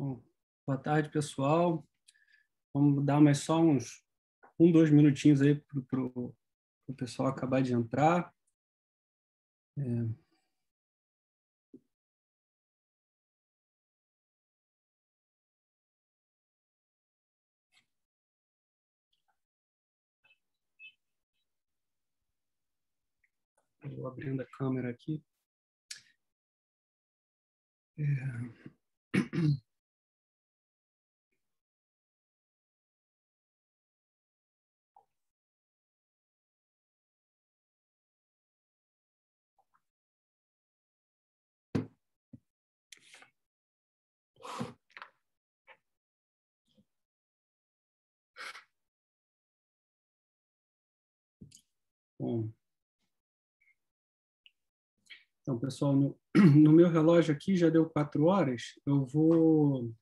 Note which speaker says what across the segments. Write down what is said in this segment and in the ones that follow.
Speaker 1: Bom, boa tarde, pessoal. Vamos dar mais só uns um, dois minutinhos aí para o pessoal acabar de entrar. É... Vou abrindo a câmera aqui. É... Bom. Então, pessoal, no, no, meu relógio aqui já deu quatro horas. Eu vou.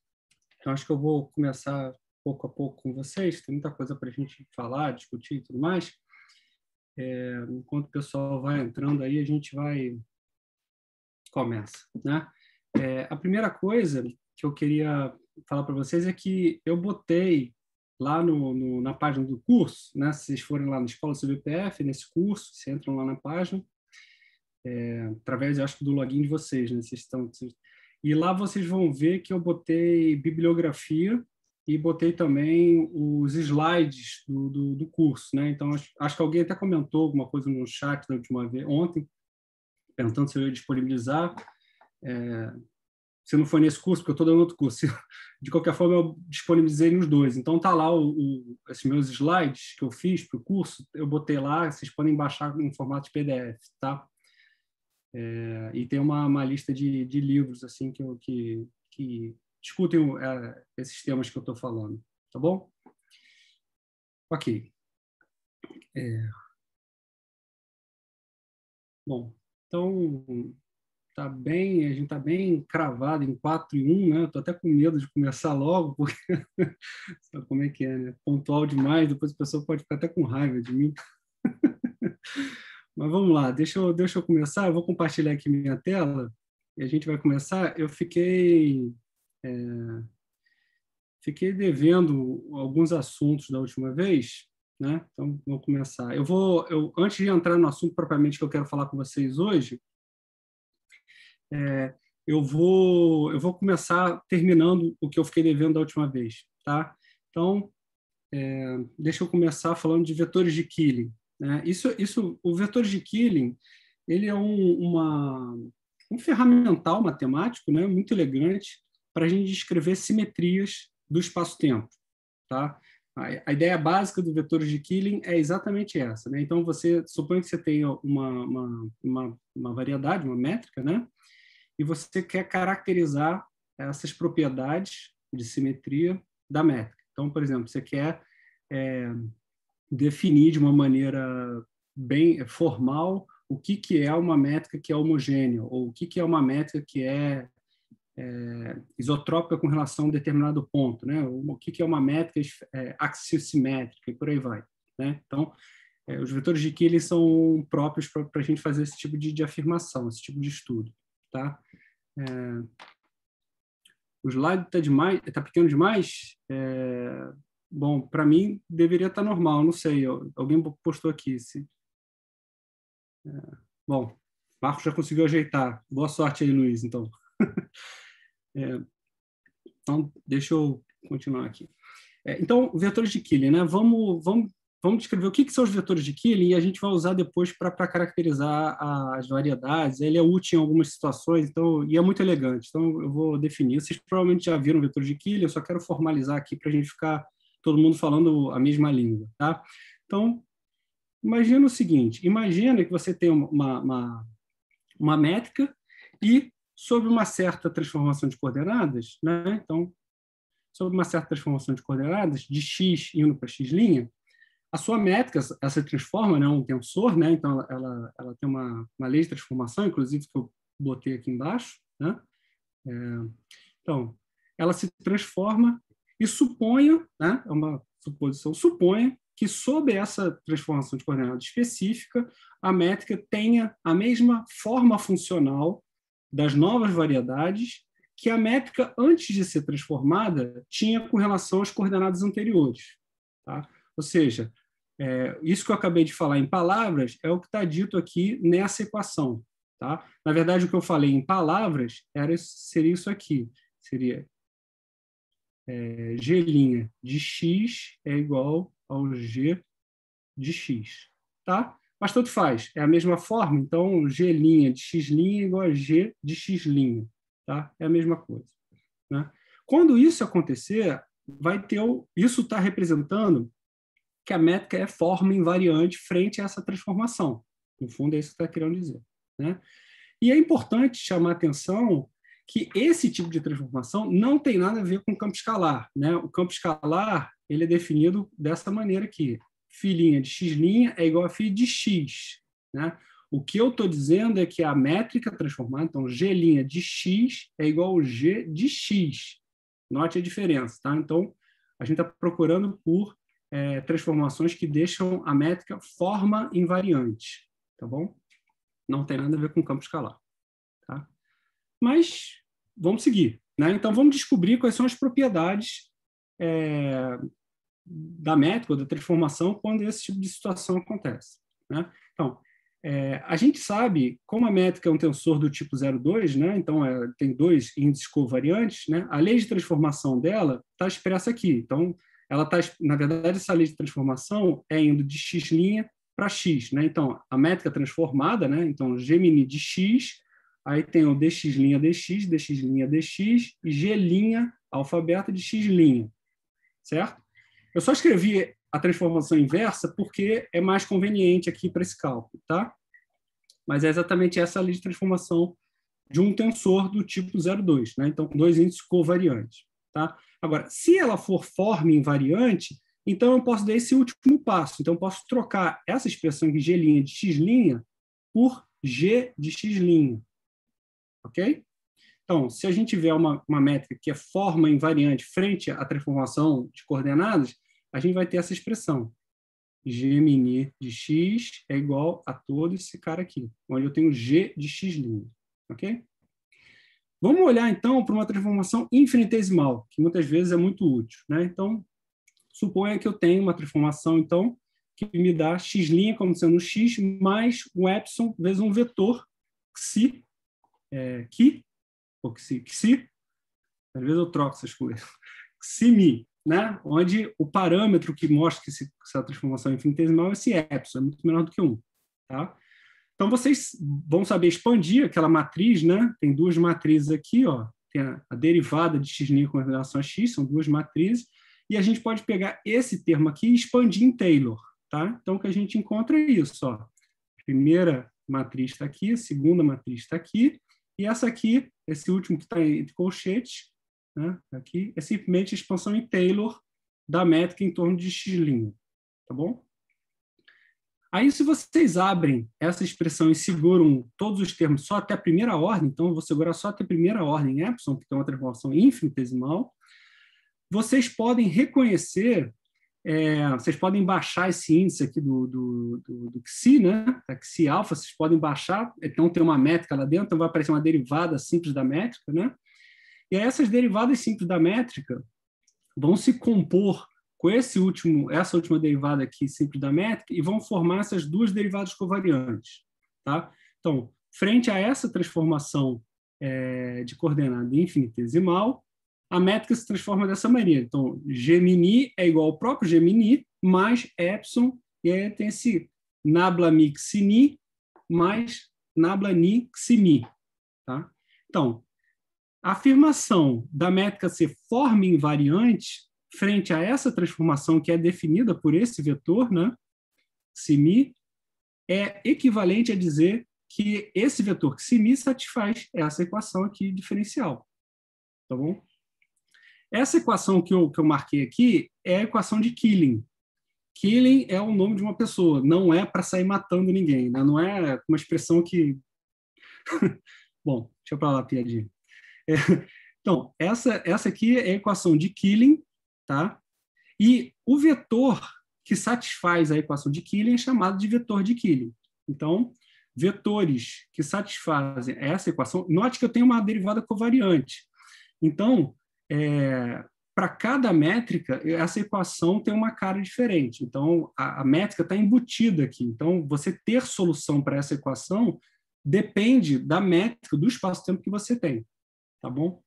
Speaker 2: acho que eu vou começar pouco a pouco com vocês. Tem muita coisa para a gente falar, discutir e tudo mais. É, enquanto o pessoal vai entrando aí, a gente vai. Começa, né? É, a primeira coisa que eu queria falar para vocês é que eu botei lá no, no, na página do curso, né? se vocês forem lá na Escola CBPF, nesse curso, vocês entram lá na página, é, através, acho do login de vocês, né? Vocês estão, vocês... E lá vocês vão ver que eu botei bibliografia e botei também os slides do, do, do curso, né? Então, acho, acho, que alguém até comentou alguma coisa no chat da última vez, ontem, perguntando se eu ia disponibilizar. É, se não for nesse curso, porque eu estou dando outro curso. De qualquer forma, eu disponibilizei nos dois. Então, tá lá o, o, esses meus slides que eu fiz para o curso, eu botei lá, vocês podem baixar em formato de PDF, tá? É, e tem uma, uma lista de, de livros, assim, que, que, que discutem
Speaker 1: é, esses temas que eu estou falando, tá bom? Ok.
Speaker 3: É... Bom, então tá bem, a gente tá bem cravado em 4 e 1, né? tô até com medo de
Speaker 2: começar logo, porque sabe como é que é, né? Pontual demais, depois a pessoa pode ficar até com raiva de mim. Mas vamos lá, deixa eu, deixa eu começar. Eu vou compartilhar aqui minha tela e a gente vai começar. Eu fiquei, é, fiquei devendo alguns assuntos da última vez, né? Então, vou começar. Eu vou, eu, antes de entrar no assunto propriamente que eu quero falar com vocês hoje, é, eu vou eu vou começar terminando o que eu fiquei devendo da última vez, tá? Então, é, deixa eu começar falando de vetores de killing. Né? Isso, isso, o vetor de killing, ele é um, uma, um ferramental matemático, né? Muito elegante para a gente descrever simetrias do espaço-tempo, tá? A, ideia básica do vetor de Killing é exatamente essa, né? Então você suponha que você tenha uma, uma, uma, uma variedade, uma métrica, né? e você quer caracterizar essas propriedades de simetria da métrica. Então, por exemplo, você quer é, definir de uma maneira bem é, formal o que, que é uma métrica que é homogênea, ou o que, que é uma métrica que é, é isotrópica com relação a um determinado ponto, né? o que, que é uma métrica é, axiossimétrica, e por aí vai. Né? Então, é, os vetores de Keeling são próprios para a gente fazer esse tipo de, de afirmação, esse tipo de estudo tá? É, o slide está demais, está pequeno demais. É, bom, para mim deveria estar tá normal, não sei. Alguém postou aqui. Se, é, bom, Marco já conseguiu ajeitar. Boa sorte aí, Luiz. Então, é, então deixa eu continuar aqui. É, então, vetores de Killing, né? Vamos, vamos Vamos descrever o que, que são os vetores de Killing e a gente vai usar depois para caracterizar as variedades. Ele é útil em algumas situações então, e é muito elegante. Então, eu vou definir. Vocês provavelmente já viram o vetor de Killing, eu só quero formalizar aqui para a gente ficar todo mundo falando a mesma língua. Tá? Então, imagina o seguinte: imagina que você tem uma, uma, uma métrica e sobre uma certa transformação de coordenadas, né? então, sobre uma certa transformação de coordenadas, de x indo para x', linha, a sua métrica, ela se transforma, né, um tensor, né, então ela, ela tem uma, uma lei de transformação, inclusive que eu botei aqui embaixo. Né? É, então, ela se transforma e suponha, né, é uma suposição, suponha que sob essa transformação de coordenada específica, a métrica tenha a mesma forma funcional das novas variedades que a métrica, antes de ser transformada, tinha com relação às coordenadas anteriores. Tá? Ou seja, é, isso que eu acabei de falar em palavras é o que está dito aqui nessa equação. Tá? Na verdade, o que eu falei em palavras era, seria isso aqui. Seria é, G' de x é igual ao G de x. Tá? Mas tanto faz, é a mesma forma, então G' de x' é igual a G de x'. Tá? É a mesma coisa. Né? Quando isso acontecer, vai ter o, isso está representando que a métrica é forma invariante frente a essa transformação. No fundo, é isso que está querendo dizer. Né? E é importante chamar atenção que esse tipo de transformação não tem nada a ver com o campo escalar. Né? O campo escalar ele é definido dessa maneira aqui. Filinha de x' é igual a fi de x. Né? O que eu estou dizendo é que a métrica transformada, então g' de x é igual a g de x. Note a diferença. Tá? Então, a gente está procurando por é, transformações que deixam a métrica forma invariante, tá bom? Não tem nada a ver com campo escalar, tá? Mas vamos seguir, né? Então vamos descobrir quais são as propriedades é, da métrica ou da transformação quando esse tipo de situação acontece, né? Então é, a gente sabe, como a métrica é um tensor do tipo 02, né? então é, tem dois índices covariantes, né? a lei de transformação dela está expressa aqui. Então, ela está, na verdade, essa lei de transformação é indo de x' para x, né? Então, a métrica transformada, né? Então, Gemini de x, aí tem o dx' dx, dx' dx e g' alfabeto de x', certo? Eu só escrevi a transformação inversa porque é mais conveniente aqui para esse cálculo, tá? Mas é exatamente essa a lei de transformação de um tensor do tipo 02, né? Então, dois índices covariantes, tá? Agora, se ela for forma invariante, então eu posso dar esse último passo. Então, eu posso trocar essa expressão de G' de X' por G de X'. Ok? Então, se a gente tiver uma, uma métrica que é forma invariante frente à transformação de coordenadas, a gente vai ter essa expressão. g' de x é igual a todo esse cara aqui, onde eu tenho g de x'. Ok? Vamos olhar, então, para uma transformação infinitesimal, que muitas vezes é muito útil. Né? Então, suponha que eu tenho uma transformação, então, que me dá x' como sendo x mais um epsilon vezes um vetor xi, é, que, ou xi, xi, às vezes eu troco essas coisas, xi-mi, né? onde o parâmetro que mostra que essa transformação infinitesimal é esse epsilon, é muito menor do que 1. Tá? Então, vocês vão saber expandir aquela matriz, né? Tem duas matrizes aqui, ó. Tem a, a derivada de x' com relação a x, são duas matrizes. E a gente pode pegar esse termo aqui e expandir em Taylor, tá? Então, o que a gente encontra é isso, ó. Primeira matriz está aqui, segunda matriz está aqui. E essa aqui, esse último que está entre colchetes, né? Tá aqui, é simplesmente a expansão em Taylor da métrica em torno de x', tá bom? Aí, se vocês abrem essa expressão e seguram todos os termos só até a primeira ordem, então eu vou segurar só até a primeira ordem epsilon, que tem uma transformação infinitesimal, vocês podem reconhecer, é, vocês podem baixar esse índice aqui do, do, do, do xi, né? da tá, xi alfa, vocês podem baixar, então tem uma métrica lá dentro, então vai aparecer uma derivada simples da métrica, né? E aí essas derivadas simples da métrica vão se compor com esse último, essa última derivada aqui simples da métrica e vão formar essas duas derivadas covariantes. Tá? Então, frente a essa transformação é, de coordenada infinitesimal, a métrica se transforma dessa maneira. Então, Gemini é igual ao próprio Gemini mais Epsilon, e aí tem esse Nablami-Xini mais nabla Nablani-Xini. Tá? Então, a afirmação da métrica ser forma invariante frente a essa transformação que é definida por esse vetor, né, simi, é equivalente a dizer que esse vetor que simi satisfaz é essa equação aqui diferencial. Tá bom? Essa equação que eu, que eu marquei aqui é a equação de Killing. Killing é o nome de uma pessoa, não é para sair matando ninguém, né? não é uma expressão que. bom, deixa eu falar a piadinha. É, então, essa, essa aqui é a equação de Killing, Tá? E o vetor que satisfaz a equação de Killing é chamado de vetor de Killing Então, vetores que satisfazem essa equação. Note que eu tenho uma derivada covariante. Então, é, para cada métrica, essa equação tem uma cara diferente. Então, a, a métrica está embutida aqui. Então, você ter solução para essa equação depende da métrica, do espaço-tempo que você tem. Tá bom?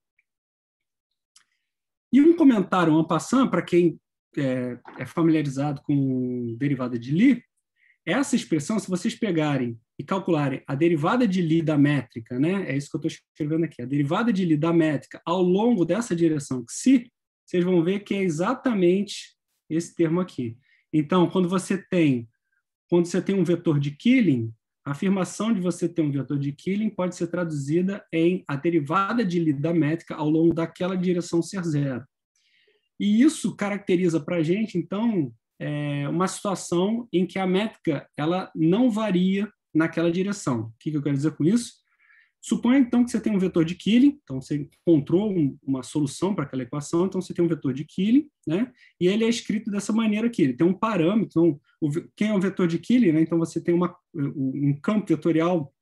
Speaker 2: E um comentário, uma passant, para quem é, é, familiarizado com derivada de Lie, é essa expressão, se vocês pegarem e calcularem a derivada de Lie da métrica, né, é isso que eu estou escrevendo aqui, a derivada de Lie da métrica ao longo dessa direção que se, vocês vão ver que é exatamente esse termo aqui. Então, quando você tem quando você tem um vetor de Killing, a afirmação de você ter um vetor de Killing pode ser traduzida em a derivada de Lie da métrica ao longo daquela direção ser zero. E isso caracteriza para a gente, então, é uma situação em que a métrica ela não varia naquela direção. O que, que eu quero dizer com isso? Suponha, então, que você tem um vetor de Killing, então você encontrou um, uma solução para aquela equação, então você tem um vetor de Killing, né? e ele é escrito dessa maneira aqui, ele tem um parâmetro, um, então, o, quem é o vetor de Killing? Né? Então você tem uma, um campo vetorial,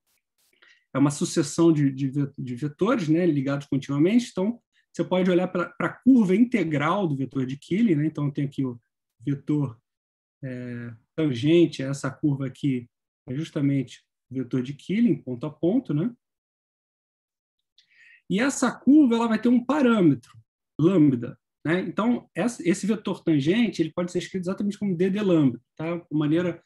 Speaker 2: é uma sucessão de, de, de vetores né? ligados continuamente, então você pode olhar para a curva integral do vetor de Killing, né? então eu tenho aqui o vetor é, tangente, essa curva aqui é justamente o vetor de Killing, ponto a ponto, né? E essa curva ela vai ter um parâmetro, lambda. Né? Então, esse vetor tangente ele pode ser escrito exatamente como dd lambda. Tá? Uma maneira,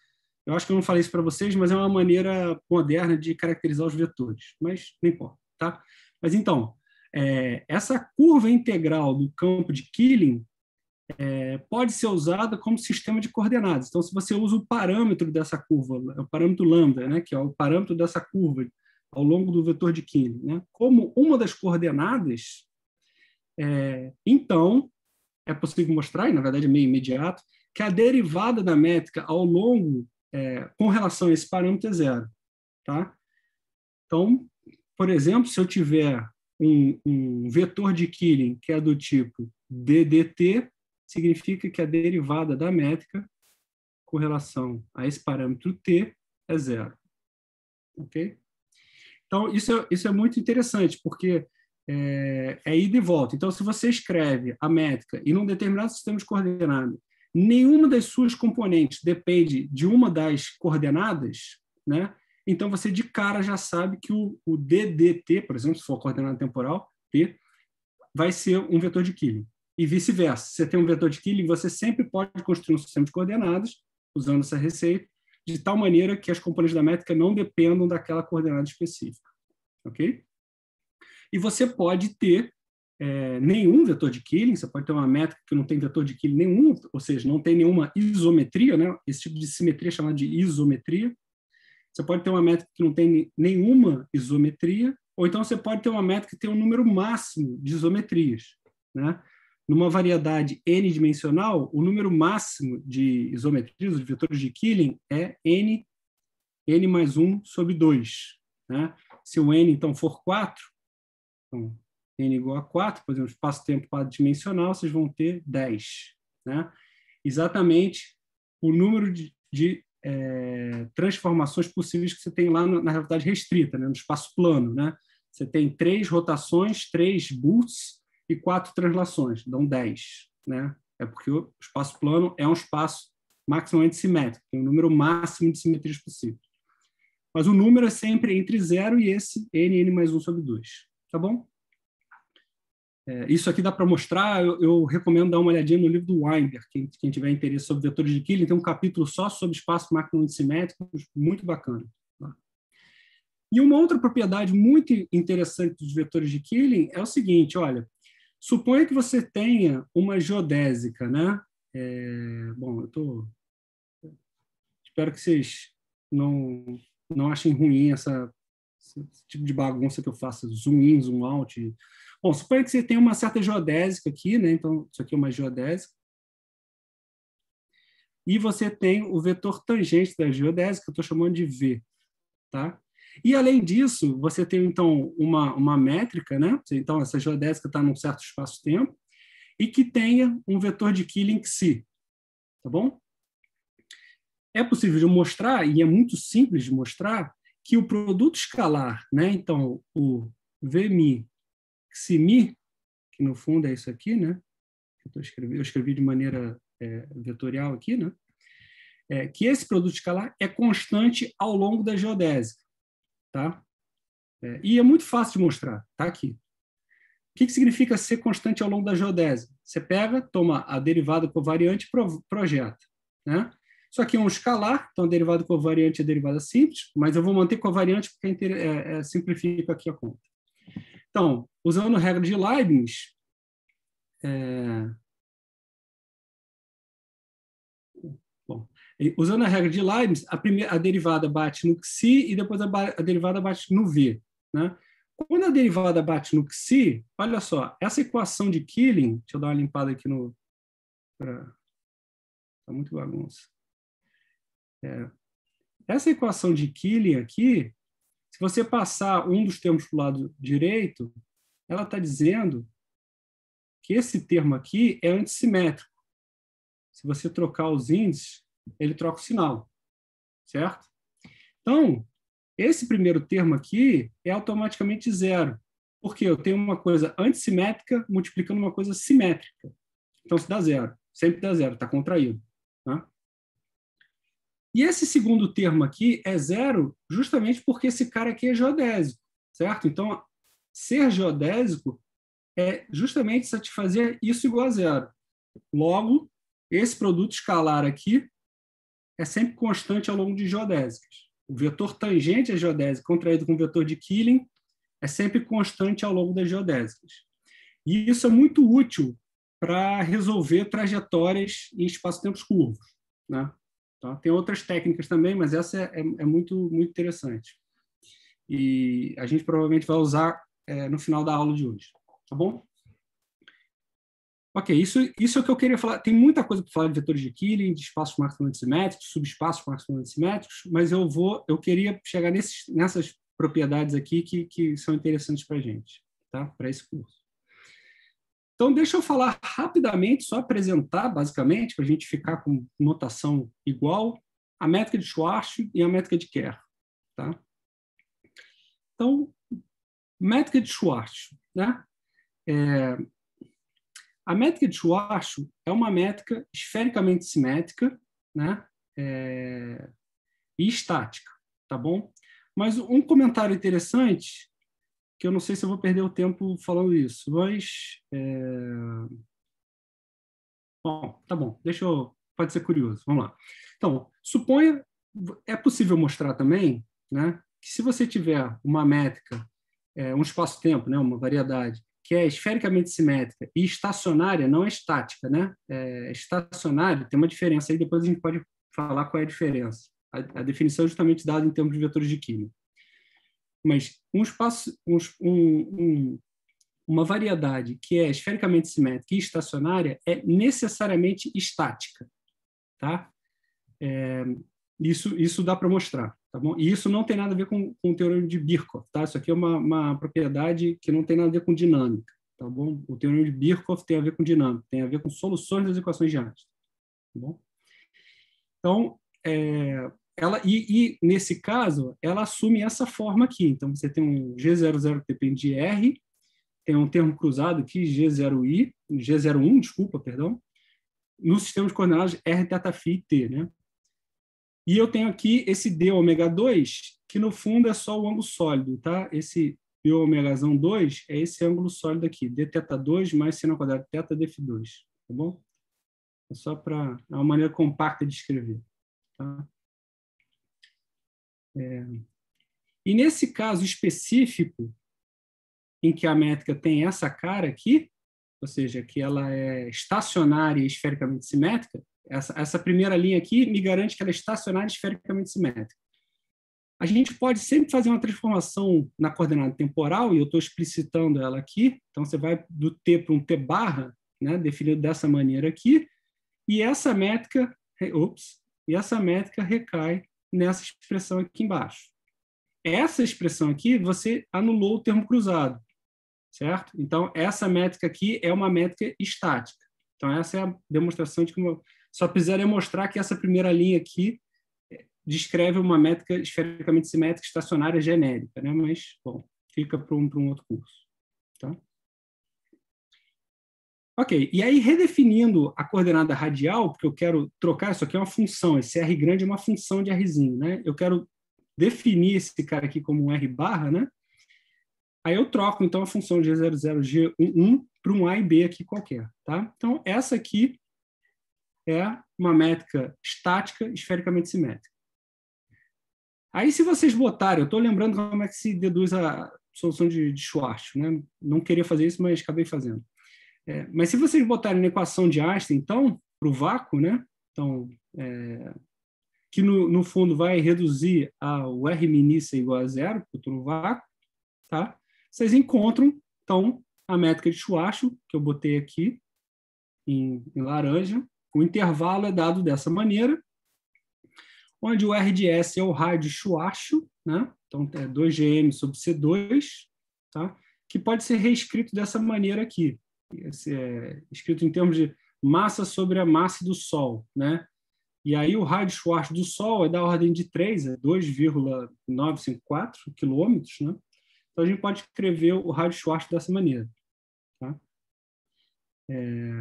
Speaker 2: eu acho que eu não falei isso para vocês, mas é uma maneira moderna de caracterizar os vetores. Mas não importa. Tá? Mas então, é, essa curva integral do campo de Killing é, pode ser usada como sistema de coordenadas. Então, se você usa o parâmetro dessa curva, o parâmetro lambda, né, que é o parâmetro dessa curva ao longo do vetor de Killing, né, como uma das coordenadas, é, então é possível mostrar, e na verdade é meio imediato, que a derivada da métrica ao longo é, com relação a esse parâmetro é zero. Tá? Então, por exemplo, se eu tiver um, um vetor de Killing que é do tipo ddt, significa que a derivada da métrica com relação a esse parâmetro t é zero. ok? Então, isso é, isso é muito interessante, porque é, é ida e volta. Então, se você escreve a métrica em um determinado sistema de coordenada, nenhuma das suas componentes depende de uma das coordenadas, né? então você de cara já sabe que o, o DDT, por exemplo, se for coordenada temporal, T, vai ser um vetor de Killing. E vice-versa. Se você tem um vetor de Killing, você sempre pode construir um sistema de coordenadas usando essa receita de tal maneira que as componentes da métrica não dependam daquela coordenada específica. Ok? E você pode ter é, nenhum vetor de Killing, você pode ter uma métrica que não tem vetor de Killing nenhum, ou seja, não tem nenhuma isometria, né? esse tipo de simetria é chamado de isometria. Você pode ter uma métrica que não tem nenhuma isometria, ou então você pode ter uma métrica que tem um número máximo de isometrias. Né? numa variedade n-dimensional, o número máximo de isometrias, de vetores de Killing, é n, n mais 1 sobre 2. Né? Se o n, então, for 4, então, n igual a 4, por exemplo, espaço-tempo quadridimensional, vocês vão ter 10. Né? Exatamente o número de, de é, transformações possíveis que você tem lá na, realidade restrita, né? no espaço plano. Né? Você tem três rotações, três boosts, e quatro translações, dão 10. Né? É porque o espaço plano é um espaço maximamente simétrico, tem o um número máximo de simetrias possível. Mas o número é sempre entre zero e esse nn mais 1 sobre 2. Tá bom? É, isso aqui dá para mostrar, eu, eu, recomendo dar uma olhadinha no livro do Weinberg, quem, quem, tiver interesse sobre vetores de Killing, tem um capítulo só sobre espaço maximamente simétrico, muito bacana. Tá? E uma outra propriedade muito interessante dos vetores de Killing é o seguinte, olha, Suponha que você tenha uma geodésica, né? É, bom, eu tô... espero que vocês não, não achem ruim essa, esse tipo de bagunça que eu faço, zoom in, zoom out. Bom, suponha que você tem uma certa geodésica aqui, né? Então, isso aqui é uma geodésica. E você tem o vetor tangente da geodésica, que eu estou chamando de V, tá? E, além disso, você tem, então, uma, uma métrica, né? Então, essa geodésica está num certo espaço-tempo e que tenha um vetor de Killing si, tá bom? É possível de mostrar, e é muito simples de mostrar, que o produto escalar, né? Então, o Vmi, Ximi, que no fundo é isso aqui, né? Eu, escrevi, eu escrevi de maneira é, vetorial aqui, né? É, que esse produto escalar é constante ao longo da geodésica. Tá? É, e é muito fácil de mostrar, tá aqui. O que, que significa ser constante ao longo da geodese? Você pega, toma a derivada covariante e projeta. Né? Isso aqui é um escalar, então a derivada covariante é derivada simples, mas eu vou manter covariante porque é, é, é simplifica aqui
Speaker 1: a conta. Então, usando a regra de Leibniz, é, E, usando a regra de
Speaker 2: Leibniz, a, primeira, a derivada bate no xi e depois a, a derivada bate no v. Né? Quando a derivada bate no xi, olha só, essa equação de Killing, deixa eu dar uma limpada aqui no... Pra, tá muito bagunça. É, essa equação de Killing aqui, se você passar um dos termos para o lado direito, ela está dizendo que esse termo aqui é antissimétrico. Se você trocar os índices, ele troca o sinal, certo? Então, esse primeiro termo aqui é automaticamente zero, porque eu tenho uma coisa antissimétrica multiplicando uma coisa simétrica. Então, se dá zero. Sempre dá zero, está contraído. Tá? E esse segundo termo aqui é zero justamente porque esse cara aqui é geodésico, certo? Então, ser geodésico é justamente satisfazer isso igual a zero. Logo, esse produto escalar aqui é sempre constante ao longo de geodésicas. O vetor tangente à geodésica contraído com o vetor de Killing é sempre constante ao longo das geodésicas. E isso é muito útil para resolver trajetórias em espaço-tempos curvos. Né? Tá? Tem outras técnicas também, mas essa é, é, é, muito, muito interessante. E a gente provavelmente vai usar é, no final da aula de hoje. Tá bom? Ok, isso, isso é o que eu queria falar. Tem muita coisa para falar de vetores de Killing, de espaços maximamente simétricos, subespaços maximamente simétricos, mas eu vou, eu queria chegar nesses, nessas propriedades aqui que, que são interessantes para a gente, tá? para esse curso. Então, deixa eu falar rapidamente, só apresentar, basicamente, para a gente ficar com notação igual, a métrica de Schwarzschild e a métrica de Kerr. Tá? Então, métrica de Schwarzschild, Né? É, a métrica de Schwarzschild é uma métrica esfericamente simétrica né? É... e estática, tá bom? Mas um comentário interessante, que eu não sei se eu vou perder o tempo falando isso, mas... É... Bom, tá bom, deixa eu... Pode ser curioso, vamos lá. Então, suponha... É possível mostrar também né, que se você tiver uma métrica, é, um espaço-tempo, né, uma variedade, que é esfericamente simétrica e estacionária, não é estática, né? É, estacionária tem uma diferença aí, depois a gente pode falar qual é a diferença. A, a definição é justamente dada em termos de vetores de química. Mas um espaço, um, um, uma variedade que é esfericamente simétrica e estacionária é necessariamente estática, tá? É, isso, isso dá para mostrar. Tá bom? E isso não tem nada a ver com, com o teorema de Birkhoff. Tá? Isso aqui é uma, uma propriedade que não tem nada a ver com dinâmica. Tá bom? O teorema de Birkhoff tem a ver com dinâmica, tem a ver com soluções das equações de Einstein. Tá bom? Então, é, ela, e, e, nesse caso, ela assume essa forma aqui. Então, você tem um G00 que depende de R, tem um termo cruzado aqui, G0i, G01, desculpa, perdão, no sistema de coordenadas R, θ, φ e t, né? E eu tenho aqui esse D ômega 2, que no fundo é só o ângulo sólido, tá? Esse pi ômegazão 2 é esse ângulo sólido aqui, dθ2 mais seno ao quadrado θ df 2 tá bom? É só para é uma maneira compacta de escrever, tá? É... E nesse caso específico, em que a métrica tem essa cara aqui, ou seja, que ela é estacionária e esfericamente simétrica, essa, essa primeira linha aqui me garante que ela é estacionária esfericamente simétrica. A gente pode sempre fazer uma transformação na coordenada temporal, e eu estou explicitando ela aqui. Então, você vai do t para um t barra, né, definido dessa maneira aqui, e essa métrica, ops, e essa métrica recai nessa expressão aqui embaixo. Essa expressão aqui, você anulou o termo cruzado, certo? Então, essa métrica aqui é uma métrica estática. Então, essa é a demonstração de que uma, só precisaria mostrar que essa primeira linha aqui eh, descreve uma métrica esfericamente simétrica estacionária genérica, né? mas, bom, fica para um, um outro curso. Tá? Ok, e aí redefinindo a coordenada radial, porque eu quero trocar, isso aqui é uma função, esse R grande é uma função de Rzinho, né? Eu quero definir esse cara aqui como um R barra, né? Aí eu troco, então, a função G00, G11 para um A e B aqui qualquer, tá? Então, essa aqui é uma métrica estática esfericamente simétrica. Aí, se vocês botarem, eu estou lembrando como é que se deduz a solução de, de né? não queria fazer isso, mas acabei fazendo. É, mas se vocês botarem na equação de Einstein, então, para o vácuo, né? então, é, que no, no, fundo vai reduzir ao R ser igual a zero, porque eu no vácuo, tá? vocês encontram, então, a métrica de Schwarzschild que eu botei aqui em, em laranja, o intervalo é dado dessa maneira, onde o RDS é o raio de Schwarzschild, né? então é 2GM sobre C2, tá? que pode ser reescrito dessa maneira aqui. Esse é escrito em termos de massa sobre a massa do Sol. Né? E aí o raio de Schwarzschild do Sol é da ordem de 3, é 2,954 quilômetros. Né? Então a gente pode escrever o raio de Schwarzschild dessa maneira. Tá? É...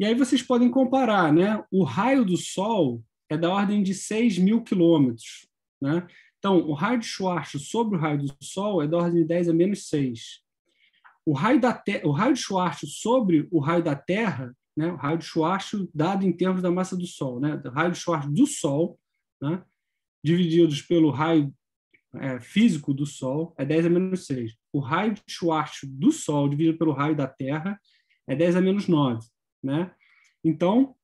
Speaker 2: E aí vocês podem comparar, né? O raio do Sol é da ordem de 6 mil quilômetros, né? Então, o raio de Schwarzschild sobre o raio do Sol é da ordem de 10 a menos 6. O raio, da te... o raio de Schwarzschild sobre o raio da Terra, né? o raio de Schwarzschild dado em termos da massa do Sol, né? o raio de Schwarzschild do Sol, né? divididos pelo raio é, físico do Sol, é 10 a menos 6. O raio de Schwarzschild do Sol dividido pelo raio da Terra é 10 a menos 9. Né? Então,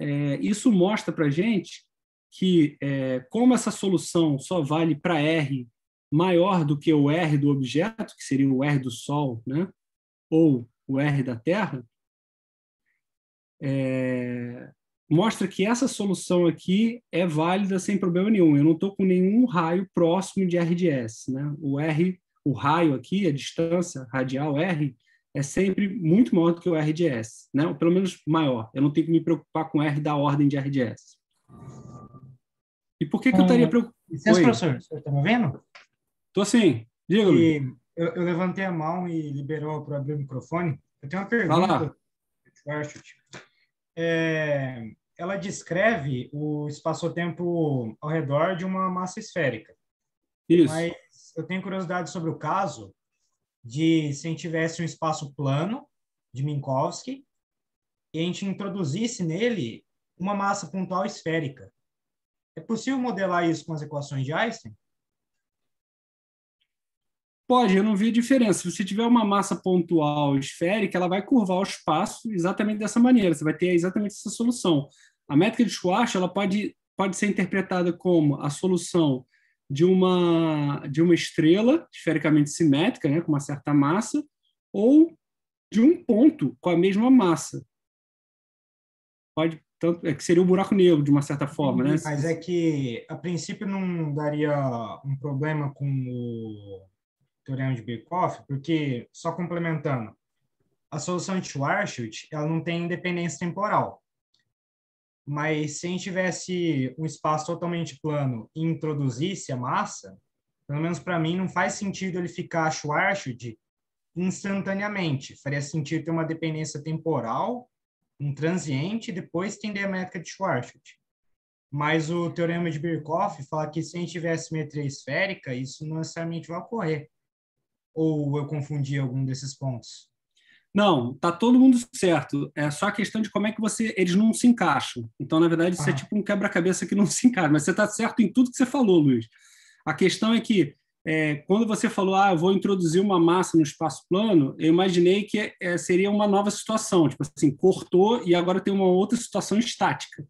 Speaker 2: é, isso mostra para a gente que, é, como essa solução só vale para R maior do que o R do objeto, que seria o R do Sol, né? ou o R da Terra, é, mostra que essa solução aqui é válida sem problema nenhum. Eu não estou com nenhum raio próximo de R de S. Né? O R, o raio aqui, a distância radial R, é sempre muito maior do que o RDS, né? ou pelo menos maior. Eu não tenho que me preocupar com R da ordem de
Speaker 4: RDS. E por que, que eu estaria preocupado? Licença, professor, você está me ouvindo? Estou sim. Diga, Luiz. Eu, eu, levantei a mão e liberou para abrir o microfone. Eu tenho uma pergunta. Tipo, é, ela descreve o espaço-tempo ao redor de uma massa esférica. Isso. Mas eu tenho curiosidade sobre o caso de se a gente tivesse um espaço plano de Minkowski e a gente introduzisse nele uma massa pontual esférica. É possível modelar isso com as equações de Einstein?
Speaker 2: Pode, eu não vi a diferença. Se você tiver uma massa pontual esférica, ela vai curvar o espaço exatamente dessa maneira. Você vai ter exatamente essa solução. A métrica de Schwarz ela pode, pode ser interpretada como a solução de uma, de uma estrela esfericamente simétrica, né, com uma certa massa, ou de um ponto com a mesma massa. Pode, tanto, é que seria o um buraco negro, de uma certa forma, né? Mas é
Speaker 4: que, a princípio, não daria um problema com o teorema de Birkhoff, porque, só complementando, a solução de Schwarzschild ela não tem independência temporal. Mas se a gente tivesse um espaço totalmente plano e introduzisse a massa, pelo menos para mim, não faz sentido ele ficar Schwarzschild instantaneamente. Faria sentido ter uma dependência temporal, um transiente, e depois tender a métrica de Schwarzschild. Mas o teorema de Birkhoff fala que se a gente tiver simetria esférica, isso não necessariamente vai ocorrer. Ou eu confundi algum desses pontos?
Speaker 2: Não, tá todo mundo certo. É só a questão de como é que você. Eles não se encaixam. Então, na verdade, isso é ah. é tipo um quebra-cabeça que não se encaixa. Mas você está certo em tudo que você falou, Luiz. A questão é que é, quando você falou, ah, vou introduzir uma massa no espaço plano, eu imaginei que é, seria uma nova situação, tipo assim, cortou e agora tem uma outra situação estática.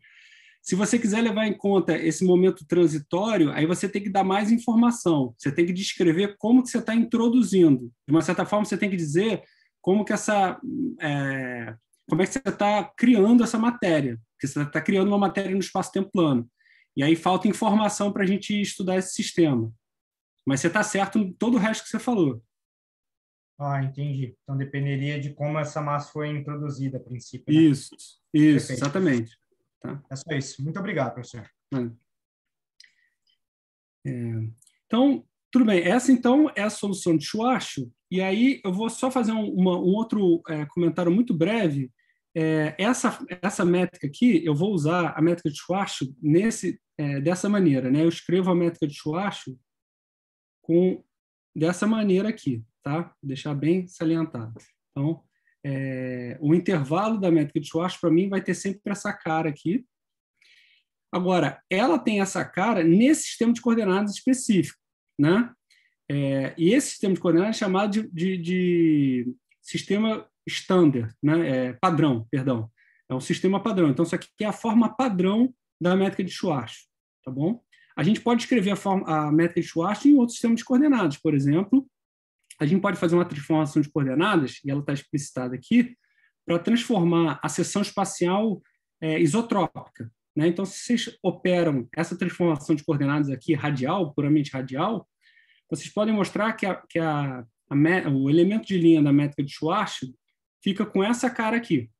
Speaker 2: Se você quiser levar em conta esse momento transitório, aí você tem que dar mais informação, você tem que descrever como que você está introduzindo. De uma certa forma, você tem que dizer como que essa é, como é que você está criando essa matéria, porque você está criando uma matéria no espaço-tempo plano. E aí falta informação para a gente estudar esse sistema. Mas você está certo em todo o resto que você falou.
Speaker 4: Ah, entendi. Então dependeria de como essa massa foi introduzida a princípio. Né? Isso,
Speaker 2: isso, Perfeito. exatamente.
Speaker 4: Tá. É só isso. Muito obrigado, professor.
Speaker 2: É. É. Então, tudo bem, essa então é a solução de Schwarzschild, e aí eu vou só fazer um, uma, um outro é, comentário muito breve. É, essa, essa métrica aqui, eu vou usar a métrica de Schwarzschild nesse, é, dessa maneira, né? Eu escrevo a métrica de Schwarzschild com, dessa maneira aqui, tá? Vou deixar bem salientado. Então, é, o intervalo da métrica de Schwarzschild, para mim, vai ter sempre essa cara aqui. Agora, ela tem essa cara nesse sistema de coordenadas específico né? É, e esse sistema de coordenadas é chamado de, de, de sistema standard, né? É, padrão, perdão. É um sistema padrão. Então, isso aqui é a forma padrão da métrica de Schwarz, tá bom? A gente pode escrever a, forma, a métrica de Schwarz em outro sistema de coordenadas, por exemplo. A gente pode fazer uma transformação de coordenadas, e ela está explicitada aqui, para transformar a seção espacial é, isotrópica. Né? Então, se vocês operam essa transformação de coordenadas aqui radial, puramente radial, vocês podem mostrar que, a, que a, a, o elemento de linha da métrica de Schwarz fica com essa cara aqui.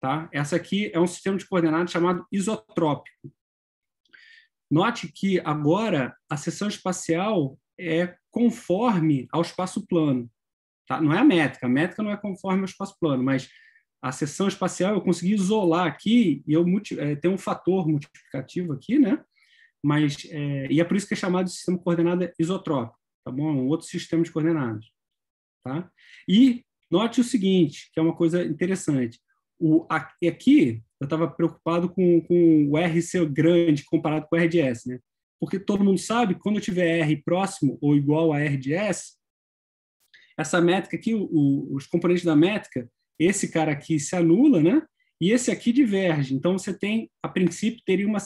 Speaker 2: Tá? Essa aqui é um sistema de coordenadas chamado isotrópico. Note que agora a seção espacial é conforme ao espaço plano. Tá? Não é a métrica, a métrica não é conforme ao espaço plano, mas a seção espacial eu consegui isolar aqui e eu é, tem um fator multiplicativo aqui, né? Mas é, e é por isso que é chamado de sistema de coordenada isotrópico, tá bom? É um outro sistema de coordenadas, tá? E note o seguinte, que é uma coisa interessante. O aqui eu estava preocupado com, com o R ser grande comparado com o R de S, né? Porque todo mundo sabe que quando eu tiver R próximo ou igual a R de S, essa métrica aqui, o, o, os componentes da métrica esse cara aqui se anula, né? E esse aqui diverge. Então você tem, a princípio, teria uma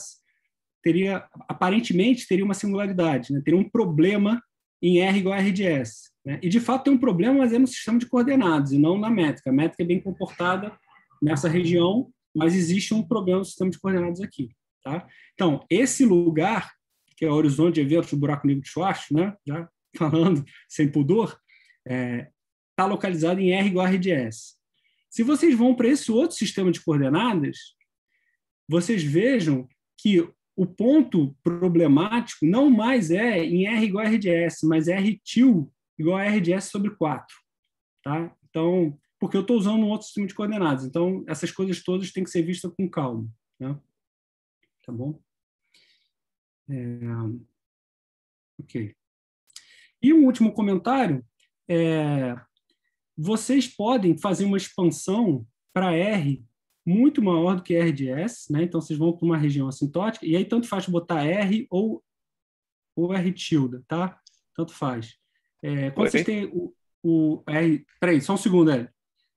Speaker 2: teria aparentemente teria uma singularidade, né? Teria um problema em R igual a R de S. Né? E de fato tem um problema, mas é no sistema de coordenadas e não na métrica. A métrica é bem comportada nessa região, mas existe um problema no sistema de coordenadas aqui. Tá? Então, esse lugar, que é o horizonte de eventos do buraco negro de Schwarz, né? já falando sem pudor, está é, tá localizado em R igual a R de S. Se vocês vão para esse outro sistema de coordenadas, vocês vejam que o ponto problemático não mais é em R igual a R de S, mas é R til igual a R de S sobre 4. Tá? Então, porque eu estou usando um outro sistema de coordenadas. Então, essas coisas todas têm que ser vistas com calma. Né? Tá bom? É... Ok. E um último comentário é, vocês podem fazer uma expansão para R muito maior do que R de S, né? Então vocês vão para uma região assintótica e aí tanto faz botar R ou ou R tilde, tá? Tanto faz. É, quando Oi? vocês têm o, o R, peraí, só um segundo, Hélio.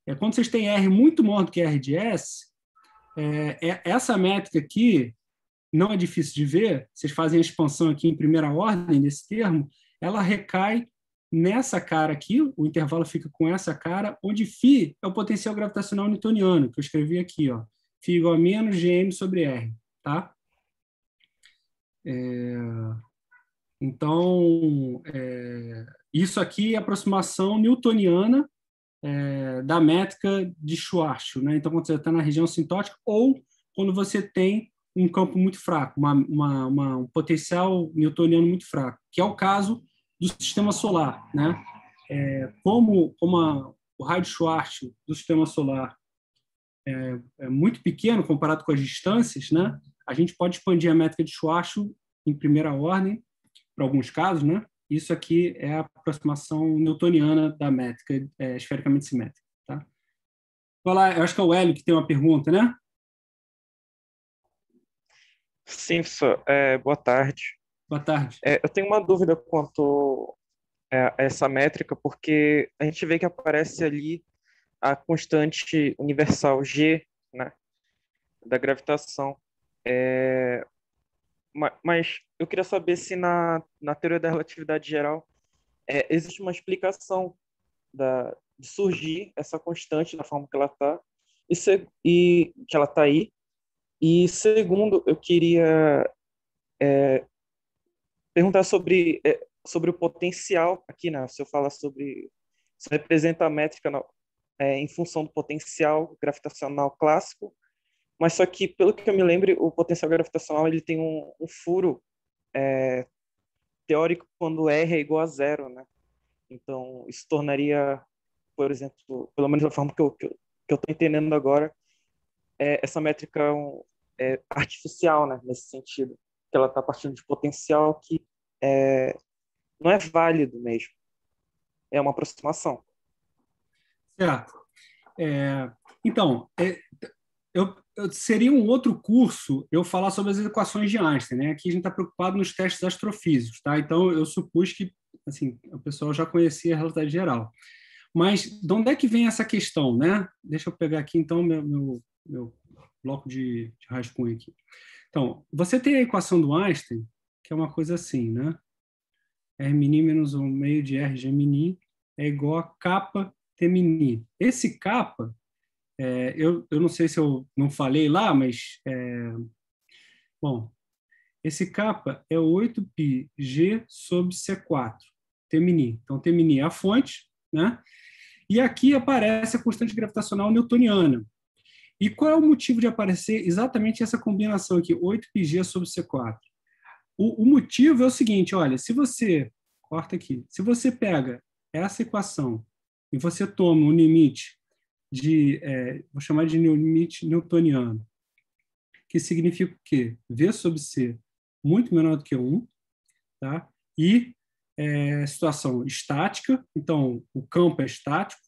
Speaker 2: É, quando vocês têm R muito maior do que R de S, é, é, essa métrica aqui não é difícil de ver. Vocês fazem a expansão aqui em primeira ordem nesse termo, ela recai nessa cara aqui, o intervalo fica com essa cara, onde φ é o potencial gravitacional newtoniano, que eu escrevi aqui, ó. φ igual a menos gm sobre r, tá? É... Então, é... isso aqui é aproximação newtoniana é... da métrica de Schwarzschild, né? Então, quando você está na região sintótica ou quando você tem um campo muito fraco, uma, uma, uma, um potencial newtoniano muito fraco, que é o caso do sistema solar. Né? É, como como a, o raio de Schwarzschild do sistema solar é, é, muito pequeno comparado com as distâncias, né? a gente pode expandir a métrica de Schwarzschild em primeira ordem, para alguns casos. Né? Isso aqui é a aproximação newtoniana da métrica é, esfericamente simétrica. Tá?
Speaker 1: Vai lá, eu acho que é o Hélio que tem uma pergunta, né?
Speaker 5: Sim, professor. É, boa tarde. Boa tarde. É, eu tenho uma dúvida quanto é, a essa métrica, porque a gente vê que aparece ali a constante universal G, né, da gravitação. É, mas eu queria saber se na, na teoria da relatividade geral é, existe uma explicação da, de surgir essa constante da forma que ela está e, e que ela está aí. E segundo, eu queria é, perguntar sobre, é, sobre o potencial aqui, né? Se eu falar sobre se representa a métrica é, em função do potencial gravitacional clássico, mas só que, pelo que eu me lembro, o potencial gravitacional ele tem um, um furo é, teórico quando R é igual a zero, né? Então, isso tornaria, por exemplo, pelo menos da forma que eu estou que eu, que eu entendendo agora, é, essa métrica é um, é artificial, né, nesse sentido que ela está partindo de potencial que é, não é válido mesmo. É uma aproximação. Certo.
Speaker 2: É, então, é, eu, eu, seria um outro curso eu falar sobre as equações de Einstein, né? Aqui a gente está preocupado nos testes astrofísicos, tá? Então, eu supus que, assim, o pessoal já conhecia a realidade geral. Mas de onde é que vem essa questão, né? Deixa eu pegar aqui, então, meu, meu, meu bloco de, de rascunho aqui. Então, você tem a equação do Einstein, que é uma coisa assim, né? R mini menos 1 meio de R gemini é igual a capa mini. Esse capa, é, eu, eu não sei se eu não falei lá, mas... É, bom, esse capa é 8 pi G sobre C4, mini. Então, mini é a fonte, né? E aqui aparece a constante gravitacional newtoniana. E qual é o motivo de aparecer exatamente essa combinação aqui, 8 pg sobre C4? O, o motivo é o seguinte, olha, se você, corta aqui, se você pega essa equação e você toma um limite de, é, vou chamar de limite newtoniano, que significa o quê? V sobre C muito menor do que 1, tá? e é,
Speaker 1: situação estática, então o campo é estático,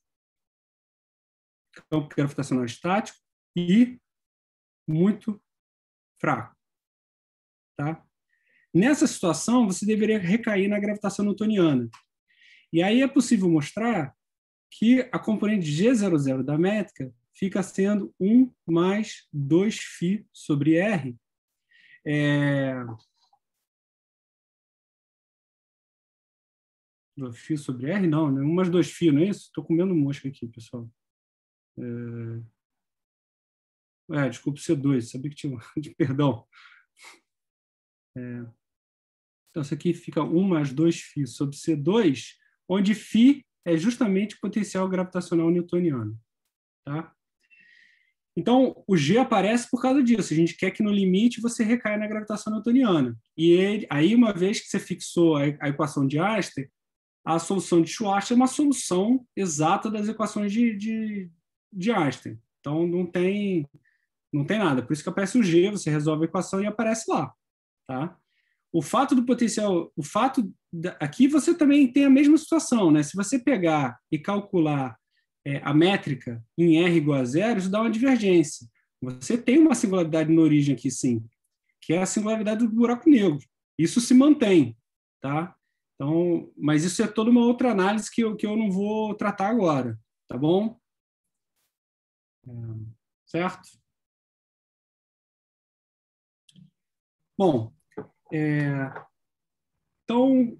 Speaker 1: campo gravitacional é estático, e muito fraco.
Speaker 2: Tá? Nessa situação, você deveria recair na gravitação newtoniana. E aí é possível mostrar que a componente G00 da métrica
Speaker 1: fica sendo 1 mais 2φ sobre R. É... φ sobre R? Não, 1 né? mais 2φ, não é isso? Estou comendo mosca aqui, pessoal.
Speaker 2: É... Ah, desculpa, C2, sabia que tinha de perdão. É. Então, isso aqui fica 1 mais 2φ sobre C2, onde φ é justamente o potencial gravitacional newtoniano. Tá? Então, o G aparece por causa disso. A gente quer que no limite você recaia na gravitação newtoniana. E ele, aí, uma vez que você fixou a, a equação de Einstein, a solução de Schwarz é uma solução exata das equações de, de, de Einstein. Então, não tem não tem nada. Por isso que aparece o G, você resolve a equação e aparece lá, tá? O fato do potencial, o fato da, aqui você também tem a mesma situação, né? Se você pegar e calcular é, a métrica em R igual a zero, isso dá uma divergência. Você tem uma singularidade na origem aqui, sim, que é a singularidade do buraco negro. Isso se mantém, tá? Então, mas
Speaker 1: isso é toda uma outra análise que eu, que eu não vou tratar agora, tá bom? É, certo? Bom, é... então,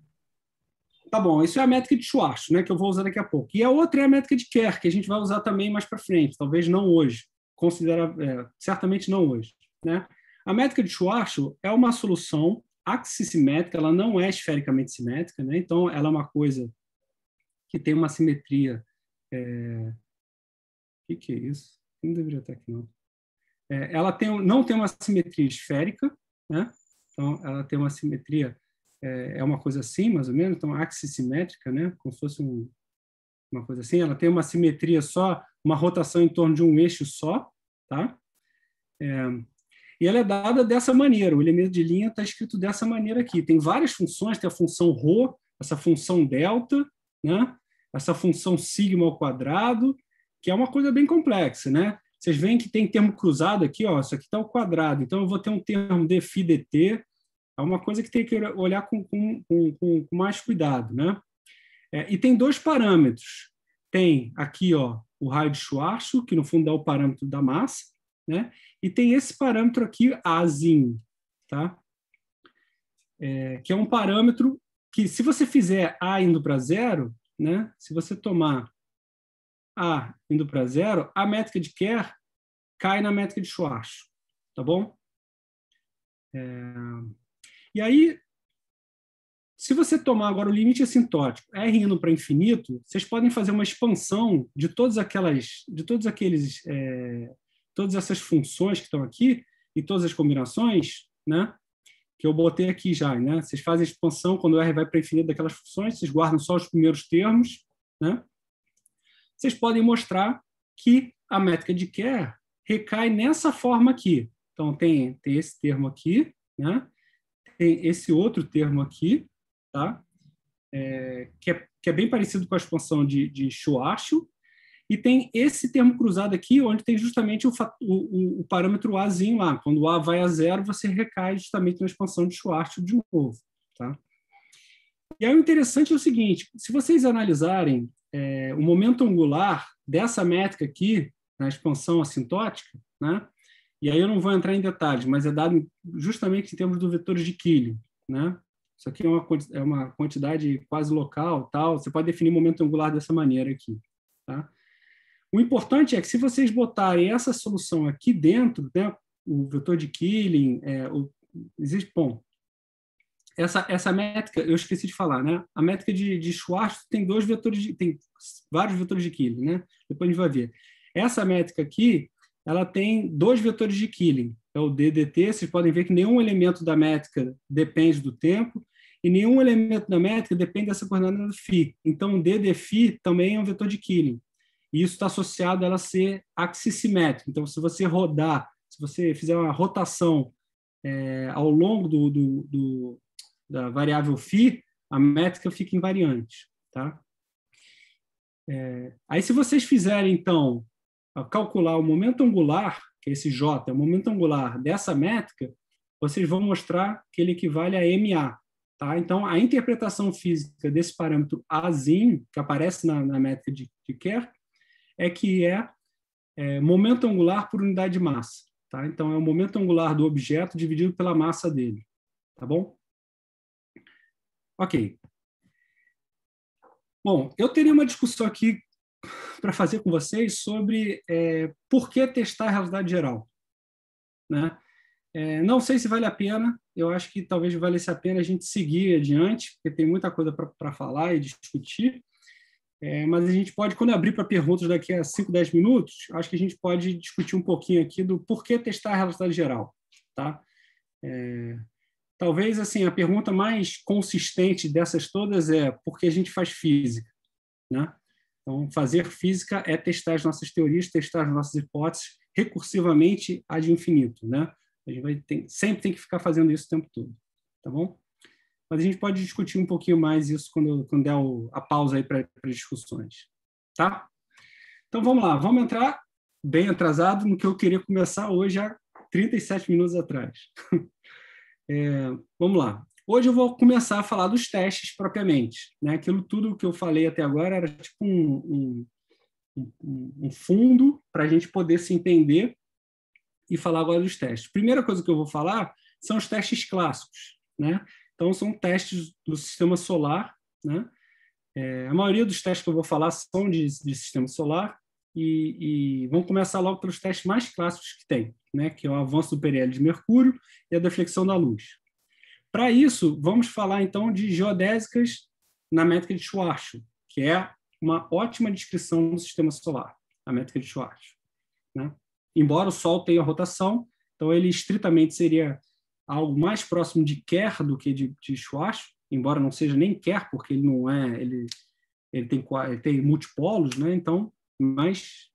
Speaker 1: tá
Speaker 2: bom, isso é a métrica de Schwartz, né, que eu vou usar daqui a pouco. E a outra é a métrica de Kerr, que a gente vai usar também mais para frente, talvez não hoje, considera, é, certamente não hoje. Né? A métrica de Schwartz é uma solução axissimétrica, ela não é esfericamente simétrica, né? então ela é uma coisa que tem uma simetria. É... O que, que é isso? Não deveria estar aqui, não. É, ela tem, não tem uma simetria esférica, né? Então, ela tem uma simetria, é, é, uma coisa assim, mais ou menos, então, simétrica, né? Como se fosse um, uma coisa assim. Ela tem uma simetria só, uma rotação em torno de um eixo só, tá? É, e ela é dada dessa maneira. O elemento de linha está escrito dessa maneira aqui. Tem várias funções, tem a função ρ, essa função delta, né? essa função sigma ao quadrado, que é uma coisa bem complexa, né? Vocês veem que tem termo cruzado aqui, ó, isso aqui está ao quadrado. Então, eu vou ter um termo de dt, é uma coisa que tem que olhar com, com, com, com mais cuidado. Né? É, e tem dois parâmetros. Tem aqui ó, o raio de Schwarzschild, que no fundo é o parâmetro da massa, né? e tem esse parâmetro aqui, Azin, tá? É, que é um parâmetro que, se você fizer A indo para zero, né? se você tomar a indo para zero, a métrica de Kerr cai na métrica de Schwarz, tá bom? É... E aí, se você tomar agora o limite assintótico, R indo para infinito, vocês podem fazer uma expansão de todas aquelas, de todos aqueles, é, todas essas funções que estão aqui e todas as combinações, né? Que eu botei aqui já, né? Vocês fazem a expansão quando R vai para infinito daquelas funções, vocês guardam só os primeiros termos, né? vocês podem mostrar que a métrica de care recai nessa forma aqui. Então, tem, tem esse termo aqui, né? tem esse outro termo aqui, tá? É, que, é, que é bem parecido com a expansão de, de Schwarzschild, e tem esse termo cruzado aqui, onde tem justamente o, o, o, parâmetro Azinho lá. Quando o A vai a zero, você recai justamente na expansão de Schwarzschild de novo. Tá? E aí o interessante é o seguinte: se vocês analisarem é, o momento angular dessa métrica aqui, na expansão assintótica, né? E aí eu não vou entrar em detalhes, mas é dado justamente em termos do vetores de Killing, né? Isso aqui é uma, é uma quantidade quase local, tal. Você pode definir momento angular dessa maneira aqui, tá? O importante é que se vocês botarem essa solução aqui dentro, né? O vetor de Killing, é, o, existe, bom, essa, essa métrica, eu esqueci de falar, né? A métrica de, de Schwartz tem dois vetores, de, tem vários vetores de Killing, né? Depois a gente vai ver. Essa métrica aqui, ela tem dois vetores de Killing, é o DDT. Vocês podem ver que nenhum elemento da métrica depende do tempo e nenhum elemento da métrica depende dessa coordenada do φ. Então, o também é um vetor de Killing. E isso está associado a ela ser axissimétrica. Então, se você rodar, se você fizer uma rotação é, ao longo do, do, do da variável φ, a métrica fica invariante. Tá? É, aí, se vocês fizerem, então, calcular o momento angular, que é esse J, é o momento angular dessa métrica, vocês vão mostrar que ele equivale a MA. Tá? Então, a interpretação física desse parâmetro azim que aparece na, na métrica de, de Kerr, é que é, é, momento angular por unidade de massa. Tá? Então, é o momento angular do objeto dividido pela massa dele. Tá bom? Ok. Bom, eu teria uma discussão aqui para fazer com vocês sobre é, por que testar a realidade geral. Né? É, não sei se vale a pena, eu acho que talvez valesse a pena a gente seguir adiante, porque tem muita coisa para falar e discutir, é, mas a gente pode, quando abrir para perguntas daqui a 5, 10 minutos, acho que a gente pode discutir um pouquinho aqui do por que testar a realidade geral. Tá? É, Talvez assim a pergunta mais consistente dessas todas é por que a gente faz física, né? Então, fazer física é testar as nossas teorias, testar as nossas hipóteses recursivamente ad infinito, né? A gente vai sempre tem que ficar fazendo isso o tempo todo, tá bom? Mas a gente pode discutir um pouquinho mais isso quando, quando der o, a pausa aí para discussões, tá? Então vamos lá, vamos entrar bem atrasado no que eu queria começar hoje há 37 minutos atrás. É, vamos lá. Hoje eu vou começar a falar dos testes propriamente. Né? Aquilo tudo que eu falei até agora era tipo um, um, um fundo para a gente poder se entender e falar agora dos testes. Primeira coisa que eu vou falar são os testes clássicos. Né? Então, são testes do sistema solar. Né? É, a maioria dos testes que eu vou falar são de, de sistema solar e, e começar logo pelos testes mais clássicos que tem né, que é o avanço do PNL de Mercúrio e a deflexão da luz. Para isso, vamos falar então de geodésicas na métrica de Schwarzschild, que é uma ótima descrição do sistema solar, a métrica de Schwarzschild. Né? Embora o Sol tenha rotação, então ele estritamente seria algo mais próximo de Kerr do que de, de Schwarzschild, embora não seja nem Kerr, porque ele não é, ele, ele, tem, ele tem multipolos, né? então, mas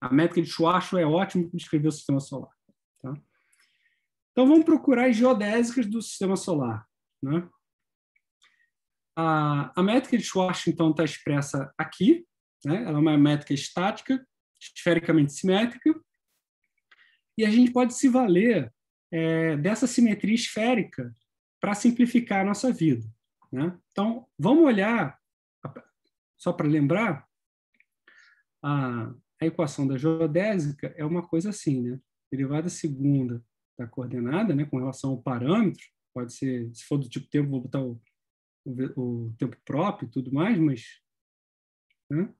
Speaker 2: a métrica de Schwarzschild é ótima para descrever o sistema solar. Tá? Então, vamos procurar as geodésicas do sistema solar. Né? A, a, métrica de Schwarzschild, então, está expressa aqui. Né? Ela é uma métrica estática, esfericamente simétrica. E a gente pode se valer é, dessa simetria esférica para simplificar a nossa vida. Né? Então, vamos olhar, só para lembrar, a, a equação da geodésica é uma coisa assim, né? Derivada segunda da coordenada, né, com relação ao parâmetro, pode ser, se for do tipo tempo, vou botar o, o, o tempo próprio e tudo
Speaker 1: mais, mas né?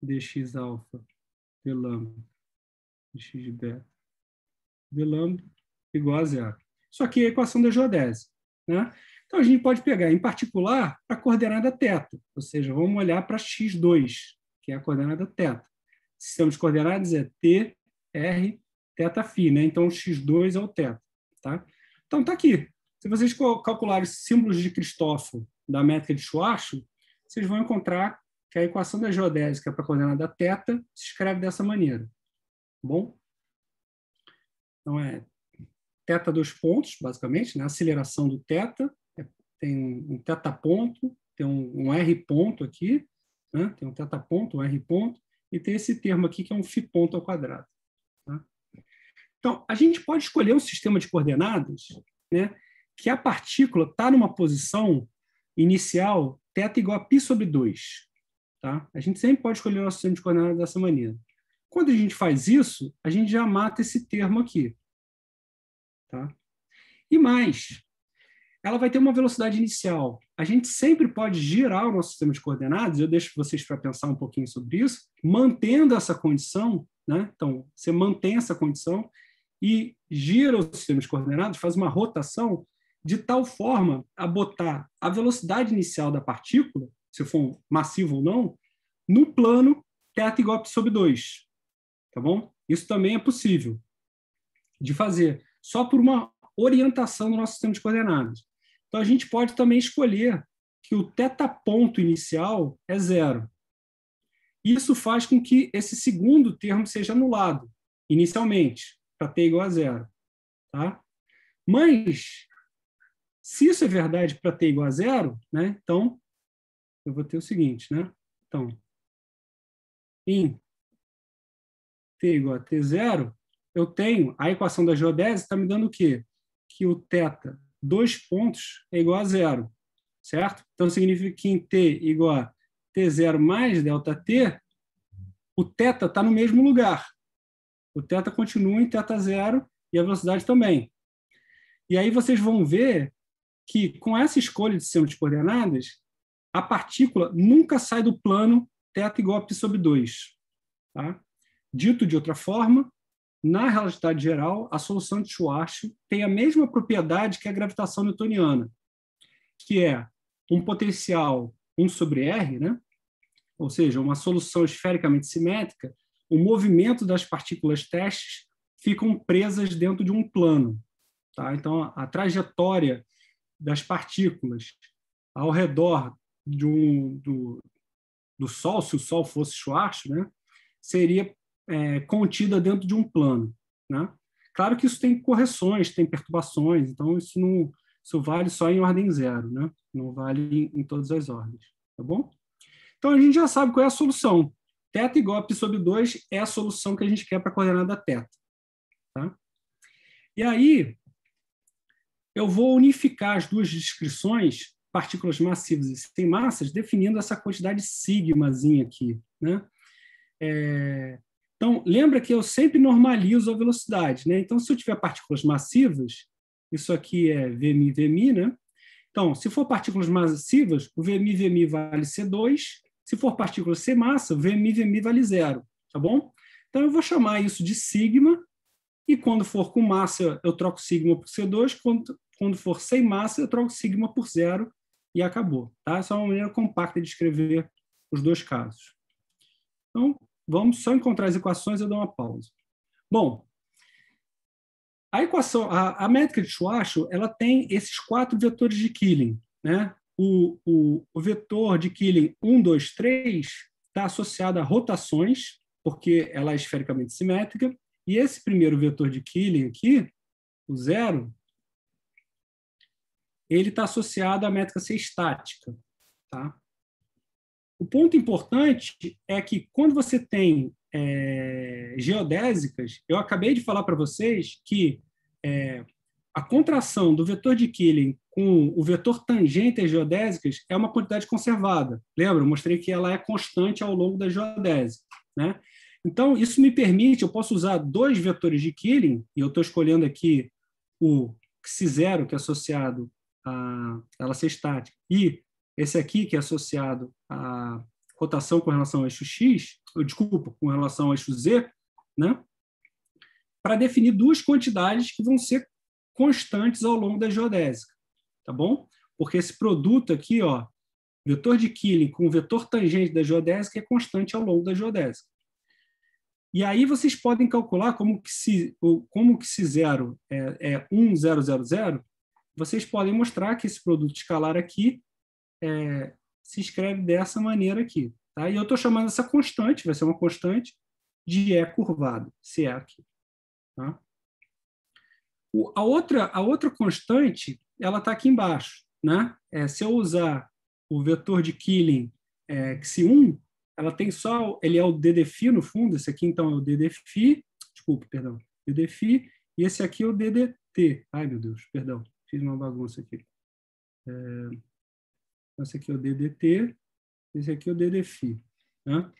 Speaker 1: dx alfa de lambda dx beta de lambda igual a zero.
Speaker 2: Isso aqui é a equação da geodésica. Né? Então, a gente pode pegar, em particular, a coordenada teto, ou seja, vamos olhar para x2 que é a coordenada θ. Sistema de coordenadas é T, R, θ, φ, né? Então, x2 é o θ, tá? Então, está aqui. Se vocês calcularem símbolos de Christoffel da métrica de Schwarzschild, vocês vão encontrar que a equação da geodésica para a coordenada θ se escreve dessa maneira. Tá bom? Então, é θ dois pontos, basicamente, né? A aceleração do θ, é, tem um teta ponto, tem um, um R ponto aqui, né? Tem um θ ponto, um R ponto, e tem esse termo aqui que é um φ ponto ao quadrado. Tá? Então, a gente pode escolher um sistema de coordenadas né, que a partícula está numa posição inicial θ igual a π sobre 2. Tá? A gente sempre pode escolher o nosso sistema de coordenadas dessa maneira. Quando a gente faz isso, a gente já mata esse termo aqui. Tá? E mais, ela vai ter uma velocidade inicial a gente sempre pode girar o nosso sistema de coordenadas, eu deixo vocês para pensar um pouquinho sobre isso, mantendo essa condição, né? então você mantém essa condição e gira o sistema de coordenadas, faz uma rotação de tal forma a botar a velocidade inicial da partícula, se for massivo ou não, no plano θ igual a sobre 2. Tá bom? Isso também é possível de fazer, só por uma orientação do nosso sistema de coordenadas. Então, a gente pode também escolher que o teta ponto inicial é zero. Isso faz com que esse segundo termo seja anulado, inicialmente, para t igual a zero. Tá? Mas, se isso é verdade para t igual a zero, né, então eu vou ter o seguinte, né? Então, em t igual a t zero, eu tenho a equação da geodésia está me dando o quê? Que o θ dois pontos é igual a zero, certo? Então, significa que em T igual a T0 mais delta t, o teta está no mesmo lugar. O teta continua em teta zero e a velocidade também. E aí vocês vão ver que, com essa escolha de sistema de coordenadas, a partícula nunca sai do plano teta igual a π sobre 2. Tá? Dito de outra forma, na relatividade geral, a solução de Schwarz tem a mesma propriedade que a gravitação newtoniana, que é um potencial 1 sobre R, né? ou seja, uma solução esfericamente simétrica, o movimento das partículas testes ficam presas dentro de um plano. Tá? Então, a trajetória das partículas ao redor de um, do, do Sol, se o Sol fosse Schwarz, né? seria é, contida dentro de um plano. Né? Claro que isso tem correções, tem perturbações, então isso não isso vale só em ordem zero, né? não vale em, em todas as ordens. Tá bom? Então a gente já sabe qual é a solução. Teta igual a π sobre 2 é a solução que a gente quer para a coordenada teta. Tá? E aí, eu vou unificar as duas descrições, partículas massivas e sem massas, definindo essa quantidade sigmazinha aqui. Né? É, então, lembra que eu sempre normalizo a velocidade. Né? Então, se eu tiver partículas massivas, isso aqui é Vmi, Vmi, né? Então, se for partículas massivas, o Vmi, Vmi vale C2. Se for partículas sem massa, o Vmi, Vmi vale zero, tá bom? Então, eu vou chamar isso de sigma, e quando for com massa, eu troco sigma por C2, quando, quando for sem massa, eu troco sigma por zero, e acabou. Tá? Essa é uma maneira compacta de escrever os dois casos. Então, Vamos só encontrar as equações e eu dou uma pausa. Bom, a equação, a, a métrica de Schwarzschild, ela tem esses quatro vetores de Killing, né? O, o, o vetor de Killing 1, 2, 3 está associado a rotações, porque ela é esfericamente simétrica, e esse primeiro vetor de Killing aqui, o zero, ele está associado à métrica ser estática. Tá? O ponto importante é que quando você tem é, geodésicas, eu acabei de falar para vocês que é, a contração do vetor de Killing com o vetor tangente às geodésicas é uma quantidade conservada. Lembra? Eu mostrei que ela é constante ao longo da geodésica. Né? Então, isso me permite, eu posso usar dois vetores de Killing, e eu estou escolhendo aqui o c 0 que é associado a ela ser estática, e esse aqui, que é associado à rotação com relação ao eixo X, ou, desculpa, com relação ao eixo Z, né? para definir duas quantidades que vão ser constantes ao longo da geodésica, tá bom? Porque esse produto aqui, ó, vetor de Killing com vetor tangente da geodésica é constante ao longo da geodésica. E aí vocês podem calcular como que se, como que se zero é, é 1, 0, 0, 0, vocês podem mostrar que esse produto escalar aqui é, se escreve dessa maneira aqui. Tá? E eu estou chamando essa constante, vai ser uma constante, de E curvado, se é aqui. Tá? O, a, outra, a outra constante ela está aqui embaixo. Né? É, se eu usar o vetor de Killing é, X1, ela tem só, ele é o DDFI no fundo, esse aqui então é o DDFI, desculpa, perdão, DDFI, e esse aqui é o DDT. Ai, meu Deus, perdão, fiz uma bagunça aqui. É, então, esse aqui é o DDT, esse aqui é o DDF, Né?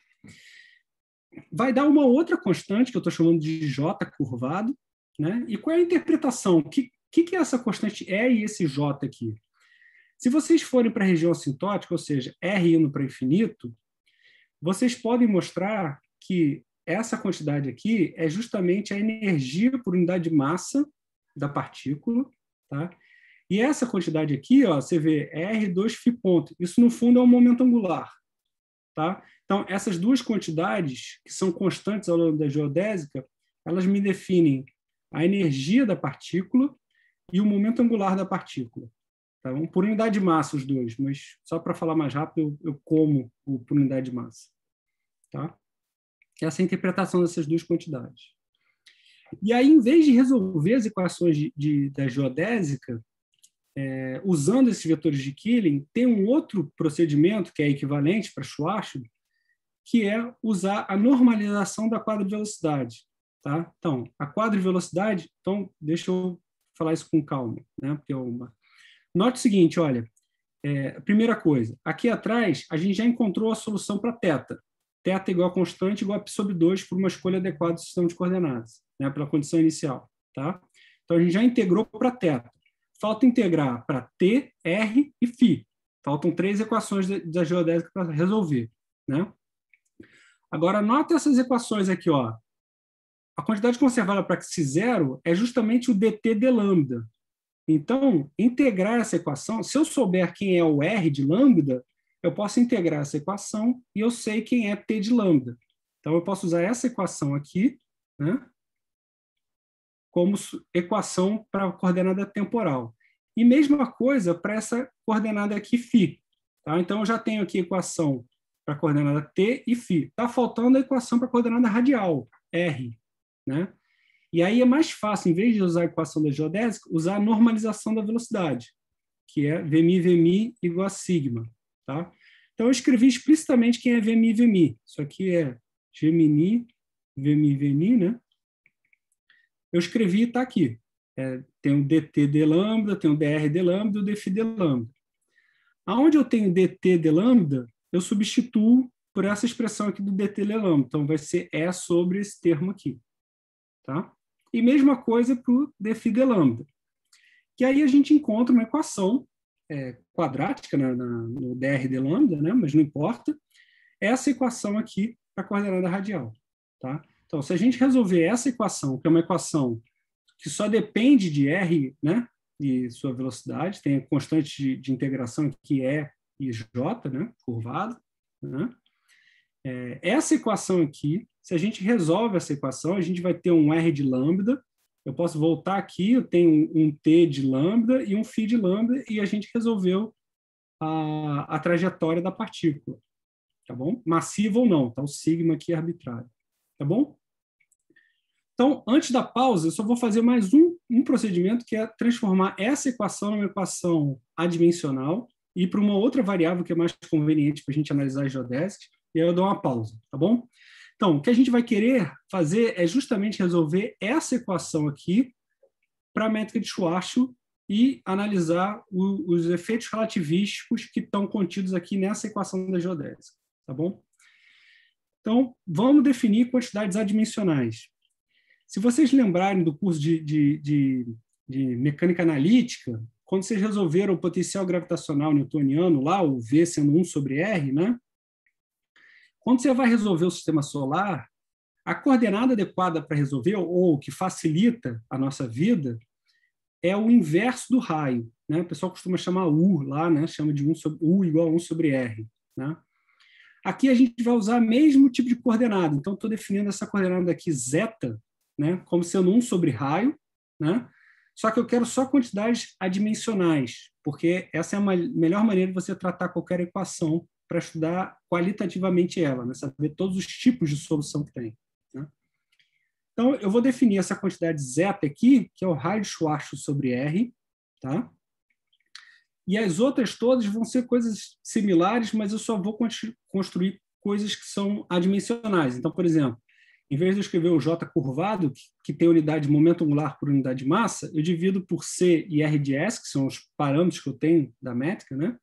Speaker 2: Vai dar uma outra constante, que eu estou chamando de J curvado. Né? E qual é a interpretação? O que, que, que é essa constante E e esse J aqui? Se vocês forem para a região assintótica, ou seja, R indo para infinito, vocês podem mostrar que essa quantidade aqui é justamente a energia por unidade de massa da partícula, tá? E essa quantidade aqui, ó, você vê é R2 φ ponto. Isso, no fundo, é um momento angular. Tá? Então, essas duas quantidades, que são constantes ao longo da geodésica, elas me definem a energia da partícula e o momento angular da partícula. Tá? Então, por unidade de massa, os dois, mas só para falar mais rápido, eu, eu como o por unidade de massa. Tá? Essa é a interpretação dessas duas quantidades. E aí, em vez de resolver as equações de, de da geodésica, é, usando esses vetores de Killing, tem um outro procedimento que é equivalente para Schwarzschild, que é usar a normalização da quadra de velocidade. Tá? Então, a quadra de velocidade, então, deixa eu falar isso com calma, né? Porque é uma... Note o seguinte, olha, é, primeira coisa, aqui atrás a gente já encontrou a solução para teta. Teta igual a constante igual a π sobre 2 por uma escolha adequada do sistema de coordenadas, né? pela condição inicial. Tá? Então, a gente já integrou para teta. Falta integrar para T, R e φ. Faltam três equações da geodésica para resolver. Né? Agora, nota essas equações aqui. Ó. A quantidade conservada para x zero é justamente o dt de lambda. Então, integrar essa equação, se eu souber quem é o R de lambda, eu posso integrar essa equação e eu sei quem é T de lambda. Então, eu posso usar essa equação aqui, né? como equação para a coordenada temporal. E mesma coisa para essa coordenada aqui, φ. Tá? Então, eu já tenho aqui equação para a coordenada t e φ. Está faltando a equação para a coordenada radial, r. Né? E aí é mais fácil, em vez de usar a equação da geodésica, usar a normalização da velocidade, que é Vmi, Vmi igual a sigma. Tá? Então, eu escrevi explicitamente quem é Vmi, Vmi. Isso aqui é Gemini, Vmi, Vmi, né? eu escrevi e está aqui. É, tem o DT de lambda, tem o DR de lambda e o DF de lambda. Aonde eu tenho DT de lambda, eu substituo por essa expressão aqui do DT de lambda. Então, vai ser E sobre esse termo aqui. Tá? E mesma coisa para o DF de lambda. Que aí a gente encontra uma equação é, quadrática né, na, no dr de lambda, né, mas não importa, essa equação aqui para coordenada radial. Tá? Então, se a gente resolver essa equação, que é uma equação que só depende de R, né, e sua velocidade, tem a constante de, de integração que é e J, né, curvado, né? É, essa equação aqui, se a gente resolve essa equação, a gente vai ter um R de lambda, eu posso voltar aqui, eu tenho um, um T de lambda e um φ de lambda, e a gente resolveu a, a trajetória da partícula, tá bom? Massiva ou não, tá? O sigma aqui é arbitrário, tá bom? Então, antes da pausa, eu só vou fazer mais um, um procedimento, que é transformar essa equação numa equação adimensional e para uma outra variável que é mais conveniente para a gente analisar a geodésias, e aí eu dou uma pausa, tá bom? Então, o que a gente vai querer fazer é justamente resolver essa equação aqui para a métrica de Schwarzschild e analisar o, os efeitos relativísticos que estão contidos aqui nessa equação da geodésica, tá bom? Então, vamos definir quantidades adimensionais. Se vocês lembrarem do curso de, de, de, de mecânica analítica, quando vocês resolveram o potencial gravitacional newtoniano lá, o V sendo 1 sobre R, né? Quando você vai resolver o sistema solar, a coordenada adequada para resolver, ou que facilita a nossa vida, é o inverso do raio. Né? O pessoal costuma chamar U lá, né? chama de 1 sobre, U igual a 1 sobre R. Né? Aqui a gente vai usar o mesmo tipo de coordenada. Então, estou definindo essa coordenada aqui, zeta, né? como sendo um sobre raio, né? só que eu quero só quantidades adimensionais, porque essa é a melhor maneira de você tratar qualquer equação para estudar qualitativamente ela, né? saber todos os tipos de solução que tem. Né? Então, eu vou definir essa quantidade zeta aqui, que é o raio de Schwarzschild sobre R, tá? E as outras todas vão ser coisas similares, mas eu só vou construir coisas que são adimensionais. Então, por exemplo, em vez de escrever o J curvado, que tem unidade de momento angular por unidade de massa, eu divido por C e R de S, que são os parâmetros que eu tenho da métrica, né?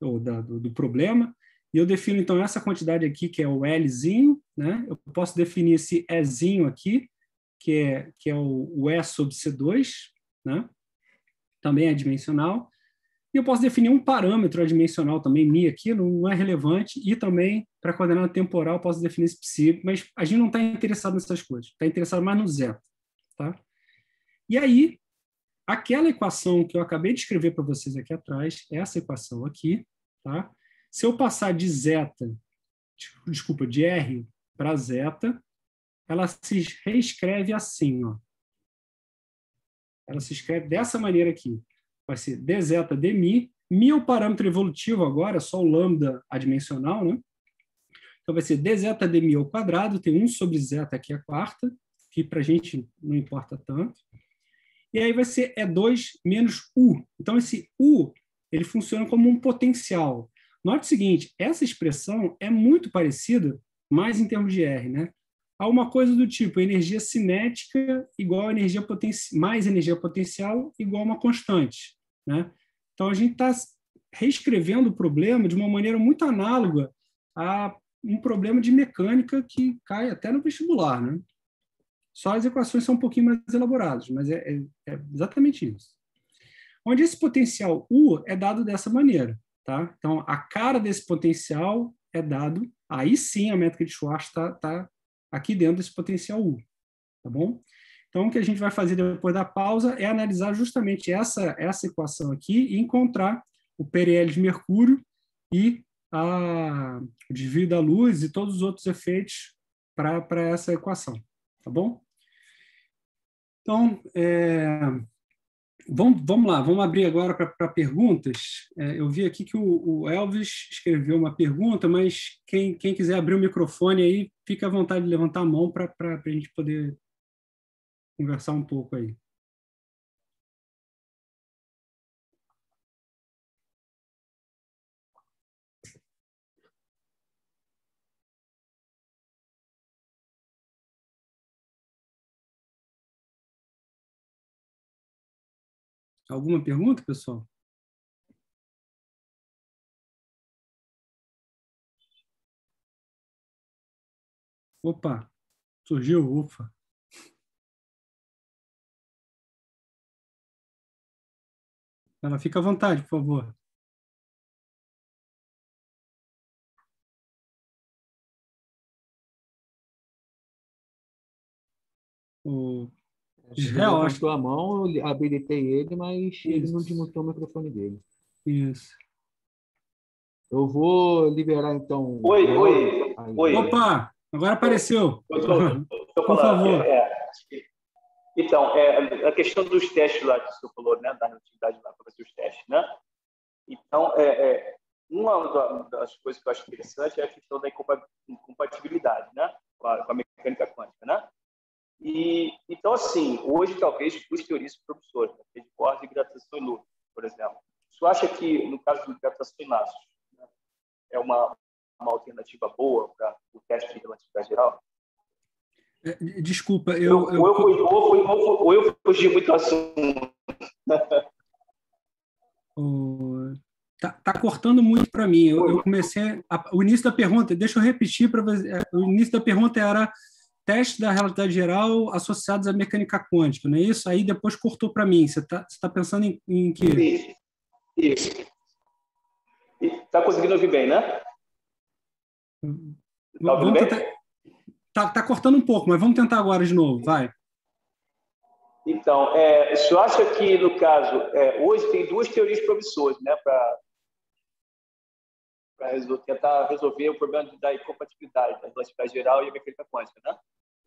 Speaker 2: ou da, do, do, problema, e eu defino, então, essa quantidade aqui, que é o Lzinho, né? eu posso definir esse Ezinho aqui, que é, que é o, o E sobre C2, né? também é dimensional, e eu posso definir um parâmetro adimensional também, mi aqui, não é relevante, e também para coordenada temporal posso definir esse psi, mas a gente não está interessado nessas coisas, está interessado mais no zeta. Tá? E aí, aquela equação que eu acabei de escrever para vocês aqui atrás, essa equação aqui, tá? se eu passar de zeta, desculpa, de R para zeta, ela se reescreve assim. Ó. Ela se escreve dessa maneira aqui vai ser d zeta dmi. Mi é o parâmetro evolutivo agora, só o lambda adimensional, né? Então vai ser d zeta ao quadrado, tem 1 sobre zeta aqui a quarta, que para a gente não importa tanto. E aí vai ser E2 menos U. Então esse U, ele funciona como um potencial. Note o seguinte, essa expressão é muito parecida, mais em termos de R, né? há uma coisa do tipo energia cinética igual a energia potencial, mais energia potencial igual a uma constante. Né? Então, a gente está reescrevendo o problema de uma maneira muito análoga a um problema de mecânica que cai até no vestibular. Né? Só as equações são um pouquinho mais elaboradas, mas é, é, é exatamente isso. Onde esse potencial U é dado dessa maneira. Tá? Então, a cara desse potencial é dado, aí sim a métrica de Schwarz está tá, tá aqui dentro desse potencial U, tá bom? Então, o que a gente vai fazer depois da pausa é analisar justamente essa, essa equação aqui e encontrar o PRL de mercúrio e a, o desvio da luz e todos os outros efeitos para essa equação, tá bom? Então, é, vamos, vamos lá, vamos abrir agora para perguntas. É, eu vi aqui que o, o, Elvis escreveu uma pergunta, mas quem, quem quiser abrir o microfone aí, fica à vontade de levantar a mão para a
Speaker 1: gente poder conversar um pouco aí. Alguma pergunta, pessoal? Opa, surgiu ufa. Ela fica à vontade, por favor.
Speaker 3: O é, eu acho que a mão, eu habilitei ele, mas Isso. ele não desmutou o microfone dele. Isso. Eu vou
Speaker 2: liberar então. Oi, eu...
Speaker 3: oi. oi. Opa,
Speaker 2: agora apareceu. Eu tô, tô, tô Por favor. É,
Speaker 3: é. Então, é, a questão dos testes lá que você falou, né, da atividade lá para fazer os testes, né? Então, é, é uma das coisas que eu acho interessante é a questão da incompatibilidade, né? Com a, mecânica quântica, né? E, então, assim, hoje talvez os teorizam professores, né? de corda e gratidão por exemplo. Você acha que, no caso do gratidão né? é uma, uma alternativa boa para o teste de relatividade geral?
Speaker 1: É,
Speaker 2: desculpa, eu. eu... Ou, eu fugi, ou,
Speaker 3: fugi, eu fugi muito assunto.
Speaker 2: Tá, tá, cortando muito para mim. Eu, eu comecei. A, o início da pergunta, deixa eu repetir para é, O início da pergunta era teste da realidade geral associados à mecânica quântica, não é isso? Aí depois cortou para mim. Você está tá pensando em, em que?
Speaker 3: Isso. Está conseguindo ouvir bem, né?
Speaker 2: Está ouvindo bem? Tá, tá cortando um pouco, mas vamos tentar
Speaker 1: agora de novo, vai.
Speaker 3: Então, é, o senhor acha que, no caso, é, hoje tem duas teorias promissoras né, para para tentar resolver o problema da incompatibilidade da relatividade geral e a mecânica quântica, né?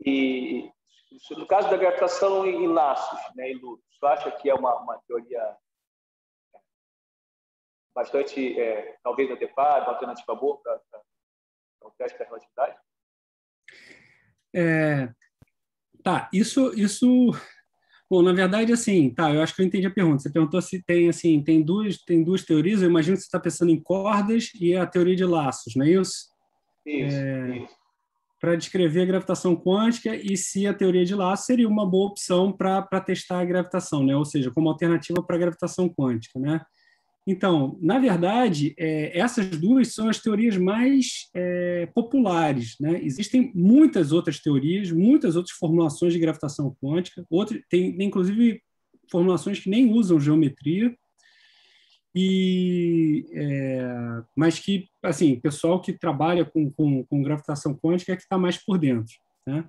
Speaker 6: E
Speaker 3: no caso da gravitação em laços, né, em lutos, você acha que é uma, uma teoria bastante, é, talvez, adequada, uma alternativa boa para o teste da relatividade?
Speaker 1: É,
Speaker 2: tá, isso, isso Bom, na verdade, assim, tá, eu acho que eu entendi a pergunta. Você perguntou se tem, assim, tem duas, tem duas teorias, eu imagino que você está pensando em cordas e a teoria de laços, não é isso? Isso, é, isso. Para descrever a gravitação quântica e se a teoria de laços seria uma boa opção para testar a gravitação, né? Ou seja, como alternativa para a gravitação quântica, né? Então, na verdade, é, essas duas são as teorias mais é, populares. Né? Existem muitas outras teorias, muitas outras formulações de gravitação quântica, outro, tem, tem inclusive formulações que nem usam geometria, e é, mas que assim o pessoal que trabalha com, com, com gravitação quântica é que está mais por dentro. Né?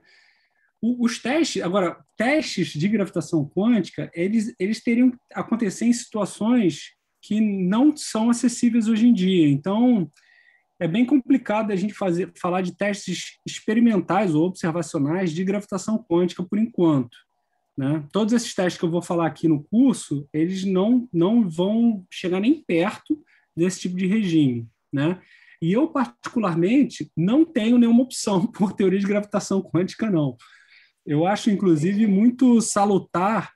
Speaker 2: os testes, agora, testes de gravitação quântica, eles, eles teriam que acontecer em situações que não são acessíveis hoje em dia. Então, é bem complicado a gente fazer, falar de testes experimentais ou observacionais de gravitação quântica por enquanto. Né? Todos esses testes que eu vou falar aqui no curso, eles não, não vão chegar nem perto desse tipo de regime. Né? E eu, particularmente, não tenho nenhuma opção por teoria de gravitação quântica, não. Eu acho, inclusive, muito salutar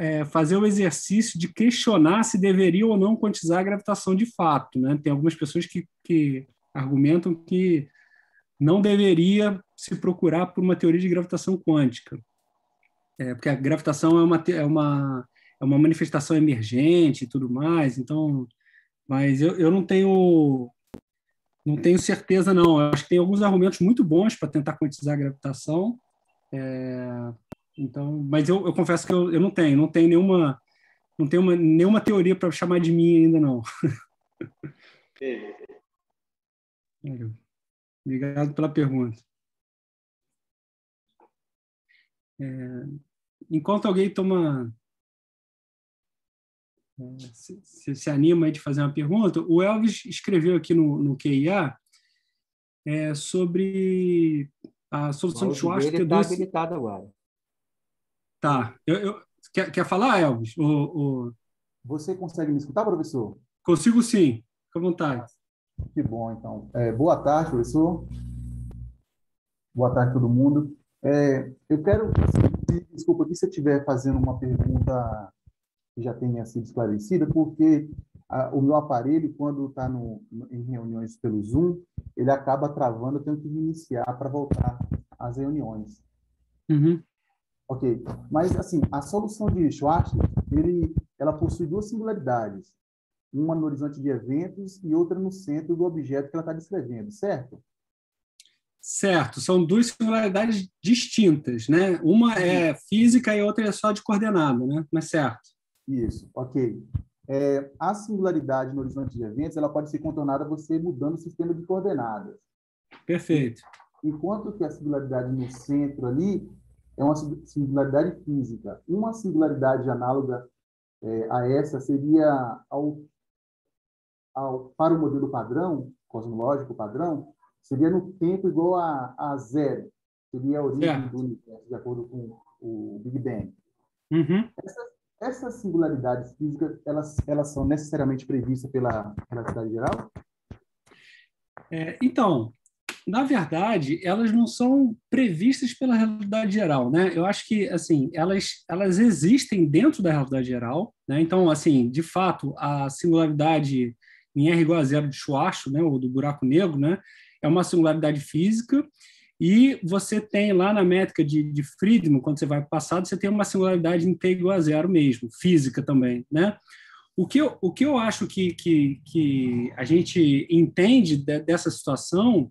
Speaker 2: é, fazer o exercício de questionar se deveria ou não quantizar a gravitação de fato. Né? Tem algumas pessoas que, que argumentam que não deveria se procurar por uma teoria de gravitação quântica, é, porque a gravitação é uma, é, uma, é uma manifestação emergente e tudo mais, então, mas eu, eu não tenho não tenho certeza, não. Eu acho que tem alguns argumentos muito bons para tentar quantizar a gravitação, é, então, mas eu, eu confesso que eu, eu não tenho, não tenho nenhuma, não tenho uma, nenhuma teoria para chamar de mim ainda não.
Speaker 1: Obrigado pela pergunta. É, enquanto alguém toma
Speaker 6: é, se,
Speaker 2: se, anima de fazer uma pergunta, o Elvis escreveu aqui no, no QIA é, sobre a solução de Schwarz. Ele está habilitado
Speaker 7: agora. Tá. Eu, eu... Quer, quer falar, Elvis? O, o... Você consegue me escutar, professor? Consigo sim. Fica à vontade. Que bom, então. É, boa tarde, professor. Boa tarde, todo mundo. É, eu quero desculpa aqui se eu estiver fazendo uma pergunta que já tenha sido esclarecida, porque a, o meu aparelho, quando está em reuniões pelo Zoom, ele acaba travando, eu tenho que reiniciar para voltar às reuniões. Uhum. Ok, mas assim, a solução de Schwarzschild ele, ela possui duas singularidades, uma no horizonte de eventos e outra no centro do objeto que ela está descrevendo, certo?
Speaker 2: Certo, são duas singularidades distintas, né? Uma é física e outra é só de coordenada, né? Mas certo. Isso, ok.
Speaker 7: É, a singularidade no horizonte de eventos ela pode ser contornada você mudando o sistema de coordenadas. Perfeito. Enquanto que a singularidade no centro ali é uma singularidade física. Uma singularidade análoga é, a essa seria, ao, ao, para o modelo padrão, cosmológico padrão, seria no tempo igual a, a zero. Seria a origem do universo, de acordo com o Big Bang. Uhum. Essas, singularidades físicas, elas, elas são necessariamente previstas pela relatividade geral?
Speaker 2: É, então, na verdade, elas não são previstas pela realidade geral, né? Eu acho que, assim, elas, elas existem dentro da realidade geral, né? Então, assim, de fato, a singularidade em R igual a zero de Schwarzschild, né, ou do buraco negro, né, é uma singularidade física, e você tem lá na métrica de, de Friedman, quando você vai para o passado, você tem uma singularidade em T igual a zero mesmo, física também, né? O que eu, o que eu acho que, que, que a gente entende de, dessa situação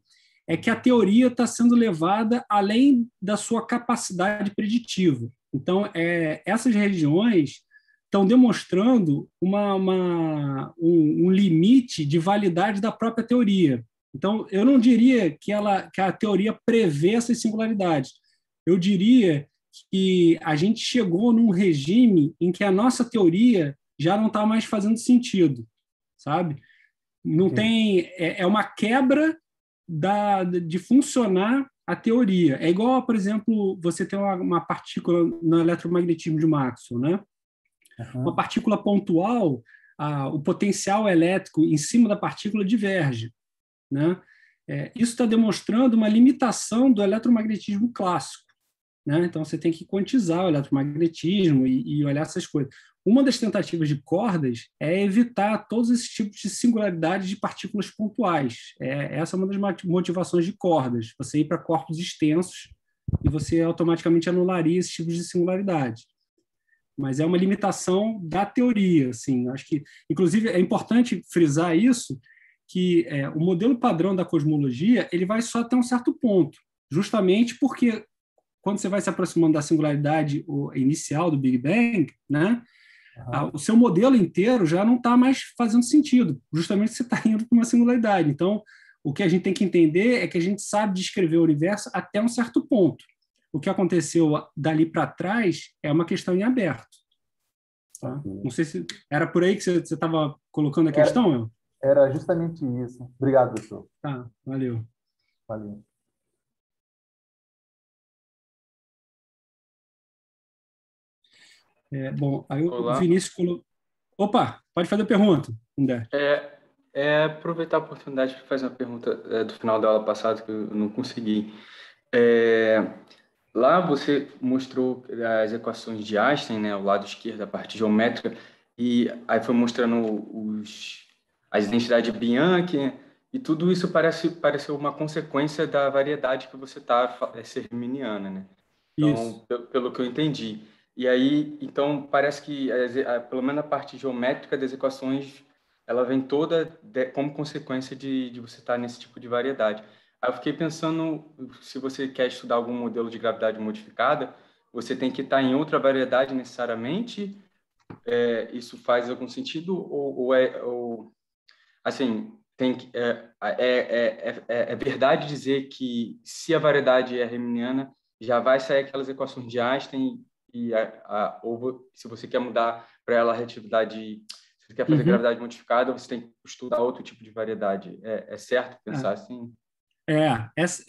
Speaker 2: é que a teoria está sendo levada além da sua capacidade preditiva. Então, é, essas regiões estão demonstrando uma, uma um, um, limite de validade da própria teoria. Então, eu não diria que, ela, que a teoria prevê essas singularidades. Eu diria que a gente chegou num regime em que a nossa teoria já não está mais fazendo sentido, sabe? Não tem é, é uma quebra da, de funcionar a teoria. É igual, por exemplo, você tem uma, uma partícula no eletromagnetismo de Maxwell, né? Uhum. Uma partícula pontual, o potencial elétrico em cima da partícula diverge, né? É, isso está demonstrando uma limitação do eletromagnetismo clássico. Né? Então, você tem que quantizar o eletromagnetismo e, e olhar essas coisas. Uma das tentativas de cordas é evitar todos esses tipos de singularidades de partículas pontuais. É, essa é uma das motivações de cordas, você ir para corpos extensos e você automaticamente anularia esses tipos de singularidade. Mas é uma limitação da teoria, assim. Acho que, inclusive, é importante frisar isso, que é, o modelo padrão da cosmologia ele vai só até um certo ponto, justamente porque quando você vai se aproximando da singularidade inicial do Big Bang, né, o seu modelo inteiro já não está mais fazendo sentido, justamente você está indo para uma singularidade. Então, o que a gente tem que entender é que a gente sabe descrever o universo até um certo ponto. O que aconteceu dali para trás é uma questão em aberto. Tá? Uhum. Não sei se era por aí que você estava colocando a é. questão,
Speaker 7: era, era justamente isso. Obrigado, professor. Tá,
Speaker 1: valeu. Valeu. É, bom, aí Olá. o Vinícius falou. Opa, pode fazer a pergunta, André.
Speaker 8: É, é aproveitar a oportunidade para fazer uma pergunta é, do final da aula passada que eu não consegui. É, lá você mostrou as equações de Einstein, né, o lado esquerdo, a parte geométrica, e aí foi mostrando os, as identidades de Bianchi, e tudo isso parece pareceu uma consequência da variedade que você está, é serminiana, né? Então, isso. pelo que eu entendi e aí, então, parece que, pelo menos a parte geométrica das equações, ela vem toda de, como consequência de, de você estar nesse tipo de variedade. Aí eu fiquei pensando, se você quer estudar algum modelo de gravidade modificada, você tem que estar em outra variedade necessariamente? É, isso faz algum sentido? Ou, ou é, ou, assim, tem que, é, é, é, verdade dizer que se a variedade é riemanniana, já vai sair aquelas equações de Einstein e a, a, ou se você quer mudar para ela a reatividade, se você quer fazer uhum. gravidade modificada, você tem que estudar outro tipo de variedade. É, é certo pensar é. assim?
Speaker 2: É,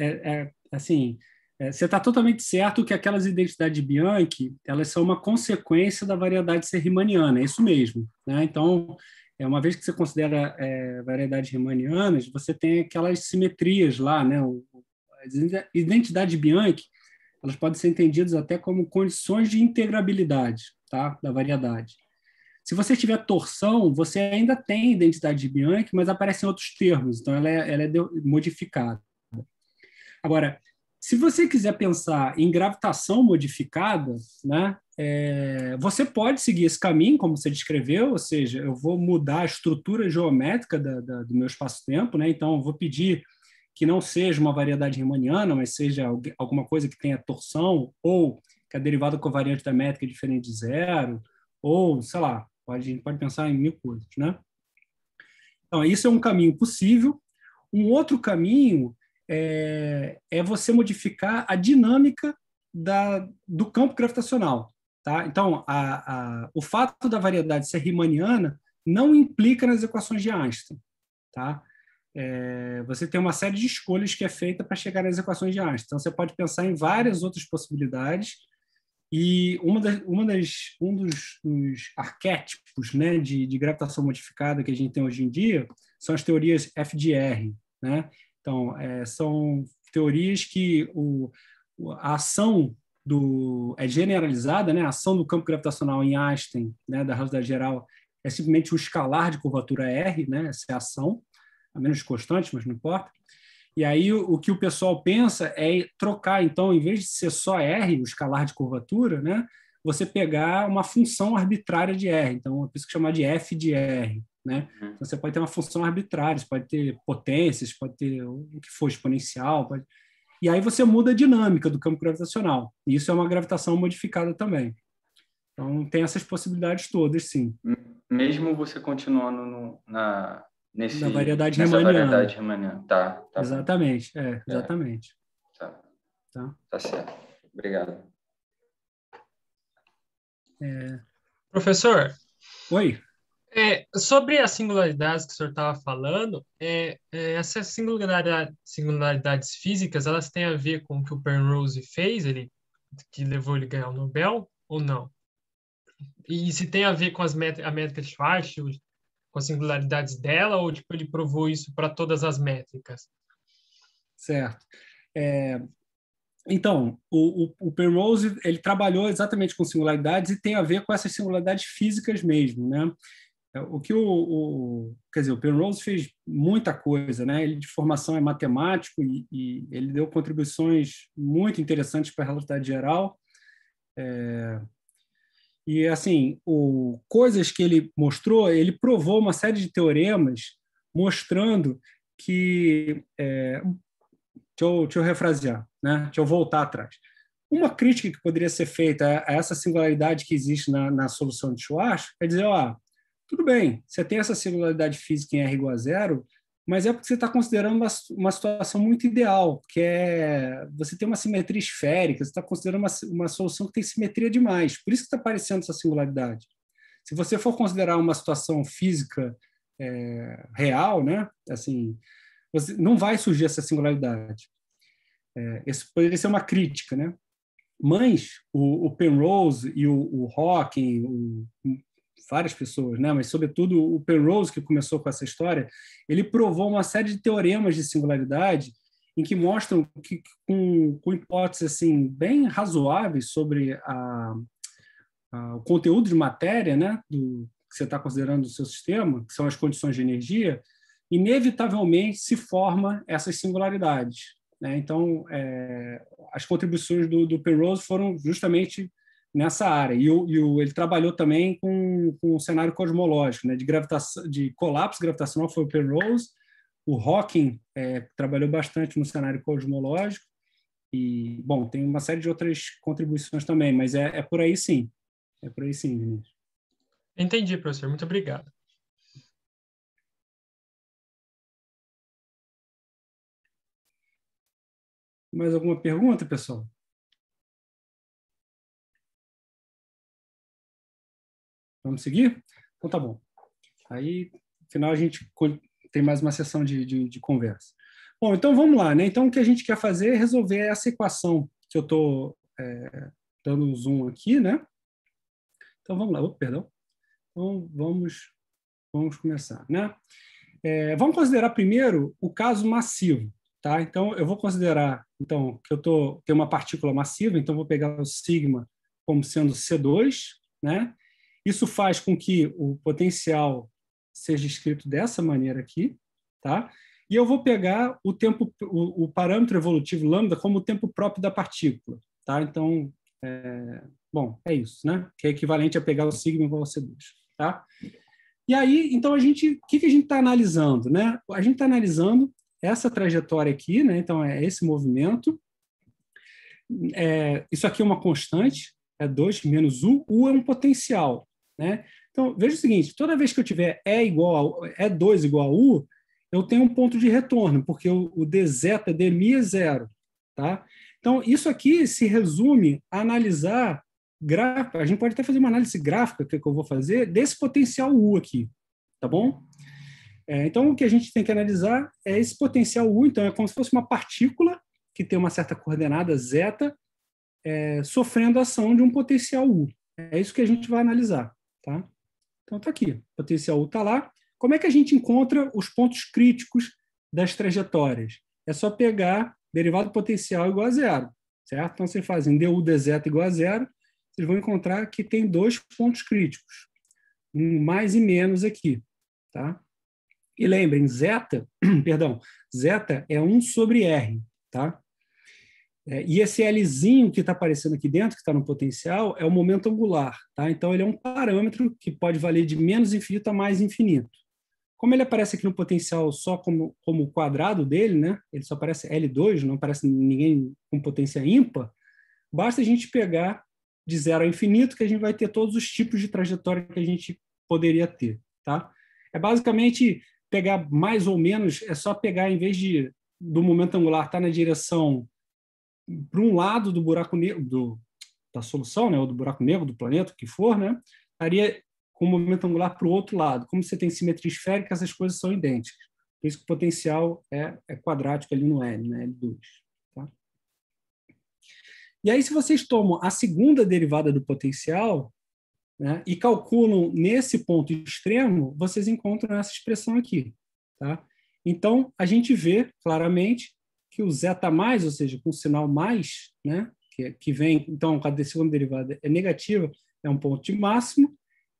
Speaker 2: é, é, é assim, é, você está totalmente certo que aquelas identidades de Bianchi, elas são uma consequência da variedade ser riemanniana, é isso mesmo. Né? Então, é, uma vez que você considera é, variedades riemannianas, você tem aquelas simetrias lá, né? As identidades Bianchi, elas podem ser entendidas até como condições de integrabilidade tá? da variedade. Se você tiver torção, você ainda tem identidade de Bianchi, mas aparecem outros termos, então ela é, ela é modificada. Agora, se você quiser pensar em gravitação modificada, né, é, você pode seguir esse caminho, como você descreveu, ou seja, eu vou mudar a estrutura geométrica da, da, do meu espaço-tempo, né, então eu vou pedir que não seja uma variedade riemanniana, mas seja alguma coisa que tenha torção, ou que é a derivada covariante da métrica é diferente de zero, ou, sei lá, pode, a gente pode pensar em mil coisas, né? Então, isso é um caminho possível. Um outro caminho é, é você modificar a dinâmica da, do campo gravitacional. Tá? Então, a, a, o fato da variedade ser riemanniana não implica nas equações de Einstein. Tá? é, você tem uma série de escolhas que é feita para chegar nas equações de Einstein. Então, você pode pensar em várias outras possibilidades e uma das, uma das, um dos, dos arquétipos né, de, de, gravitação modificada que a gente tem hoje em dia são as teorias FDR. Né? Então, é, são teorias que o, a ação do, é generalizada, né? a ação do campo gravitacional em Einstein, né, da realidade geral, é simplesmente o escalar de curvatura R, né, essa é a ação a menos constante mas não importa. E aí o, o que o pessoal pensa é trocar, então, em vez de ser só R, o escalar de curvatura, né, você pegar uma função arbitrária de R. Então, eu preciso que chamar de f de R. Né? Uhum. Então, você pode ter uma função arbitrária, você pode ter potências, pode ter o que for exponencial. Pode... E aí você muda a dinâmica do campo gravitacional. E isso é uma gravitação modificada também. Então, tem essas possibilidades todas, sim.
Speaker 8: Mesmo você continuando no, na, Nesse, da variedade nessa remaniana. variedade remaniana. Tá, tá
Speaker 2: Exatamente, é, é. exatamente. É. Tá.
Speaker 8: Tá. tá certo. Obrigado.
Speaker 6: É... Professor. Oi. É, sobre as singularidades que o senhor estava falando, é, é, essas singularidade, singularidades físicas, elas têm a ver com o que o Penrose fez, ele, que levou ele a ganhar o Nobel, ou não? E se tem a ver com as met a métrica de Schwarzschild, com as singularidades dela ou tipo, ele provou isso para todas as métricas?
Speaker 2: Certo. É, então, o, o, o, Penrose ele trabalhou exatamente com singularidades e tem a ver com essas singularidades físicas mesmo, né? É, o que o, o quer dizer, o Penrose fez muita coisa, né? Ele de formação é matemático e, e ele deu contribuições muito interessantes para a relatividade geral. É, e, assim, o, coisas que ele mostrou, ele provou uma série de teoremas mostrando que. É, deixa, eu, deixa eu refrasear, né? deixa eu voltar atrás. Uma crítica que poderia ser feita a, essa singularidade que existe na, na solução de Schwarz é dizer: ó, tudo bem, você tem essa singularidade física em R igual a zero, mas é porque você está considerando uma, uma, situação muito ideal, que é você tem uma simetria esférica, você está considerando uma, uma solução que tem simetria demais. Por isso que está aparecendo essa singularidade. Se você for considerar uma situação física é, real, né, assim, você, não vai surgir essa singularidade. É, isso poderia ser uma crítica, né? Mas o, o Penrose e o, o Hawking, o, várias pessoas, né? mas sobretudo o Penrose, que começou com essa história, ele provou uma série de teoremas de singularidade em que mostram que, com, com hipóteses assim, bem razoáveis sobre a, a, o conteúdo de matéria né? Do, que você está considerando o seu sistema, que são as condições de energia, inevitavelmente se forma essas singularidades. Né? Então, é, as contribuições do, do Penrose foram justamente nessa área. E, o, e o, ele trabalhou também com, com o cenário cosmológico, né, de, gravitação, de colapso gravitacional, foi o Penrose. O Hawking é, trabalhou bastante no cenário cosmológico. E, bom, tem uma série de outras contribuições
Speaker 1: também, mas é, é por aí sim. É por aí sim, Vinícius.
Speaker 6: Entendi, professor. Muito
Speaker 1: obrigado. Mais alguma pergunta, pessoal? Vamos seguir? Então tá bom. Aí, no final, a gente tem mais uma sessão de, de, de conversa.
Speaker 2: Bom, então vamos lá, né? Então o que a gente quer fazer é resolver essa equação que eu estou é, dando um zoom aqui, né? Então vamos lá, Opa, perdão. Então vamos, vamos começar, né? É, vamos considerar primeiro o caso massivo, tá? Então eu vou considerar então que eu tô tem uma partícula massiva, então vou pegar o sigma como sendo C2, né? Isso faz com que o potencial seja escrito dessa maneira aqui, tá? E eu vou pegar o tempo, o, o parâmetro evolutivo lambda como o tempo próprio da partícula, tá? Então, é, bom, é isso, né? Que é equivalente a pegar o sigma igual a C2, tá? E aí, então a gente, o que, que a gente está analisando, né? A gente está analisando essa trajetória aqui, né? Então é esse movimento. É, isso aqui é uma constante, é 2 menos 1. U é um potencial. Né? Então, veja o seguinte: toda vez que eu tiver E igual a E2 igual a U, eu tenho um ponto de retorno, porque o, o dz dmi é zero. Tá? Então, isso aqui se resume a analisar gráfico. A gente pode até fazer uma análise gráfica que, é que eu vou fazer desse potencial U aqui. Tá bom? É, então, o que a gente tem que analisar é esse potencial U. Então, é como se fosse uma partícula que tem uma certa coordenada zeta é, sofrendo a ação de um potencial U. É isso que a gente vai analisar. Tá? Então está aqui, o potencial U está lá. Como é que a gente encontra os pontos críticos das trajetórias? É só pegar derivado potencial igual a zero, certo? Então, você fazem du dz igual a zero, vocês vão encontrar que tem dois pontos críticos, um mais e menos aqui, tá? E lembrem, zeta, perdão, zeta é 1 sobre r, tá? É, e esse Lzinho que está aparecendo aqui dentro, que está no potencial, é o momento angular. Tá? Então, ele é um parâmetro que pode valer de menos infinito a mais infinito. Como ele aparece aqui no potencial só como, como quadrado dele, né? ele só aparece L2, não aparece ninguém com potência ímpar, basta a gente pegar de zero a infinito que a gente vai ter todos os tipos de trajetória que a gente poderia ter. Tá? É basicamente pegar mais ou menos, é só pegar, em vez de do momento angular estar tá na direção para um lado do buraco negro, do, da solução, né, ou do buraco negro, do planeta, o que for, né, estaria com o momento angular para o outro lado. Como você tem simetria esférica, essas coisas são idênticas. Por isso que o potencial é, é quadrático ali no L, né, L2. Tá? E aí, se vocês tomam a segunda derivada do potencial né, e calculam nesse ponto extremo, vocês encontram essa expressão aqui. Tá? Então, a gente vê claramente que o zeta tá mais, ou seja, com o sinal mais, né, que, que vem, então a segunda derivada é negativa, é um ponto de máximo,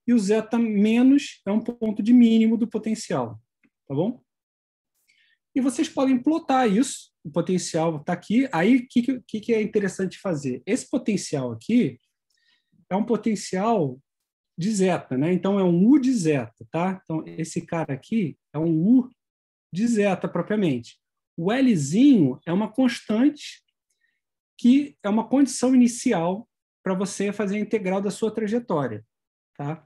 Speaker 2: e o zeta tá menos é um ponto de mínimo do potencial, tá bom? E vocês podem plotar isso, o potencial está aqui, aí o que, que, que é interessante fazer? Esse potencial aqui é um potencial de zeta, né? Então é um U de zeta, tá? Então esse cara aqui é um U de zeta propriamente. O Lzinho é uma constante que é uma condição inicial para você fazer a integral da sua trajetória. Tá?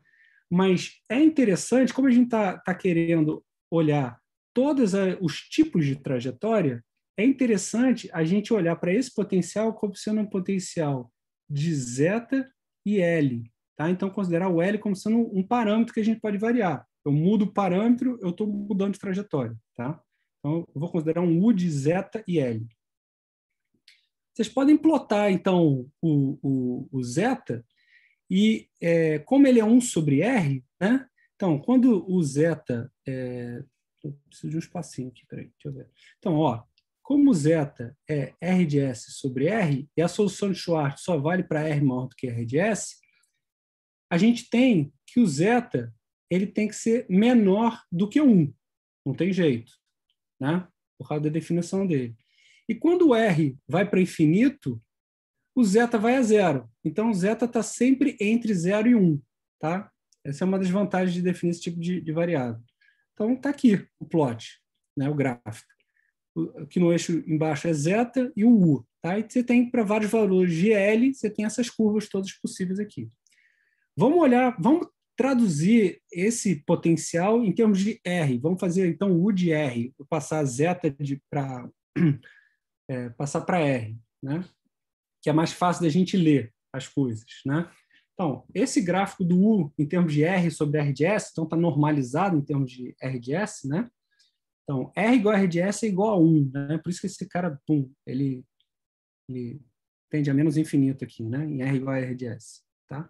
Speaker 2: Mas é interessante, como a gente está tá querendo olhar todos os tipos de trajetória, é interessante a gente olhar para esse potencial como sendo um potencial de zeta e L. Tá? Então, considerar o L como sendo um parâmetro que a gente pode variar. Eu mudo o parâmetro, eu estou mudando de trajetória. Tá? Então, eu vou considerar um U de zeta e L. Vocês podem plotar, então, o, o, o zeta, e é, como ele é 1 sobre R, né? Então, quando o zeta... É, eu preciso de um espacinho aqui, peraí, deixa eu ver. Então, ó, como zeta é R de S sobre R, e a solução de Schwartz só vale para R maior do que R de S, a gente tem que o zeta ele tem que ser menor do que 1. Não tem jeito né? por causa da definição dele. E quando o R vai para infinito, o zeta vai a zero. Então, o zeta está sempre entre zero e Um, tá? Essa é uma das vantagens de definir esse tipo de, de variável. Então, está aqui o plot, né? o gráfico. Aqui no eixo embaixo é zeta e o U. Tá? E você tem para vários valores de L, você tem essas curvas todas possíveis aqui. Vamos olhar, vamos traduzir esse potencial em termos de R. Vamos fazer então U de R, Vou passar a zeta de para é, passar para R, né? Que é mais fácil da gente ler as coisas, né? Então, esse gráfico do U em termos de R sobre R de S, então está normalizado em termos de R de S, né? Então, R igual a R de S é igual a 1, né? Por isso que esse cara, pum, ele, ele tende a menos infinito aqui, né? Em R igual a R de S, tá?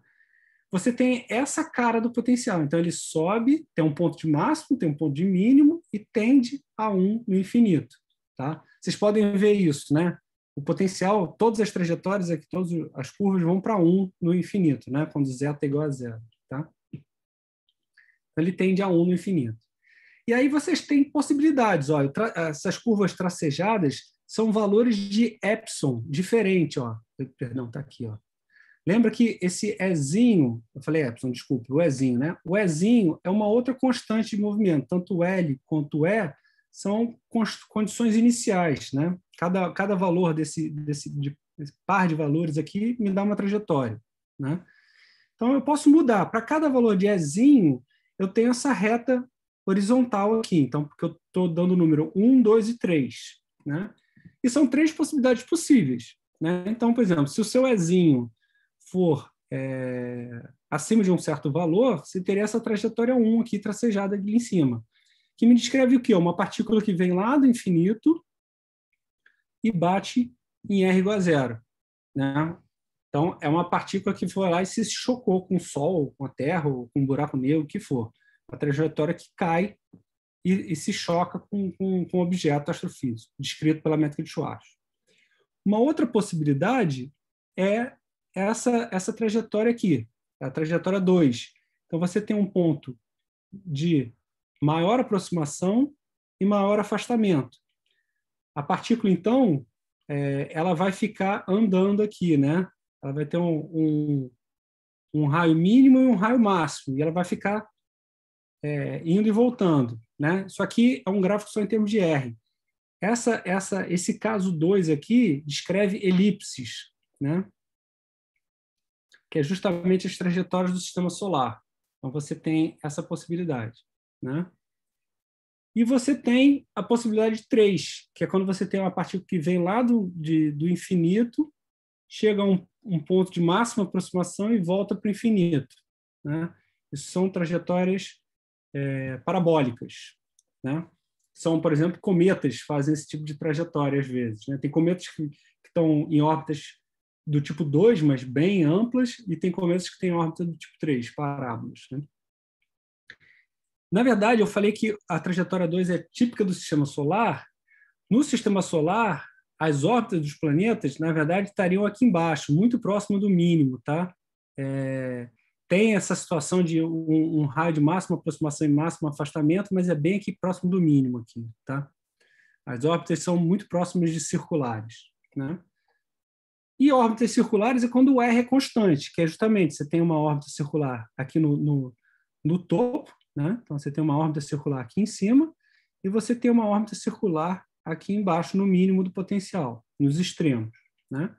Speaker 2: você tem essa cara do potencial. Então ele sobe, tem um ponto de máximo, tem um ponto de mínimo e tende a um no infinito. Tá? Vocês podem ver isso, né? O potencial, todas as trajetórias aqui, todas as curvas vão para um no infinito, né? Quando zeta é igual a zero, tá? Então, ele tende a um no infinito. E aí vocês têm possibilidades. Olha, essas curvas tracejadas são valores de epsilon diferente, ó. Perdão, tá aqui, ó. Lembra que esse Ezinho, eu falei Epsilon, desculpa, o Ezinho, né? O Ezinho é uma outra constante de movimento, tanto o L quanto o E são condições iniciais, né? Cada, cada valor desse, desse, de, desse par de valores aqui me dá uma trajetória, né? Então eu posso mudar, para cada valor de Ezinho, eu tenho essa reta horizontal aqui, então, porque eu estou dando o número 1, 2 e 3, né? E são três possibilidades possíveis, né? Então, por exemplo, se o seu Ezinho for é, acima de um certo valor, você teria essa trajetória 1 aqui tracejada ali em cima, que me descreve o que? Uma partícula que vem lá do infinito e bate em R igual a zero. Né? Então, é uma partícula que foi lá e se chocou com o Sol, com a Terra, ou com um buraco negro, o que for. Uma trajetória que cai e, e se choca com, com, com um objeto astrofísico, descrito pela métrica de Schwarzschild. Uma outra possibilidade é essa, essa trajetória aqui, a trajetória 2. Então, você tem um ponto de maior aproximação e maior afastamento. A partícula, então, é, ela vai ficar andando aqui, né? Ela vai ter um, um, um raio mínimo e um raio máximo, e ela vai ficar é, indo e voltando, né? Isso aqui é um gráfico só em termos de R. Essa, essa, esse caso 2 aqui descreve elipses, né? que é justamente as trajetórias do sistema solar. Então você tem essa possibilidade, né? E você tem a possibilidade 3, que é quando você tem uma partícula que vem lá do, de, do infinito, chega a um, um ponto de máxima aproximação e volta para o infinito. Né? Isso são trajetórias é, parabólicas. Né? São, por exemplo, cometas fazem esse tipo de trajetória às vezes. Né? Tem cometas que, que estão em órbitas do tipo 2, mas bem amplas, e tem começos que têm órbita do tipo 3, parábolas. Né? Na verdade, eu falei que a trajetória 2 é típica do sistema solar. No sistema solar, as órbitas dos planetas, na verdade, estariam aqui embaixo, muito próximo do mínimo. Tá? É, tem essa situação de um, um, raio de máxima aproximação e máximo afastamento, mas é bem aqui próximo do mínimo. aqui, tá? As órbitas são muito próximas de circulares. Né? E órbitas circulares é quando o R é constante, que é justamente você tem uma órbita circular aqui no, no, no topo, né? então você tem uma órbita circular aqui em cima, e você tem uma órbita circular aqui embaixo, no mínimo do potencial, nos extremos. Né?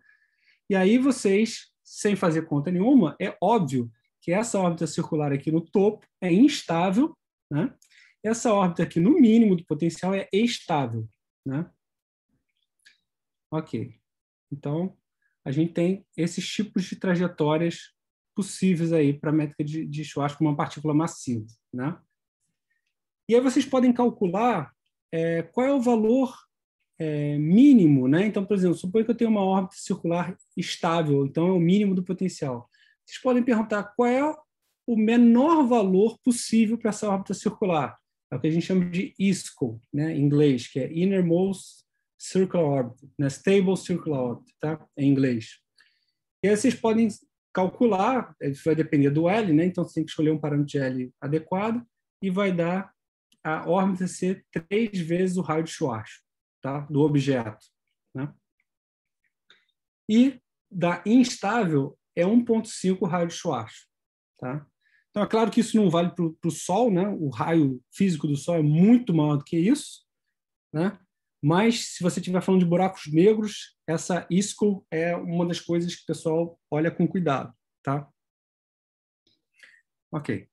Speaker 2: E aí vocês, sem fazer conta nenhuma, é óbvio que essa órbita circular aqui no topo é instável, né? essa órbita aqui no mínimo do potencial é estável. Né? Ok. Então, a gente tem esses tipos de trajetórias possíveis aí para a métrica de, de Schwarz como uma partícula massiva, né? E aí vocês podem calcular é, qual é o valor é, mínimo, né? Então, por exemplo, suponha que eu tenho uma órbita circular estável, então é o mínimo do potencial. Vocês podem perguntar qual é o menor valor possível para essa órbita circular. É o que a gente chama de ISCO, né, em inglês, que é Innermost circular orbit, né? stable circular orbit, tá? Em inglês. E aí vocês podem calcular, isso é, vai depender do L, né? Então você tem que escolher um parâmetro de L adequado e vai dar a órbita ser três vezes o raio de Schwarz, tá? Do objeto, né? E da instável é 1.5 raio de Schwarz, tá? Então, é claro que isso não vale para o Sol, né? O raio físico do Sol é muito maior do que isso, né? Mas se você estiver falando de buracos negros, essa ISCO é uma das coisas que o pessoal olha com cuidado, tá? Ok.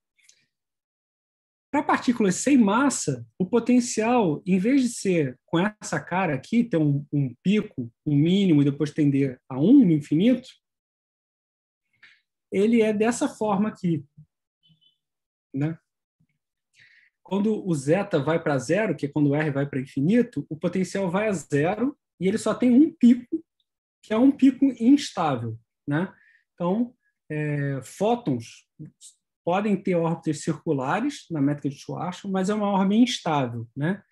Speaker 2: Para partículas sem massa, o potencial, em vez de ser com essa cara aqui, ter um, um pico, um mínimo e depois tender a 1 um no infinito, ele é dessa forma aqui. Né? Quando o zeta vai para zero, que é quando o R vai para infinito, o potencial vai a zero e ele só tem um pico, que é um pico instável. Né? Então, é, fótons podem ter órbitas circulares na métrica de Schwarzschild, mas é uma órbita instável. Né?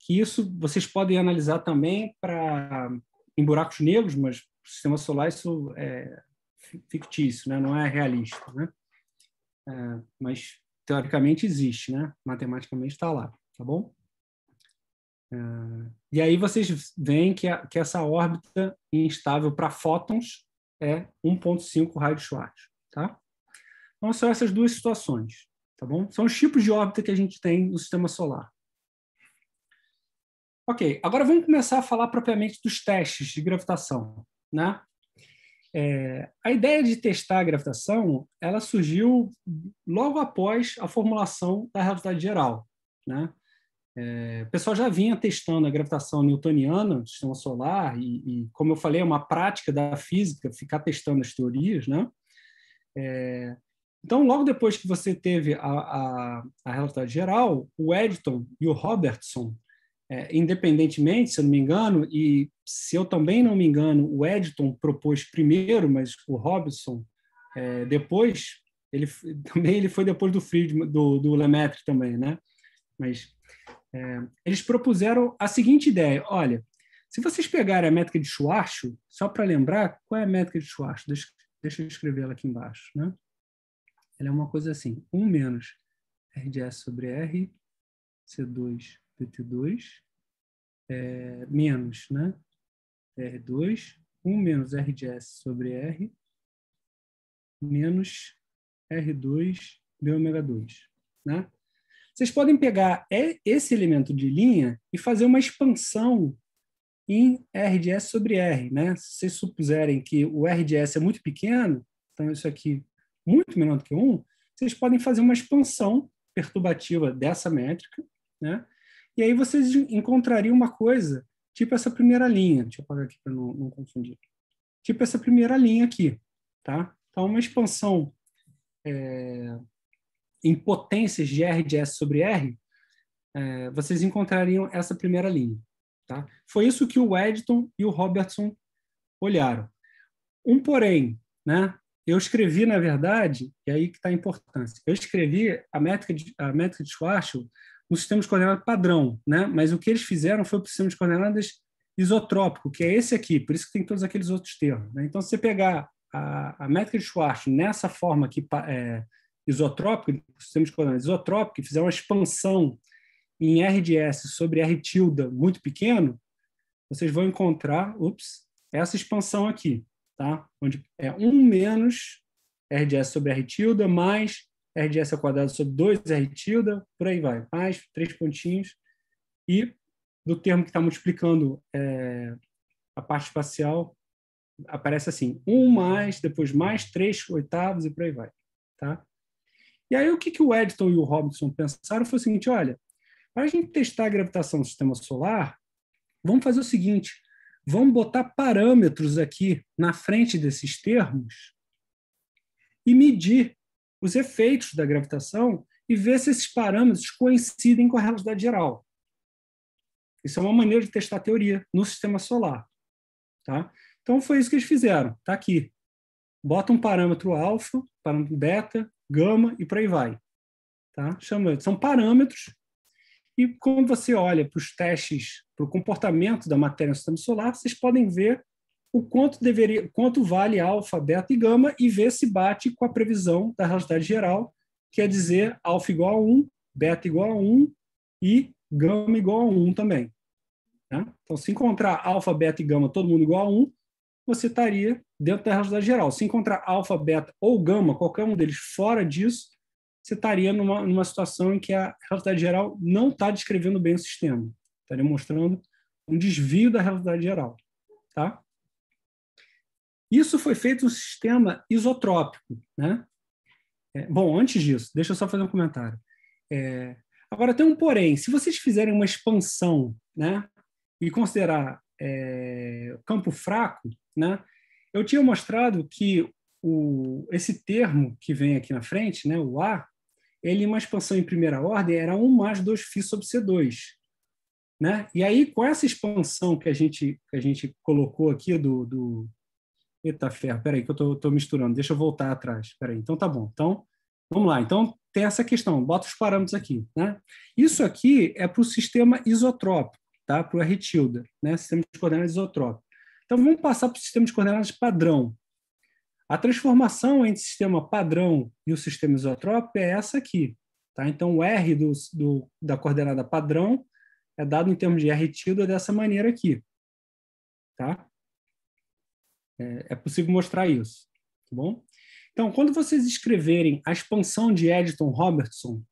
Speaker 2: Que isso vocês podem analisar também para em buracos negros, mas o sistema solar isso é fictício, né? não é realista. Né? É, mas teoricamente existe, né? Matematicamente está lá, tá bom? Uh, e aí vocês veem que, a, que essa órbita instável para fótons é 1.5 raio de Schwarz, tá? Então são essas duas situações, tá bom? São os tipos de órbita que a gente tem no sistema solar. Ok, agora vamos começar a falar propriamente dos testes de gravitação, né? É, a ideia de testar a gravitação ela surgiu logo após a formulação da relatividade geral. Né? É, o pessoal já vinha testando a gravitação newtoniana do sistema solar, e, e, como eu falei, é uma prática da física ficar testando as teorias. Né? É, então, logo depois que você teve a, a, a relatividade geral, o Edison e o Robertson é, independentemente, se eu não me engano, e se eu também não me engano, o Edton propôs primeiro, mas o Robson é, depois, ele também ele foi depois do Friedman, do, do Lemaitre também, né? Mas é, eles propuseram a seguinte ideia: olha, se vocês pegarem a métrica de Schwarzschild, só para lembrar, qual é a métrica de Schwarzschild? Deixa, deixa eu escrever ela aqui embaixo, né? Ela é uma coisa assim: 1 menos RDS sobre R, C2 PT2 é, menos, né? R2, é, 1 menos R de S sobre R, menos R2 de ômega 2, né? Vocês podem pegar esse elemento de linha e fazer uma expansão em R de S sobre R, né? Se vocês supuserem que o R de S é muito pequeno, então isso aqui muito menor do que 1, vocês podem fazer uma expansão perturbativa dessa métrica, né? E aí vocês encontrariam uma coisa, tipo essa primeira linha. Deixa eu apagar aqui para não, não confundir. Tipo essa primeira linha aqui, tá? Então, uma expansão é, em potências de R de S sobre R, é, vocês encontrariam essa primeira linha. Tá? Foi isso que o Edton e o Robertson olharam. Um porém, né? eu escrevi, na verdade, e aí que está a importância, eu escrevi a métrica de, a métrica de Schwarzschild um sistema de coordenadas padrão, né? Mas o que eles fizeram foi o sistema de coordenadas isotrópico, que é esse aqui, por isso que tem todos aqueles outros termos. Né? Então, se você pegar a, a métrica de Schwarz nessa forma aqui, é, isotrópico, sistema de coordenadas isotrópico, e fizer uma expansão em RDS sobre R tilde muito pequeno, vocês vão encontrar ups, essa expansão aqui, tá? onde é 1 menos RDS sobre R tilde mais RDS ao quadrado sobre 2, R tilda, por aí vai, mais três pontinhos. E do termo que está multiplicando é, a parte espacial, aparece assim, 1 um mais, depois mais 3 oitavos e por aí vai. Tá? E aí o que, que o Edson e o Robinson pensaram foi o seguinte, olha, para a gente testar a gravitação do sistema solar, vamos fazer o seguinte, vamos botar parâmetros aqui na frente desses termos e medir os efeitos da gravitação e ver se esses parâmetros coincidem com a relatividade geral. Isso é uma maneira de testar a teoria no sistema solar. Tá? Então, foi isso que eles fizeram. Está aqui. Bota um parâmetro alfa, parâmetro beta, gama e por aí vai. Tá? Chama, são parâmetros. E quando você olha para os testes, para o comportamento da matéria no sistema solar, vocês podem ver o quanto deveria, quanto vale alfa, beta e gama e ver se bate com a previsão da realidade geral, quer é dizer, alfa igual a 1, beta igual a 1 e gama igual a 1 também. Né? Então, se encontrar alfa, beta e gama todo mundo igual a 1, você estaria dentro da realidade geral. Se encontrar alfa, beta ou gama, qualquer um deles fora disso, você estaria numa, numa situação em que a realidade geral não está descrevendo bem o sistema. Estaria mostrando um desvio da realidade geral. Tá? Isso foi feito um sistema isotrópico. Né? É, bom, antes disso, deixa eu só fazer um comentário. É, agora, tem um porém. Se vocês fizerem uma expansão né, e considerar é, campo fraco, né, eu tinha mostrado que o, esse termo que vem aqui na frente, né, o A, ele, uma expansão em primeira ordem, era 1 mais 2 φ sobre C2. Né? E aí, com essa expansão que a gente, que a gente colocou aqui do, do, Eita ferro, peraí que eu tô, tô misturando, deixa eu voltar atrás. Peraí, então tá bom. Então, vamos lá. Então, tem essa questão, bota os parâmetros aqui. Né? Isso aqui é para o sistema isotrópico, tá? para o R-tilde, né? sistema de coordenadas isotrópico. Então, vamos passar para o sistema de coordenadas padrão. A transformação entre o sistema padrão e o sistema isotrópico é essa aqui. Tá? Então, o R do, do, da coordenada padrão é dado em termos de R tilde dessa maneira aqui. Tá? É, é possível mostrar isso, tá bom? Então, quando vocês escreverem a expansão de Edison-Robertson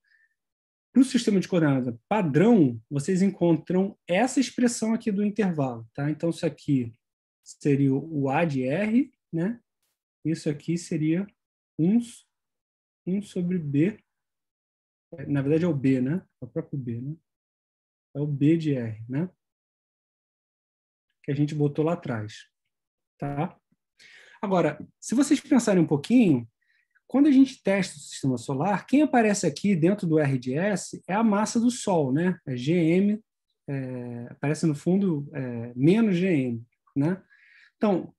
Speaker 2: para o sistema de coordenada padrão, vocês encontram essa expressão aqui do intervalo, tá? Então, isso aqui seria o A de R, né? Isso aqui seria
Speaker 1: 1, um sobre B. Na verdade, é o B, né? É o próprio B, né? É o B de R, né?
Speaker 2: Que a gente botou lá atrás. Tá? Agora, se vocês pensarem um pouquinho, quando a gente testa o sistema solar, quem aparece aqui dentro do RDS é a massa do Sol, né? É GM, é, aparece no fundo é, menos GM, né? Então,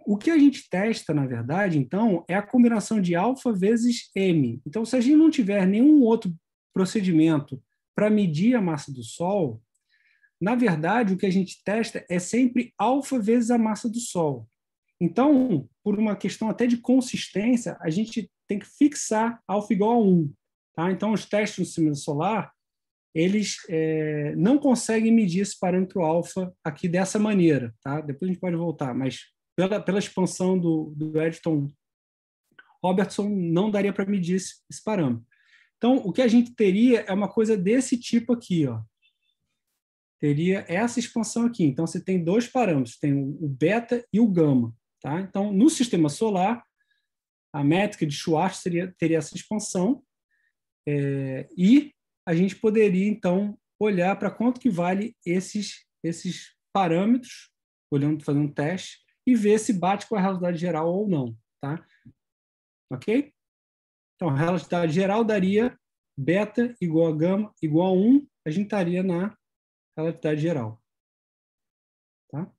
Speaker 2: o que a gente testa, na verdade, então, é a combinação de alfa vezes M. Então, se a gente não tiver nenhum outro procedimento para medir a massa do Sol, na verdade, o que a gente testa é sempre alfa vezes a massa do Sol. Então, por uma questão até de consistência, a gente tem que fixar alfa igual a 1. Tá? Então, os testes no sistema solar, eles é, não conseguem medir esse parâmetro alfa aqui dessa maneira. Tá? Depois a gente pode voltar, mas pela, pela expansão do, do Edson Robertson, não daria para medir esse, esse parâmetro. Então, o que a gente teria é uma coisa desse tipo aqui, ó teria essa expansão aqui. Então, você tem dois parâmetros, tem o beta e o gama. Tá? Então, no sistema solar, a métrica de Schwartz teria, teria essa expansão é, e a gente poderia, então, olhar para quanto que vale esses, esses parâmetros, olhando, fazendo um teste, e ver se bate com a realidade geral ou não. Tá? Ok? Então, a realidade geral daria beta
Speaker 1: igual a gama igual a 1, a gente estaria na relatividade geral. Tá?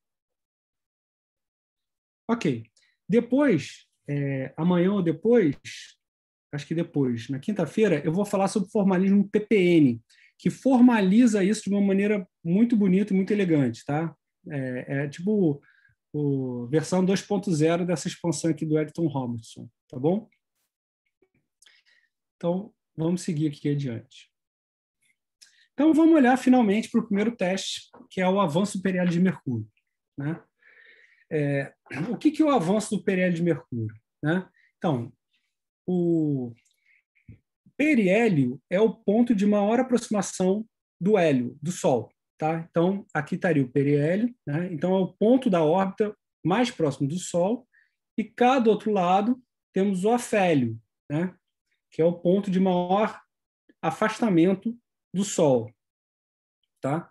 Speaker 1: Ok. Depois,
Speaker 2: é, amanhã ou depois, acho que depois, na quinta-feira, eu vou falar sobre formalismo PPN, que formaliza isso de uma maneira muito bonita e muito elegante. Tá? É, é tipo a versão 2.0 dessa expansão aqui do Edson Robertson, tá bom? Então, vamos seguir aqui adiante. Então vamos olhar finalmente para o primeiro teste, que é o avanço do PNL de mercúrio. Né? É, o que, que é o avanço do PNL de mercúrio? Né? Então, o perihélio é o ponto de maior aproximação do hélio, do Sol. Tá? Então, aqui estaria o perihélio. Né? Então, é o ponto da órbita mais próximo do Sol. E cá do outro lado, temos o afélio, né? que é o ponto de maior afastamento do Sol, tá?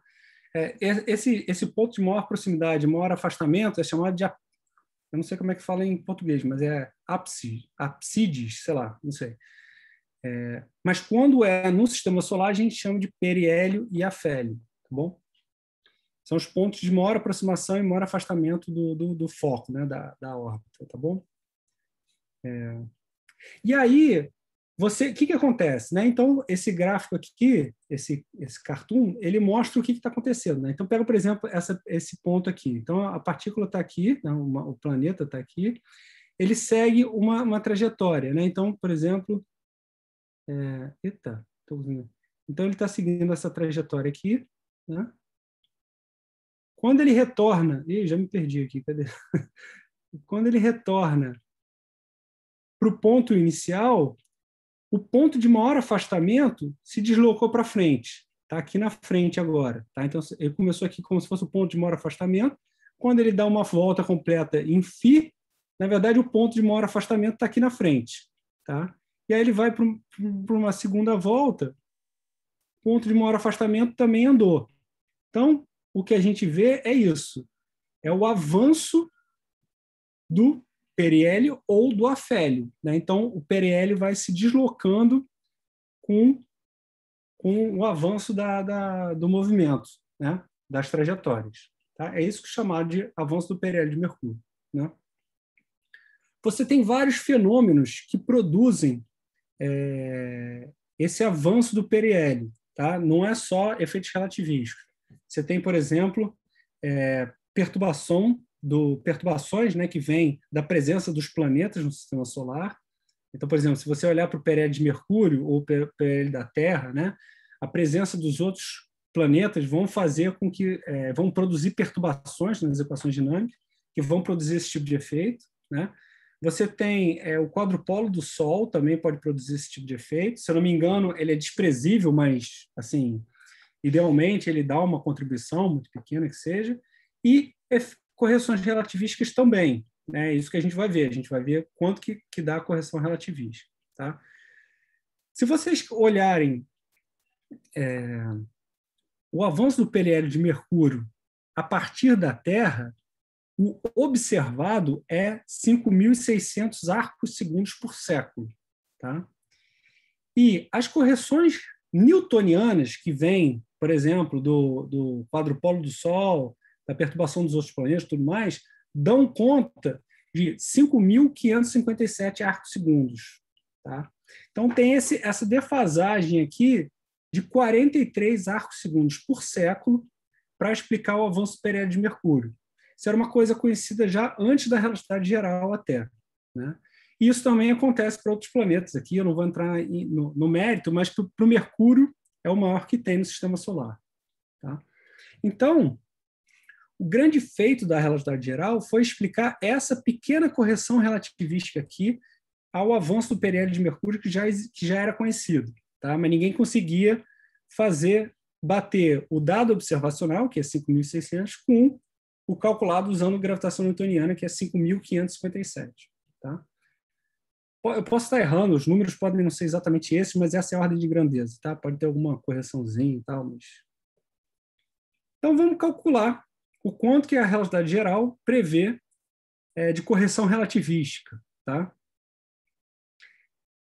Speaker 2: É, esse, esse ponto de maior proximidade, maior afastamento, é chamado de, eu não sei como é que fala em português, mas é ápice, ápsides, sei lá, não sei. É, mas quando é no sistema solar, a gente chama de periélio e afélio, tá bom? São os pontos de maior aproximação e maior afastamento do, do, do foco, né, da, da órbita, tá bom? É. E aí, você, o que, que acontece, né? Então esse gráfico aqui, esse esse cartoon, ele mostra o que está acontecendo, né? Então pega por exemplo essa, esse ponto aqui. Então a partícula está aqui, né? Uma, o planeta está aqui. Ele segue uma, uma trajetória, né? Então por exemplo, é, eita, então ele está seguindo essa trajetória aqui, né? Quando ele retorna, Ih, já me perdi aqui, cadê? Quando ele retorna para o ponto inicial, o ponto de maior afastamento se deslocou para frente, está aqui na frente agora. Tá? Então, ele começou aqui como se fosse o ponto de maior afastamento. Quando ele dá uma volta completa em Φ, na verdade, o ponto de maior afastamento está aqui na frente. Tá? E aí ele vai para uma segunda volta, o ponto de maior afastamento também andou. Então, o que a gente vê é isso: é o avanço do periélio ou do afélio. Né? Então, o periélio vai se deslocando com, com o avanço da, da, do movimento, né? das trajetórias. Tá? É isso que é chamado de avanço do periélio de Mercúrio. Né? Você tem vários fenômenos que produzem é, esse avanço do periélio. Tá? Não é só efeitos relativísticos. Você tem, por exemplo, é, perturbação do perturbações né, que vêm da presença dos planetas no sistema solar. Então, por exemplo, se você olhar para o PL de Mercúrio ou o PL da Terra, né, a presença dos outros planetas vão fazer com que é, vão produzir perturbações nas equações dinâmicas que vão produzir esse tipo de efeito, né? Você tem é, o quadrupolo do Sol também pode produzir esse tipo de efeito. Se eu não me engano, ele é desprezível, mas assim, idealmente ele dá uma contribuição muito pequena que seja. E correções relativísticas também. Né? É isso que a gente vai ver. A gente vai ver quanto que, que dá a correção relativística. Tá? Se vocês olharem é, o avanço do PLL de Mercúrio a partir da Terra, o observado é 5.600 arcos segundos por século. Tá? E as correções newtonianas que vêm, por exemplo, do, do quadrupolo do Sol, da perturbação dos outros planetas e tudo mais, dão conta de 5.557 arcos-segundos. Tá? Então, tem esse, essa defasagem aqui de 43 arcos-segundos por século para explicar o avanço periódico de Mercúrio. Isso era uma coisa conhecida já antes da relatividade geral até. Né? E isso também acontece para outros planetas aqui, eu não vou entrar em, no, no, mérito, mas para o Mercúrio é o maior que tem no sistema solar. Tá? Então, o grande feito da relatividade geral foi explicar essa pequena correção relativística aqui ao avanço do período de Mercúrio, que já, que já era conhecido. Tá? Mas ninguém conseguia fazer bater o dado observacional, que é 5.600, com o calculado usando gravitação newtoniana, que é 5.557. Tá? Eu posso estar errando, os números podem não ser exatamente esses, mas essa é a ordem de grandeza. Tá? Pode ter alguma correçãozinha e tal, mas... Então, vamos calcular o quanto que a relatividade geral prevê é, de correção relativística, tá?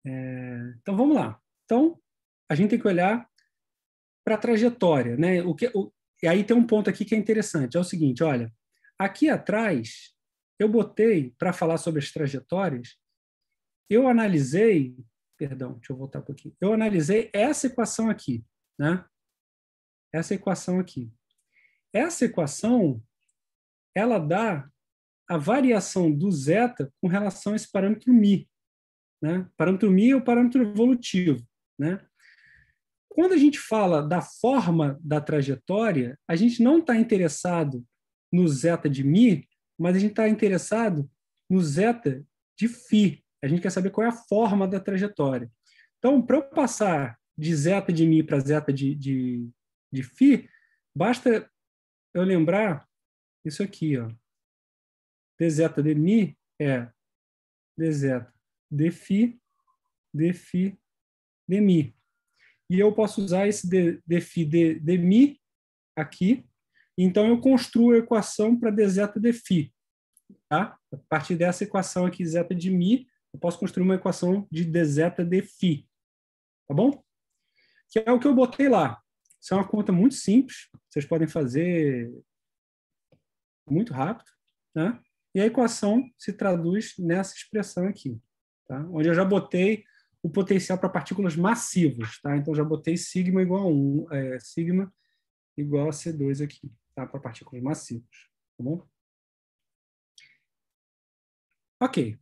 Speaker 2: É, então vamos lá. Então a gente tem que olhar para a trajetória, né? O que, o, e aí tem um ponto aqui que é interessante. É o seguinte, olha, aqui atrás eu botei para falar sobre as trajetórias, eu analisei, perdão, deixa eu voltar um pouquinho. Eu analisei essa equação aqui, né? Essa equação aqui. Essa equação ela dá a variação do zeta com relação a esse parâmetro mi. Né? Parâmetro mi é o parâmetro evolutivo. Né? Quando a gente fala da forma da trajetória, a gente não está interessado no zeta de mi, mas a gente está interessado no zeta de φ. A gente quer saber qual é a forma da trajetória. Então, para eu passar de zeta de mi para zeta de, de, de φ, basta eu lembrar isso aqui, ó. d de mi é d de φ, de de mi. E eu posso usar esse dφ d de, de mi aqui. Então, eu construo a equação para d de φ. Tá? A partir dessa equação aqui, zeta de mi, eu posso construir uma equação de d de φ. Tá bom? Que é o que eu botei lá. Isso é uma conta muito simples, vocês podem fazer muito rápido, né? E a equação se traduz nessa expressão aqui, tá? Onde eu já botei o potencial para partículas massivas, tá? Então já botei sigma igual a 1, é, sigma igual a C2 aqui, tá? Para partículas massivas,
Speaker 1: tá bom? Ok.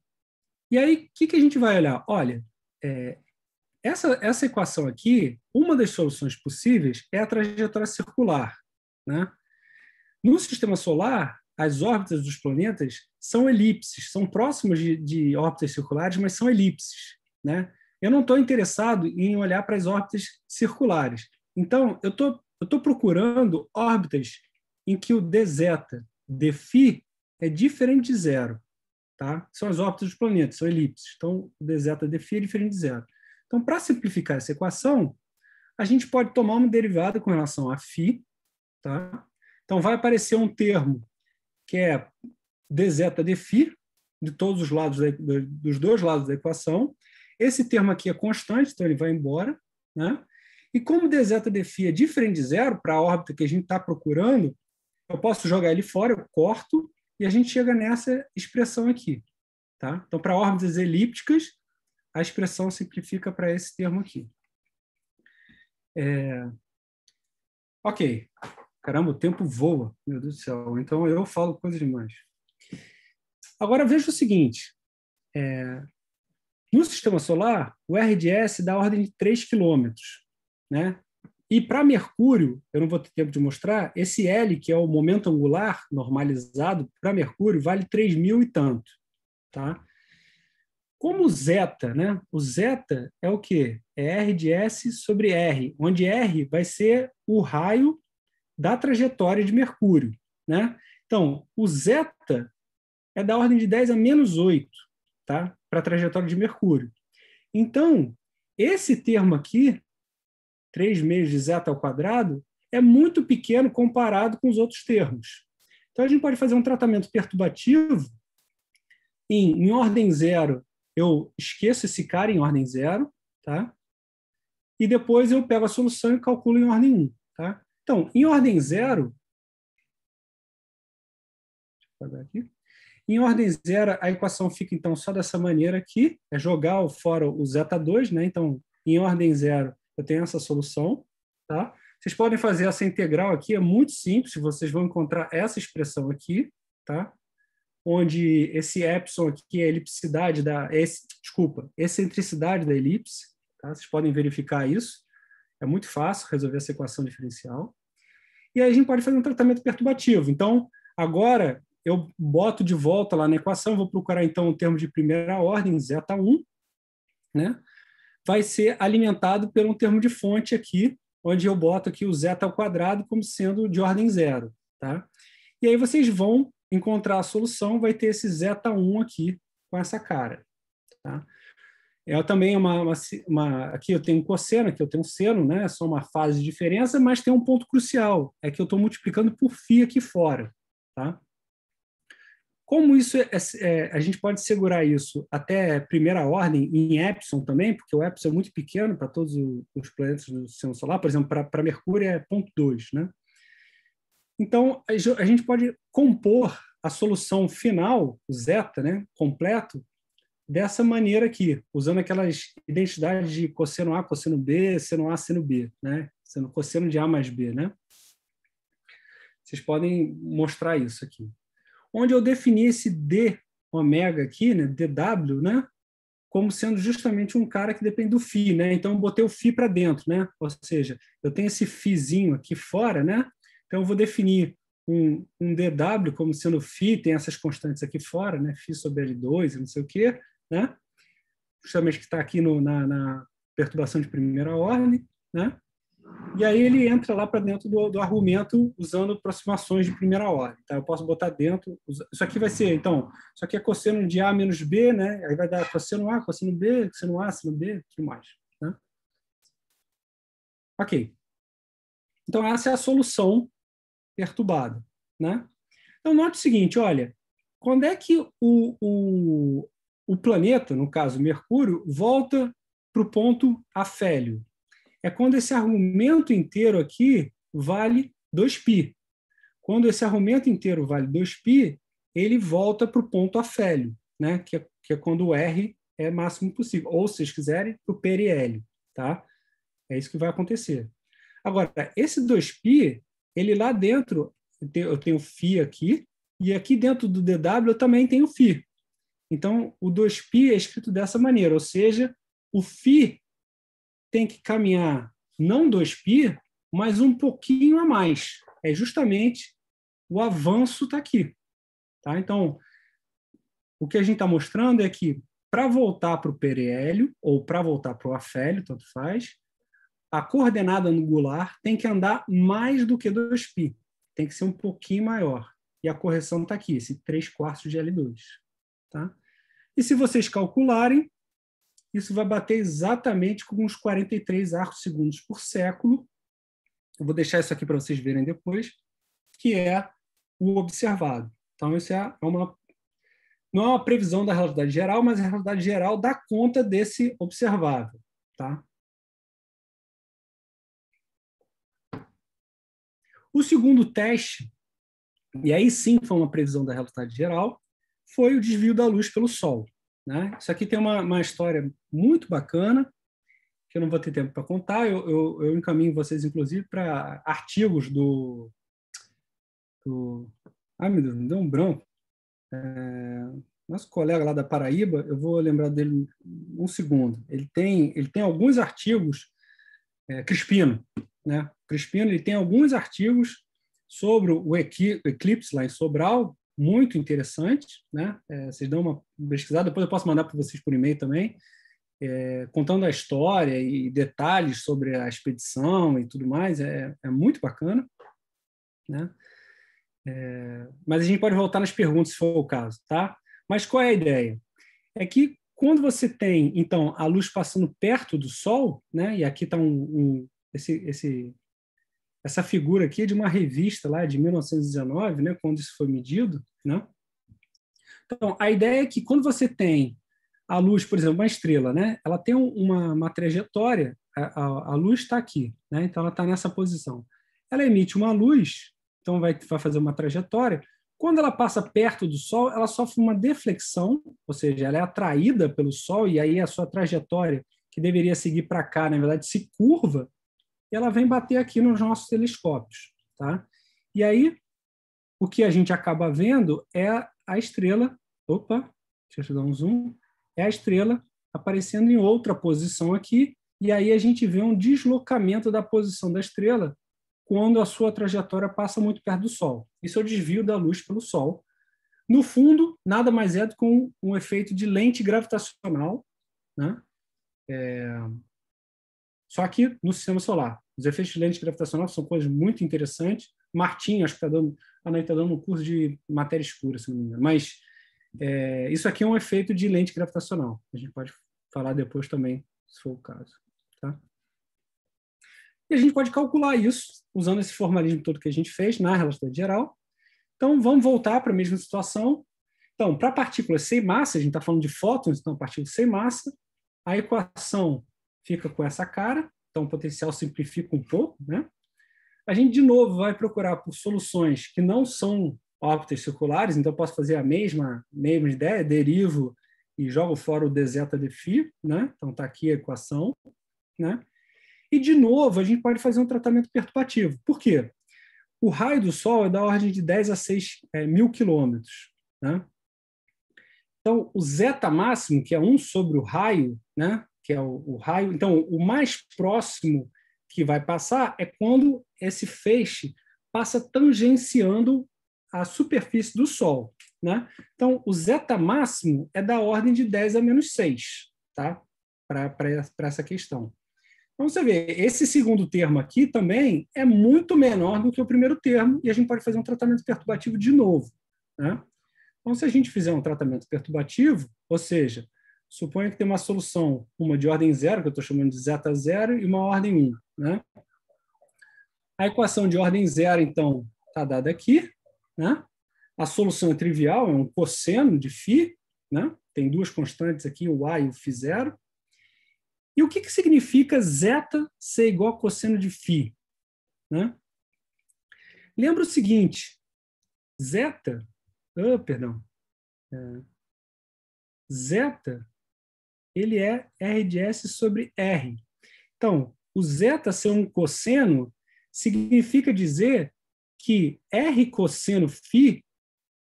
Speaker 1: E aí, o que, que a gente vai olhar? Olha, é, essa, essa equação aqui, uma das
Speaker 2: soluções possíveis é a trajetória circular. Né? No sistema solar, as órbitas dos planetas são elipses, são próximos de, de órbitas circulares, mas são elipses. Né? Eu não estou interessado em olhar para as órbitas circulares. Então, eu tô, estou procurando órbitas em que o dθ, dφ, é diferente de zero. Tá? São as órbitas dos planetas, são elipses. Então, o dθ, dφ é diferente de zero. Então, para simplificar essa equação, a gente pode tomar uma derivada com relação a φ. Tá? Então, vai aparecer um termo que é dz de φ, de todos os lados, da, dos dois lados da equação. Esse termo aqui é constante, então ele vai embora. Né? E como dz de φ é diferente de zero para a órbita que a gente está procurando, eu posso jogar ele fora, eu corto, e a gente chega nessa expressão aqui. Tá? Então, para órbitas elípticas, a expressão simplifica para esse termo aqui. É... Ok. Caramba, o tempo voa, meu Deus do céu. Então eu falo coisa demais. Agora veja o seguinte: é... no sistema solar, o RDS dá ordem de 3 km. Né? E para Mercúrio, eu não vou ter tempo de mostrar, esse L, que é o momento angular normalizado, para Mercúrio, vale 3 mil e tanto. Tá? Como o zeta, né? O zeta é o quê? É R de S sobre R, onde R vai ser o raio da trajetória de Mercúrio, né? Então, o zeta é da ordem de 10 a menos 8, tá? Para a trajetória de Mercúrio. Então, esse termo aqui, 3 meios de zeta ao quadrado, é muito pequeno comparado com os outros termos. Então, a gente pode fazer um tratamento perturbativo em, em ordem zero eu esqueço esse cara em ordem zero, tá? E depois eu pego a solução e calculo em ordem 1, um, tá? Então, em ordem zero, aqui. Em ordem zero, a equação fica, então, só dessa maneira aqui, é jogar fora o zeta2, né? Então, em ordem zero, eu tenho essa solução, tá? Vocês podem fazer essa integral aqui, é muito simples, vocês vão encontrar essa expressão aqui, tá? onde esse epsilon aqui é a elipsidade da, é esse, desculpa, excentricidade da elipse, tá? Vocês podem verificar isso. É muito fácil resolver essa equação diferencial. E aí a gente pode fazer um tratamento perturbativo. Então, agora eu boto de volta lá na equação, vou procurar então o termo de primeira ordem, zeta1, né? Vai ser alimentado por um termo de fonte aqui, onde eu boto aqui o zeta ao quadrado como sendo de ordem zero, tá? E aí vocês vão encontrar a solução, vai ter esse zeta 1 aqui com essa cara. Tá? É também uma, uma, uma, Aqui eu tenho um cosseno, aqui eu tenho um seno, né? é só uma fase de diferença, mas tem um ponto crucial, é que eu estou multiplicando por φ aqui fora. Tá? Como isso é, é, a gente pode segurar isso até primeira ordem em Epsilon também, porque o Epsilon é muito pequeno para todos os planetas do sistema solar, por exemplo, para Mercúrio é 0,2, né? Então, a gente pode compor a solução final, o zeta, né, completo, dessa maneira aqui, usando aquelas identidades de cosseno A, cosseno B, seno A, seno B, né? Sendo cosseno de A mais B, né? Vocês podem mostrar isso aqui. Onde eu defini esse D ômega aqui, né, DW, né, como sendo justamente um cara que depende do φ, né? Então eu botei o φ para dentro, né? Ou seja, eu tenho esse φzinho aqui fora, né? Então, eu vou definir um, um DW como sendo φ, tem essas constantes aqui fora, né? φ sobre L2 não sei o quê, né? justamente que está aqui no, na, na, perturbação de primeira ordem, né? E aí ele entra lá para dentro do, do, argumento usando aproximações de primeira ordem, tá? Eu posso botar dentro, isso aqui vai ser, então, isso aqui é cosseno de A menos B, né? Aí vai dar cosseno A, cosseno B, cosseno A, cosseno B, tudo mais, né? Ok. Então essa é a solução perturbada. Né? Então, note o seguinte: olha, quando é que o, o, o planeta, no caso Mercúrio, volta para o ponto afélio? É quando esse argumento inteiro aqui vale 2π. Quando esse argumento inteiro vale 2π, ele volta para o ponto afélio, né? que, é, que é quando o R é máximo possível. Ou, se vocês quiserem, para o periélio. Tá? É isso que vai acontecer. Agora, esse 2π ele lá dentro, eu tenho φ aqui, e aqui dentro do DW eu também tenho φ. Então, o 2π é escrito dessa maneira, ou seja, o φ tem que caminhar não 2π, mas um pouquinho a mais. É justamente o avanço está aqui. Tá? Então, o que a gente está mostrando é que para voltar para o perélio, ou para voltar para o afélio, tanto faz, a coordenada angular tem que andar mais do que 2π, tem que ser um pouquinho maior. E a correção está aqui, esse 3 quartos de L2. Tá? E se vocês calcularem, isso vai bater exatamente com uns 43 arcos segundos por século. Eu vou deixar isso aqui para vocês verem depois, que é o observado. Então, isso é, é uma não é uma previsão da realidade geral, mas é a realidade geral
Speaker 1: dá conta desse observável, tá? O segundo teste, e aí sim
Speaker 2: foi uma previsão da realidade geral, foi o desvio da luz pelo Sol. Né? Isso aqui tem uma, uma história muito bacana, que eu não vou ter tempo para contar. Eu, eu, eu, encaminho vocês, inclusive, para artigos do, do. Ai, meu Deus, me deu um branco. É, nosso colega lá da Paraíba, eu vou lembrar dele um segundo. Ele tem, ele tem alguns artigos é, Crispino. Né? Crispino ele tem alguns artigos sobre o eclipse lá em Sobral, muito interessantes. Né? É, vocês dão uma pesquisada, depois eu posso mandar para vocês por e-mail também, é, contando a história e detalhes sobre a expedição e tudo mais. É, é muito bacana. Né? É, mas a gente pode voltar nas perguntas se for o caso, tá? Mas qual é a ideia? É que quando você tem, então, a luz passando perto do Sol, né? e aqui está um, um, esse, esse, essa figura aqui é de uma revista lá de 1919, né? quando isso foi medido. Né? Então, a ideia é que quando você tem a luz, por exemplo, uma estrela, né? ela tem uma, uma trajetória, a, a, a luz está aqui, né? então ela está nessa posição. Ela emite uma luz, então vai, vai fazer uma trajetória, quando ela passa perto do Sol, ela sofre uma deflexão, ou seja, ela é atraída pelo Sol e aí a sua trajetória, que deveria seguir para cá, na verdade, se curva e ela vem bater aqui nos nossos telescópios. Tá? E aí, o que a gente acaba vendo é a estrela. Opa, deixa eu dar um zoom. É a estrela aparecendo em outra posição aqui, e aí a gente vê um deslocamento da posição da estrela quando a sua trajetória passa muito perto do Sol. Isso é o desvio da luz pelo Sol. No fundo, nada mais é do que um, um efeito de lente gravitacional, né? É... Só que no sistema solar. Os efeitos de lente gravitacional são coisas muito interessantes. Martim, acho que está dando, ah, não, tá dando um curso de matéria escura, se não me engano. Mas é, isso aqui é um efeito de lente gravitacional. A gente pode falar depois também, se for o caso. Tá? E a gente pode calcular isso usando esse formalismo todo que a gente fez na relatividade geral. Então, vamos voltar para a mesma situação. Então, para partículas sem massa, a gente está falando de fótons, então partículas sem massa, a equação fica com essa cara, então o potencial simplifica um pouco, né? A gente, de novo, vai procurar por soluções que não são ópticas circulares, então eu posso fazer a mesma, mesma ideia, derivo e jogo fora o d de φ, né? Então está aqui a equação, né? E, de novo, a gente pode fazer um tratamento perturbativo. Por quê? O raio do Sol é da ordem de 10 a 6 é, mil quilômetros. Né? Então, o zeta máximo, que é 1 sobre o raio, né? que é o, o raio. Então, o mais próximo que vai passar é quando esse feixe passa tangenciando a superfície do Sol. Né? Então, o zeta máximo é da ordem de 10 a menos 6, tá? para essa questão. Então, você vê, esse segundo termo aqui também é muito menor do que o primeiro termo, e a gente pode fazer um tratamento perturbativo de novo. Né? Então, se a gente fizer um tratamento perturbativo, ou seja, suponha que tem uma solução, uma de ordem zero, que eu estou chamando de zeta zero e uma ordem 1. Né? A equação de ordem zero, então, está dada aqui. Né? A solução é trivial, é um cosseno de φ, né? tem duas constantes aqui, o a e o φ0. E o que, que significa zeta ser igual a cosseno de φ?
Speaker 1: Né? Lembra o seguinte, zeta, oh, perdão, é, zeta,
Speaker 2: ele é R de S sobre R. Então, o zeta ser um cosseno significa dizer que R cosseno φ,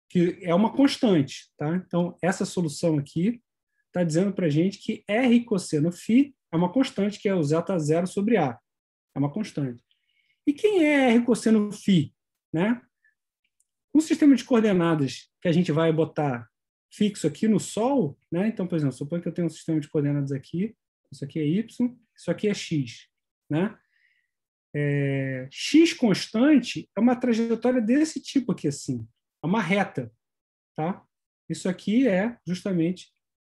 Speaker 2: que é uma constante, tá? Então, essa solução aqui está dizendo para a gente que R cosseno φ é uma constante que é o zeta zero sobre A. É uma constante. E quem é R cosseno φ? Né? Um sistema de coordenadas que a gente vai botar fixo aqui no Sol, né? então, por exemplo, suponho que eu tenho um sistema de coordenadas aqui, isso aqui é Y, isso aqui é X. Né? É, X constante é uma trajetória desse tipo aqui, assim, é uma reta. Tá? Isso aqui é justamente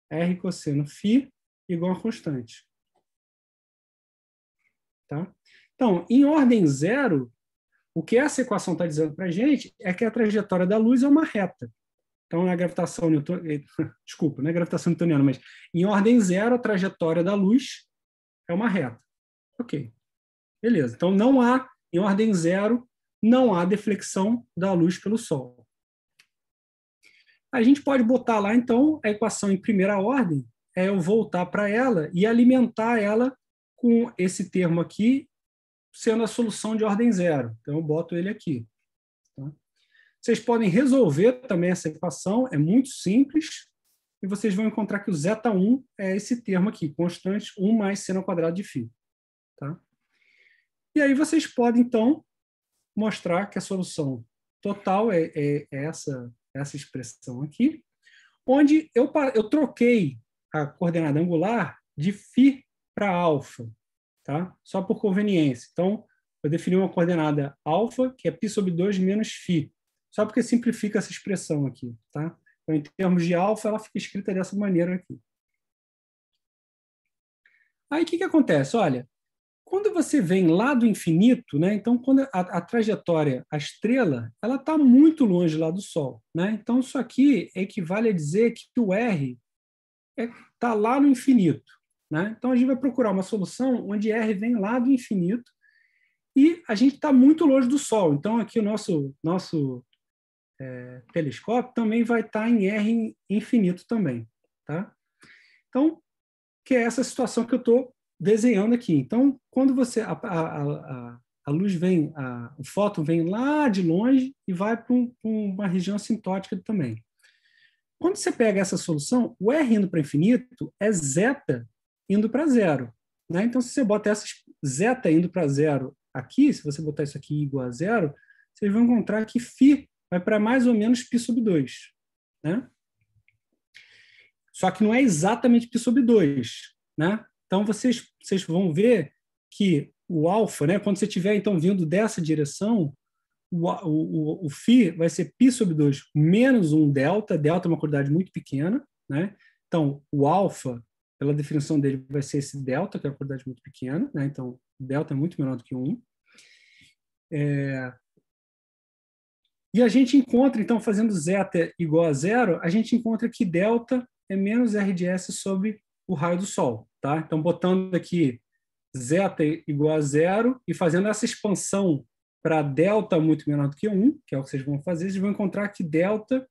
Speaker 2: R cosseno φ igual a constante. Tá? Então, em ordem zero, o que essa equação está dizendo para a gente é que a trajetória da luz é uma reta. Então, é a gravitação newtoniana, eh, desculpa, não é gravitação newtoniana, mas em ordem zero, a trajetória da luz é uma reta. Ok, beleza. Então, não há, em ordem zero, não há deflexão da luz pelo Sol. A gente pode botar lá, então, a equação em primeira ordem, é eu voltar para ela e alimentar ela com esse termo aqui sendo a solução de ordem zero. Então, eu boto ele aqui. Tá? Vocês podem resolver também essa equação, é muito simples, e vocês vão encontrar que o zeta1 é esse termo aqui, constante 1 mais seno quadrado de φ. Tá? E aí vocês podem, então, mostrar que a solução total é, é, é essa, essa expressão aqui, onde eu, eu troquei a coordenada angular de φ para alfa, tá? Só por conveniência. Então, eu defini uma coordenada alfa, que é π sobre 2 menos φ, só porque simplifica essa expressão aqui, tá? Então, em termos de alfa, ela fica escrita dessa maneira aqui. Aí, o que, que acontece? Olha, quando você vem lá do infinito, né? Então, quando a, a trajetória, a estrela, ela está muito longe lá do Sol, né? Então, isso aqui equivale a dizer que o R está é, tá lá no infinito, né? Então a gente vai procurar uma solução onde R vem lá do infinito e a gente está muito longe do Sol. Então aqui o nosso, nosso é, telescópio também vai estar tá em R infinito também. Tá? Então, que é essa situação que eu estou desenhando aqui. Então, quando você a, a, a, a luz vem, o fóton vem lá de longe e vai para um, uma região sintótica também. Quando você pega essa solução, o R indo para infinito é zeta indo para zero. Né? Então, se você botar essas zeta indo para zero aqui, se você botar isso aqui igual a zero, vocês vão encontrar que φ vai para mais ou menos π sobre 2. Né? Só que não é exatamente π sobre 2. Né? Então, vocês, vocês vão ver que o alfa, né, quando você estiver então vindo dessa direção, o, o, o, o φ vai ser π sobre 2 menos um delta, delta é uma quantidade muito pequena, né? Então, o alfa pela definição dele, vai ser esse delta, que é uma quantidade muito pequena, né? então delta é muito menor do que 1. É... E a gente encontra, então, fazendo zeta igual a zero, a gente encontra que delta é menos RDS sobre o raio do Sol. Tá? Então, botando aqui zeta igual a zero e fazendo essa expansão para delta muito menor do que 1, que é o que vocês vão fazer, vocês vão encontrar que delta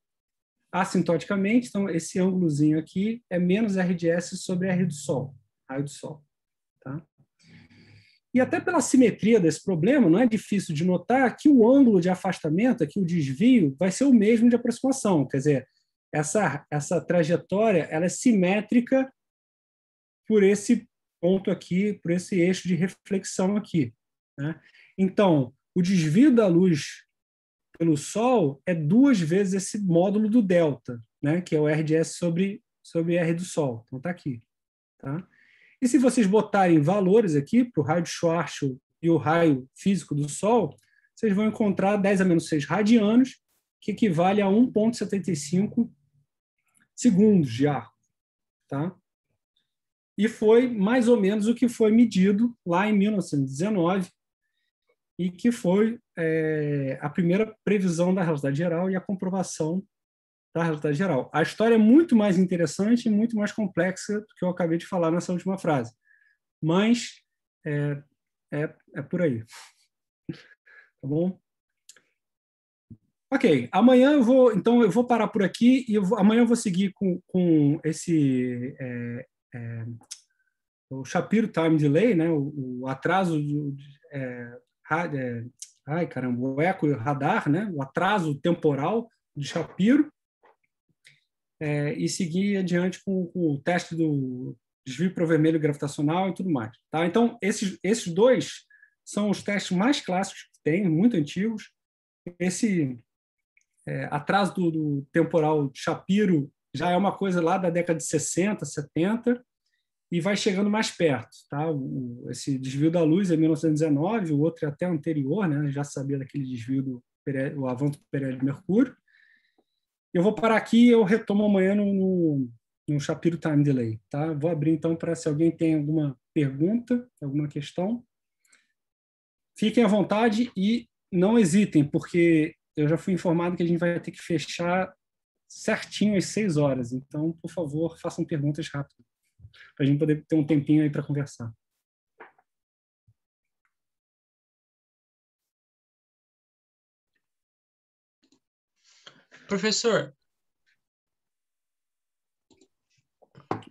Speaker 2: assintoticamente, então esse ângulozinho aqui é menos RDS sobre R do Sol, raio do Sol. Tá? E até pela simetria desse problema, não é difícil de notar que o ângulo de afastamento, aqui o desvio, vai ser o mesmo de aproximação. Quer dizer, essa, essa trajetória ela é simétrica por esse ponto aqui, por esse eixo de reflexão aqui. Né? Então, o desvio da luz pelo Sol é duas vezes esse módulo do delta, né? que é o RDS sobre, sobre R do Sol. Então está aqui. Tá? E se vocês botarem valores aqui para o raio de Schwarzschild e o raio físico do Sol, vocês vão encontrar 10 a menos 6 radianos, que equivale a 1,75 segundos de arco. Tá? E foi mais ou menos o que foi medido lá em 1919 e que foi é, a primeira previsão da realidade geral e a comprovação da realidade geral. A história é muito mais interessante e muito mais complexa do que eu acabei de falar nessa última frase, mas é, é, é por aí. Tá bom? Ok, amanhã eu vou, então eu vou parar por aqui e eu vou, amanhã eu vou seguir com, com esse é, é, o Shapiro Time Delay, né, o, o atraso de, é, é, ai caramba, o eco e o radar, né? o atraso temporal de Shapiro, é, e seguir adiante com, com, o teste do desvio para o vermelho gravitacional e tudo mais. Tá? Então, esses, esses dois são os testes mais clássicos que tem, muito antigos. Esse é, atraso do, do temporal de Shapiro já é uma coisa lá da década de 60, 70, e vai chegando mais perto. Tá? O, esse desvio da luz é 1919, o outro é até anterior, né? já sabia daquele desvio do o avanço do Perel de Mercúrio. Eu vou parar aqui e eu retomo amanhã no, no, no Shapiro Time Delay. Tá? Vou abrir então para se alguém tem alguma pergunta, alguma questão. Fiquem à vontade e não hesitem, porque eu já fui informado que a gente vai ter que fechar certinho às seis horas. Então, por favor, façam perguntas rápido
Speaker 1: para a gente poder ter um tempinho aí para conversar. Professor.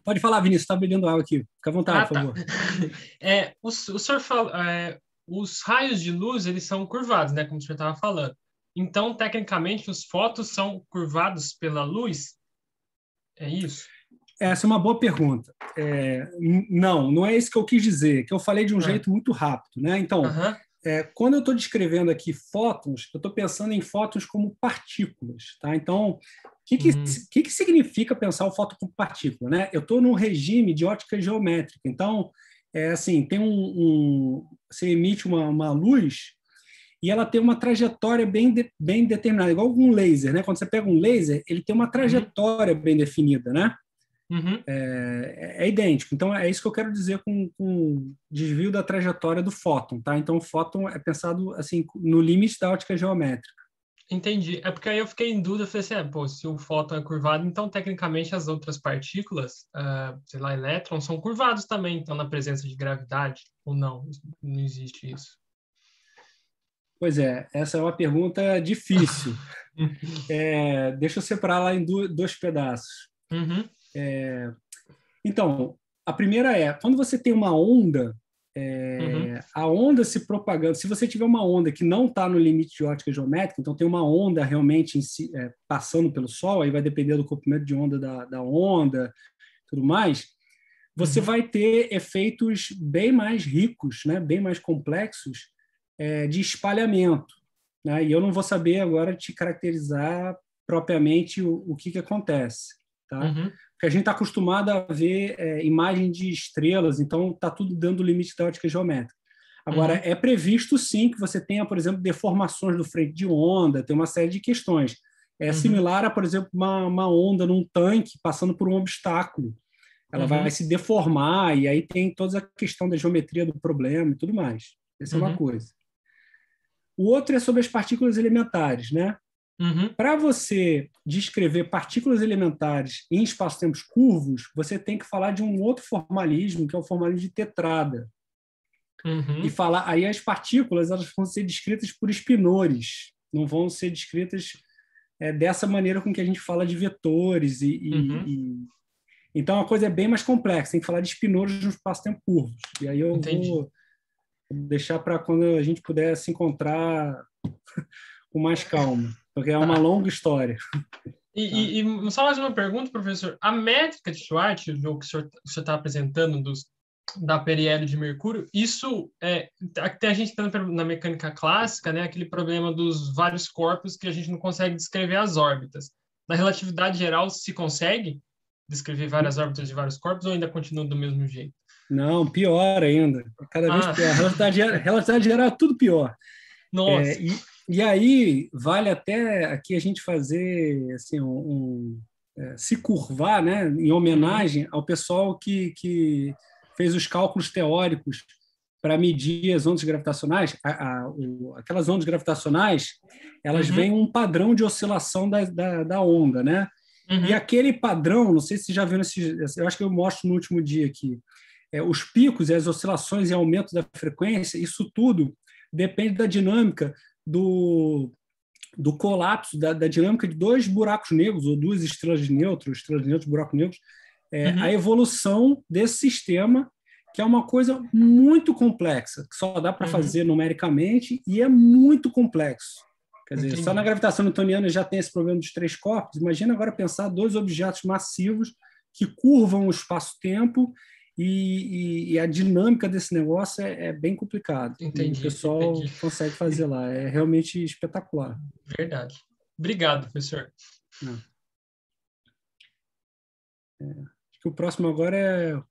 Speaker 1: Pode falar, Vinícius, está
Speaker 2: bebendo água aqui. Fica à vontade, ah, por tá. favor.
Speaker 6: É, o, o senhor fala, é, os raios de luz, eles são curvados, né, como o senhor estava falando. Então, tecnicamente, os fotos são curvados pela luz? É isso?
Speaker 2: Essa é uma boa pergunta. É, não, não é isso que eu quis dizer, que eu falei de um ah. jeito muito rápido. Né? Então, uh -huh. é, quando eu estou descrevendo aqui fótons, eu estou pensando em fótons como partículas. Tá? Então, o que, que, uhum. que, que, significa pensar o fóton como partícula? Né? Eu estou num regime de ótica geométrica. Então, é assim, tem um, um você emite uma, uma luz e ela tem uma trajetória bem, de, bem determinada, igual um laser, né? Quando você pega um laser, ele tem uma uhum. trajetória uhum. bem definida, né? Uhum. É, é, idêntico. Então, é isso que eu quero dizer com, o desvio da trajetória do fóton, tá? Então, o fóton é pensado, assim, no limite da ótica geométrica.
Speaker 6: Entendi. É porque aí eu fiquei em dúvida, falei assim, é, pô, se o fóton é curvado, então, tecnicamente, as outras partículas, uh, sei lá, elétrons, são curvados também, então, na presença de gravidade, ou não? Não existe isso.
Speaker 2: Pois é, essa é uma pergunta difícil. é, deixa eu separar lá em dois pedaços. Uhum. É, então, a primeira é, quando você tem uma onda, é, uhum. a onda se propagando, se você tiver uma onda que não está no limite de ótica geométrica, então tem uma onda realmente si, é, passando pelo Sol, aí vai depender do comprimento de onda da, da onda, tudo mais, você uhum. vai ter efeitos bem mais ricos, né, bem mais complexos é, de espalhamento. Né? E eu não vou saber agora te caracterizar propriamente o, o que, que acontece. Tá? Uhum que a gente está acostumado a ver é, imagem de estrelas, então está tudo dando limite da ótica geométrica. Agora, uhum. é previsto sim que você tenha, por exemplo, deformações do frente de onda, tem uma série de questões. É uhum. similar a, por exemplo, uma, uma, onda num tanque passando por um obstáculo. Ela uhum. vai se deformar, e aí tem toda a questão da geometria do problema e tudo mais. Essa é uma uhum. coisa. O outro é sobre as partículas elementares, né? Uhum. Para você descrever partículas elementares em espaços-tempos curvos, você tem que falar de um outro formalismo, que é o formalismo de tetrada. Uhum. E falar aí as partículas elas vão ser descritas por espinores, não vão ser descritas é, dessa maneira com que a gente fala de vetores e, e, uhum. e... então é a coisa é bem mais complexa. Tem que falar de espinores no espaço-tempo curvos. E aí eu Entendi. vou deixar para quando a gente puder se encontrar com mais calma porque é uma longa história.
Speaker 6: E, e, e, só mais uma pergunta, professor. A métrica de Schwartz, o que o senhor está apresentando dos, da periélio de Mercúrio, isso é até a gente está na mecânica clássica, né, aquele problema dos vários corpos que a gente não consegue descrever as órbitas. Na relatividade geral, se consegue descrever várias órbitas de vários corpos ou ainda continua do mesmo jeito?
Speaker 2: Não, pior ainda. Cada ah. vez pior. A relatividade, a relatividade geral é tudo pior. Nossa. É, e e aí vale até aqui a gente fazer assim um, um, é, se curvar, né, em homenagem ao pessoal que, que fez os cálculos teóricos para medir as ondas gravitacionais. A, a, o, aquelas ondas gravitacionais elas uhum. vêm um padrão de oscilação da, da, da onda, né? Uhum. E aquele padrão, não sei se já viram esses, eu acho que eu mostro no último dia aqui. É, os picos, as oscilações e aumento da frequência, isso tudo depende da dinâmica do, do colapso, da, da, dinâmica de dois buracos negros, ou duas estrelas de estrelas de nêutrons, buracos negros, é, uhum. a evolução desse sistema, que é uma coisa muito complexa, que só dá para uhum. fazer numericamente e é muito complexo. Quer dizer, Entendi. só na gravitação newtoniana já tem esse problema dos três corpos. Imagina agora pensar dois objetos massivos que curvam o espaço-tempo e, e, e, a dinâmica desse negócio é, é bem complicado. Entendi. E o pessoal entendi. consegue fazer lá. É realmente espetacular.
Speaker 6: Verdade. Obrigado, professor. É.
Speaker 2: É. Acho que o próximo agora é.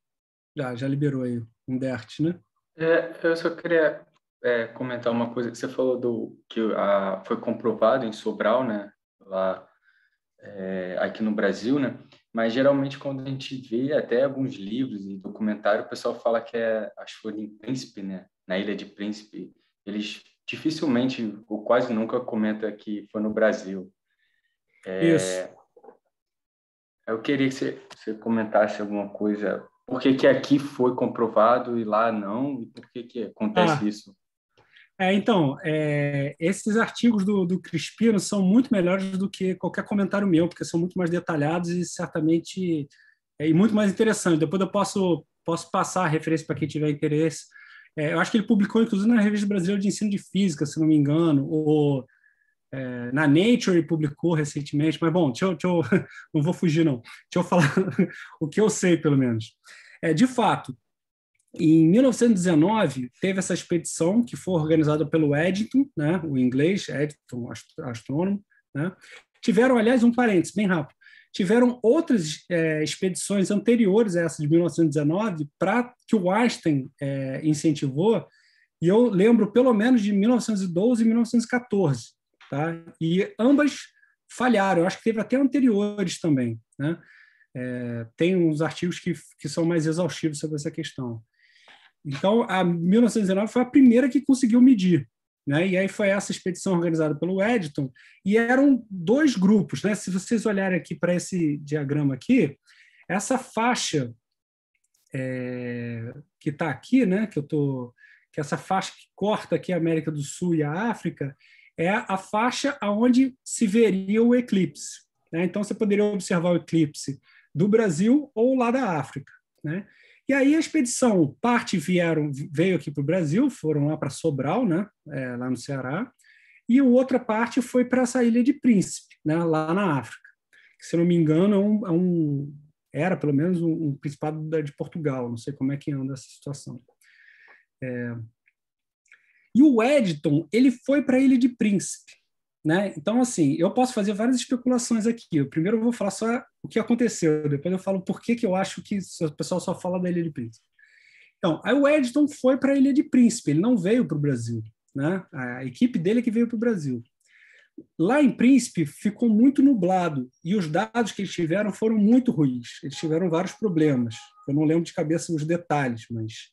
Speaker 2: Já, já liberou aí um DERT, né?
Speaker 8: É, eu só queria é, comentar uma coisa. Você falou do que a, foi comprovado em Sobral, né? Lá é, aqui no Brasil, né? Mas geralmente quando a gente vê até alguns livros e documentário, o pessoal fala que é as folhas em Príncipe, né? Na Ilha de Príncipe, eles dificilmente ou quase nunca comenta que foi no Brasil. É... Isso. Eu queria que você, comentasse alguma coisa. Por que, que aqui foi comprovado e lá não? E por que, que acontece ah, isso? É,
Speaker 2: então, é, esses artigos do, do, Crispino são muito melhores do que qualquer comentário meu, porque são muito mais detalhados e certamente é, e muito mais interessantes. Depois eu posso, posso passar a referência para quem tiver interesse. É, eu acho que ele publicou, inclusive, na Revista Brasileira de Ensino de Física, se não me engano, ou é, na Nature ele publicou recentemente. Mas, bom, deixa eu, deixa eu, não vou fugir, não. Deixa eu falar o que eu sei, pelo menos. É, de fato, em 1919, teve essa expedição que foi organizada pelo Eddington, né, o inglês, Eddington, astrônomo. Né? Tiveram, aliás, um parênteses bem rápido. Tiveram outras é, expedições anteriores a essa de 1919 para que o Einstein é, incentivou, e eu lembro pelo menos de 1912 e 1914. Tá? E ambas falharam, eu acho que teve até anteriores também. Né? É, tem uns artigos que, que são mais exaustivos sobre essa questão. Então, a 1919 foi a primeira que conseguiu medir. Né? E aí foi essa expedição organizada pelo Eddington, e eram dois grupos. Né? Se vocês olharem aqui para esse diagrama aqui, essa faixa é, que está aqui, né? que eu tô, que essa faixa que corta aqui a América do Sul e a África, é a faixa aonde se veria o eclipse. Né? Então, você poderia observar o eclipse do Brasil ou lá da África. Né? E aí a expedição, parte vieram, veio aqui para o Brasil, foram lá para Sobral, né, é, lá no Ceará, e outra parte foi para essa Ilha de Príncipe, né, lá na África. Que, se não me engano, é um, é um, era pelo menos um, um principado de Portugal, não sei como é que anda essa situação. É... E o Edton, ele foi para a Ilha de Príncipe, né? Então, assim, eu posso fazer várias especulações aqui. Primeiro eu vou falar só o que aconteceu, depois eu falo por que, que eu acho que o pessoal só fala da Ilha de Príncipe. Então, aí o Edson foi para a Ilha de Príncipe, ele não veio para o Brasil. Né? A equipe dele é que veio para o Brasil. Lá em Príncipe ficou muito nublado e os dados que eles tiveram foram muito ruins. Eles tiveram vários problemas. Eu não lembro de cabeça os detalhes, mas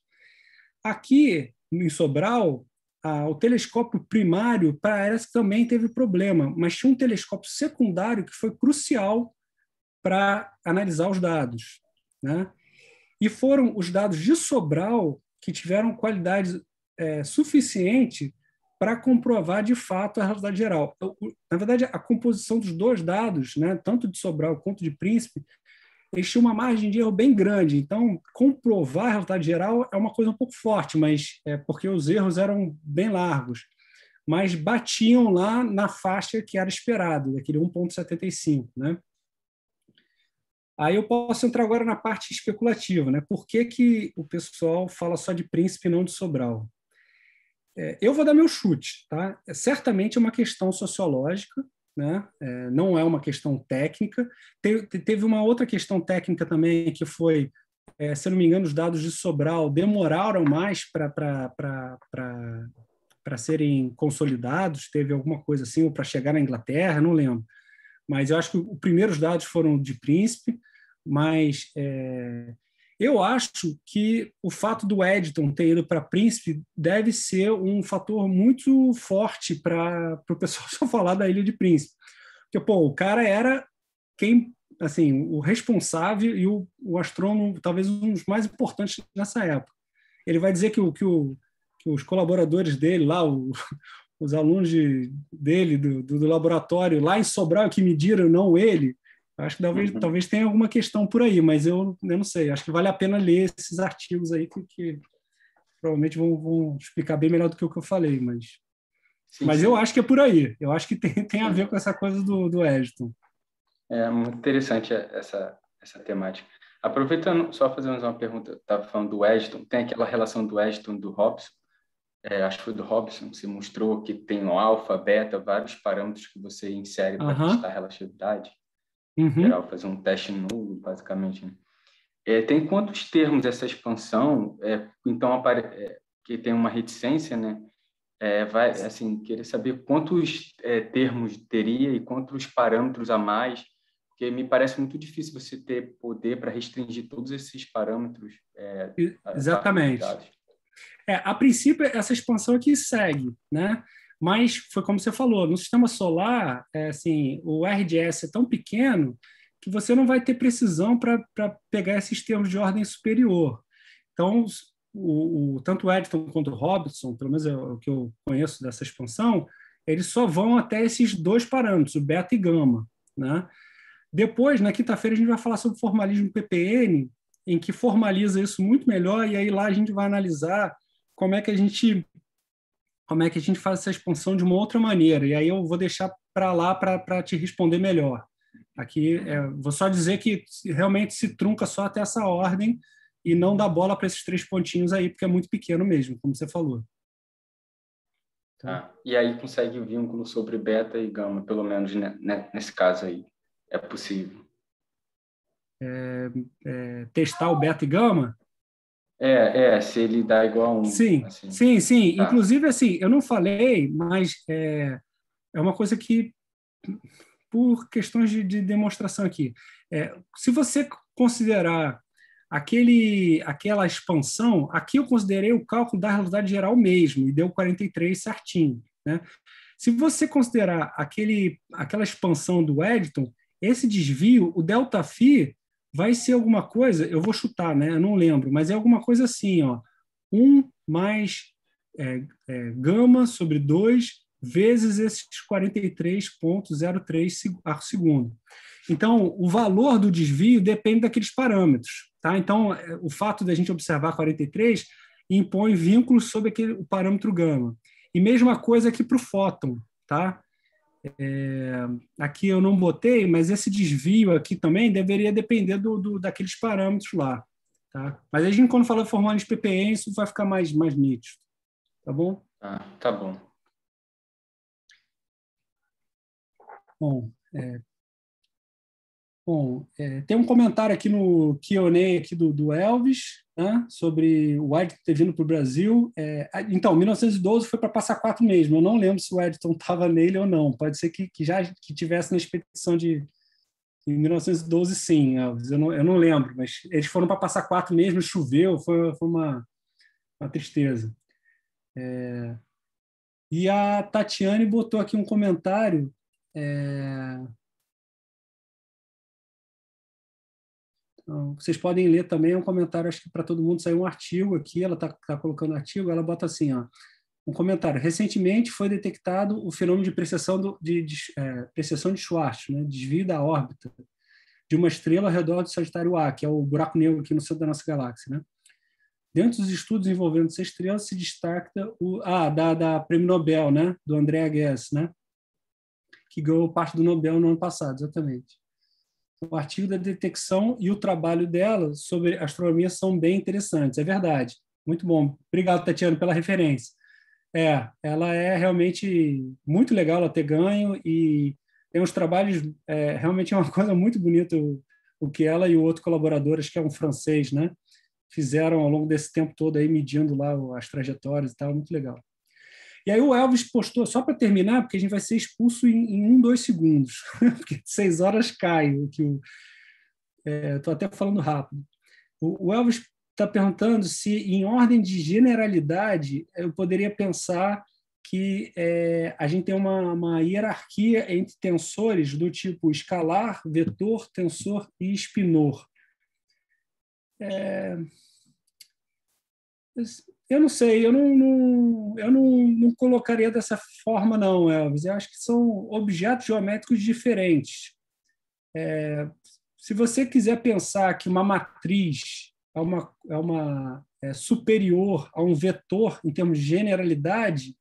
Speaker 2: aqui em Sobral a, o telescópio primário para a também teve problema, mas tinha um telescópio secundário que foi crucial para analisar os dados. Né? E foram os dados de Sobral que tiveram qualidade é, suficiente para comprovar de fato a realidade geral. Na verdade, a composição dos dois dados, né, tanto de Sobral quanto de Príncipe, existe uma margem de erro bem grande. Então, comprovar o resultado geral é uma coisa um pouco forte, mas é porque os erros eram bem largos. Mas batiam lá na faixa que era esperado, daquele 1,75. Né? Aí eu posso entrar agora na parte especulativa. Né? Por que, que o pessoal fala só de príncipe e não de Sobral? É, eu vou dar meu chute. Tá? É certamente uma questão sociológica, né? É, não é uma questão técnica. Te, teve uma outra questão técnica também, que foi, é, se não me engano, os dados de Sobral demoraram mais para serem consolidados, teve alguma coisa assim, ou para chegar na Inglaterra, não lembro. Mas eu acho que os primeiros dados foram de Príncipe, mas é, eu acho que o fato do Edton ter ido para Príncipe deve ser um fator muito forte para o pessoal só falar da Ilha de Príncipe. Porque, pô, o cara era quem, assim, o responsável e o, o astrônomo, talvez um dos mais importantes nessa época. Ele vai dizer que, o, que, o, que os colaboradores dele lá, o, os alunos de, dele, do, do, do, laboratório, lá em Sobral, que mediram, não ele, acho que talvez, uhum. talvez tenha alguma questão por aí, mas eu, eu, não sei. Acho que vale a pena ler esses artigos aí, que, que provavelmente vão, vão, explicar bem melhor do que o que eu falei. Mas, sim, mas sim. eu acho que é por aí. Eu acho que tem, tem a ver com essa coisa do, do Edson.
Speaker 8: É muito interessante essa, essa temática. Aproveitando, só fazer mais uma pergunta. Estava falando do Edson. Tem aquela relação do Edson do Robson? É, acho que foi do Robson, você mostrou que tem o alfa, beta, vários parâmetros que você insere para uhum. testar a relatividade. Uhum. Geral, fazer um teste nulo, basicamente. Né? É, tem quantos termos essa expansão? É, então, apare... é, que tem uma reticência, né? É, vai, assim, querer saber quantos é, termos teria e quantos parâmetros a mais, porque me parece muito difícil você ter poder para restringir todos esses parâmetros. É, exatamente.
Speaker 2: A, a princípio, essa expansão aqui segue, né? Mas foi como você falou, no sistema solar, é assim, o RDS é tão pequeno que você não vai ter precisão para pegar esses termos de ordem superior. Então, o, o, tanto o Edison quanto o Robinson, pelo menos é o que eu conheço dessa expansão, eles só vão até esses dois parâmetros, o beta e gama. Né? Depois, na quinta-feira, a gente vai falar sobre formalismo PPN, em que formaliza isso muito melhor, e aí lá a gente vai analisar como é que a gente como é que a gente faz essa expansão de uma outra maneira. E aí eu vou deixar para lá para te responder melhor. Aqui, é, vou só dizer que realmente se trunca só até essa ordem e não dá bola para esses três pontinhos aí, porque é muito pequeno mesmo, como você falou.
Speaker 8: Tá. E aí consegue vínculo sobre beta e gama, pelo menos né, né nesse caso aí. É possível.
Speaker 2: É, é, testar o beta e gama?
Speaker 8: É, é, se ele dá igual a um. Sim, assim. sim, sim. Tá. Inclusive,
Speaker 2: assim, eu não falei, mas é, é uma coisa que, por questões de, de demonstração aqui, é, se você considerar aquele, aquela expansão, aqui eu considerei o cálculo da realidade geral mesmo, e deu 43 certinho. Né? Se você considerar aquele, aquela expansão do Edison, esse desvio, o delta phi vai ser alguma coisa, eu vou chutar, né? Eu não lembro, mas é alguma coisa assim, ó. 1 mais é, é, gama sobre 2 vezes esses 43,03 arco segundo. Então, o valor do desvio depende daqueles parâmetros, tá? Então, é, o fato da gente observar 43 impõe vínculos sobre aquele, o parâmetro gama. E mesma coisa aqui para o fóton, tá? É, aqui eu não botei, mas esse desvio aqui também deveria depender do, do daqueles parâmetros lá. Tá? Mas a gente,
Speaker 1: quando fala formulários PPM, isso vai ficar mais, mais nítido. Tá bom?
Speaker 3: Ah, tá bom.
Speaker 1: Bom, é, bom é, tem um comentário aqui no Q&A aqui do, do Elvis
Speaker 2: né, sobre o Edson ter vindo para o Brasil. É, então, 1912 foi para passar quatro mesmo. Eu não lembro se o Edson estava nele ou não. Pode ser que, que já que tivesse na expedição de em 1912, sim. Eu não, eu não lembro, mas eles foram para passar quatro mesmo. Choveu, foi, foi uma, uma tristeza. É, e a Tatiane botou aqui um comentário. É, Então, vocês podem ler também é um comentário, acho que para todo mundo saiu um artigo aqui, ela está tá colocando artigo, ela bota assim, ó, um comentário. Recentemente foi detectado o fenômeno de precessão, do, de, de, é, precessão de Schwartz, né? desvio da órbita de uma estrela ao redor do Sagitário A, que é o buraco negro aqui no centro da nossa galáxia. Né? Dentro dos estudos envolvendo essa estrela se destaca o ah, da, da Prêmio Nobel, né? do André Guess, né? que ganhou parte do Nobel no ano passado, exatamente o artigo da detecção e o trabalho dela sobre astronomia são bem interessantes, é verdade. Muito bom. Obrigado, Tatiana, pela referência. É, ela é realmente muito legal ela ter ganho e tem uns trabalhos, é, realmente é uma coisa muito bonita o, o que ela e o outro colaborador, acho que é um francês, né? Fizeram ao longo desse tempo todo aí, medindo lá as trajetórias e tal, muito legal. E aí o Elvis postou, só para terminar, porque a gente vai ser expulso em, em um, dois segundos, porque seis horas cai. Estou é, até falando rápido. O, o Elvis está perguntando se, em ordem de generalidade, eu poderia pensar que é, a gente tem uma, uma, hierarquia entre tensores do tipo escalar, vetor, tensor e espinor. É, eu não sei, eu não, não eu não, não, colocaria dessa forma, não, Elvis. Eu acho que são objetos geométricos diferentes. É, se você quiser pensar que uma matriz é uma, é uma é superior a um vetor em termos de generalidade,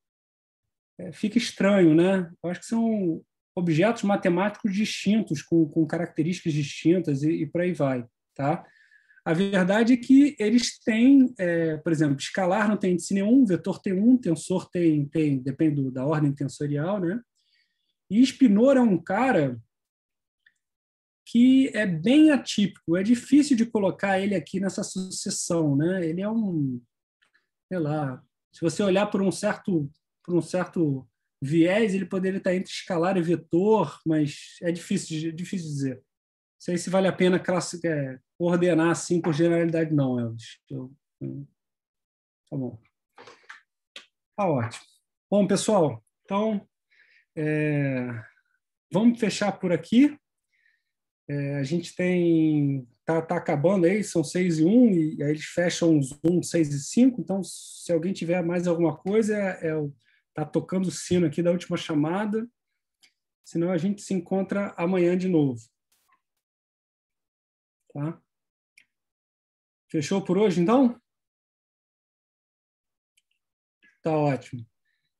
Speaker 2: é, fica estranho, né? Eu acho que são objetos matemáticos distintos, com, com características distintas e, e por aí vai, tá? A verdade é que eles têm, é, por exemplo, escalar não tem índice nenhum, vetor tem um, tensor tem, tem depende da ordem tensorial, né? E Spinor é um cara que é bem atípico, é difícil de colocar ele aqui nessa sucessão, né? Ele é um, sei lá, se você olhar por um certo, por um certo viés, ele poderia estar entre escalar e vetor, mas é difícil, é difícil dizer sei se vale a pena classe, é, ordenar assim por generalidade, não, Elvis. Eu, tá bom. Tá ótimo. Bom, pessoal, então é, vamos fechar por aqui. É, a gente tem. Tá, tá acabando aí, são seis e um, e aí eles fecham os um, seis e cinco. Então, se alguém tiver mais alguma coisa, é, é, tá tocando o sino aqui da última chamada. Senão a gente se encontra amanhã de novo.
Speaker 1: Tá? Fechou por hoje, então? Tá ótimo.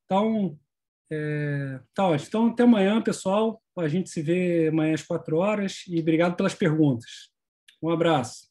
Speaker 1: Então,
Speaker 2: é, tá ótimo. Então, até amanhã, pessoal. A gente se vê amanhã às quatro horas
Speaker 1: e obrigado pelas perguntas. Um abraço.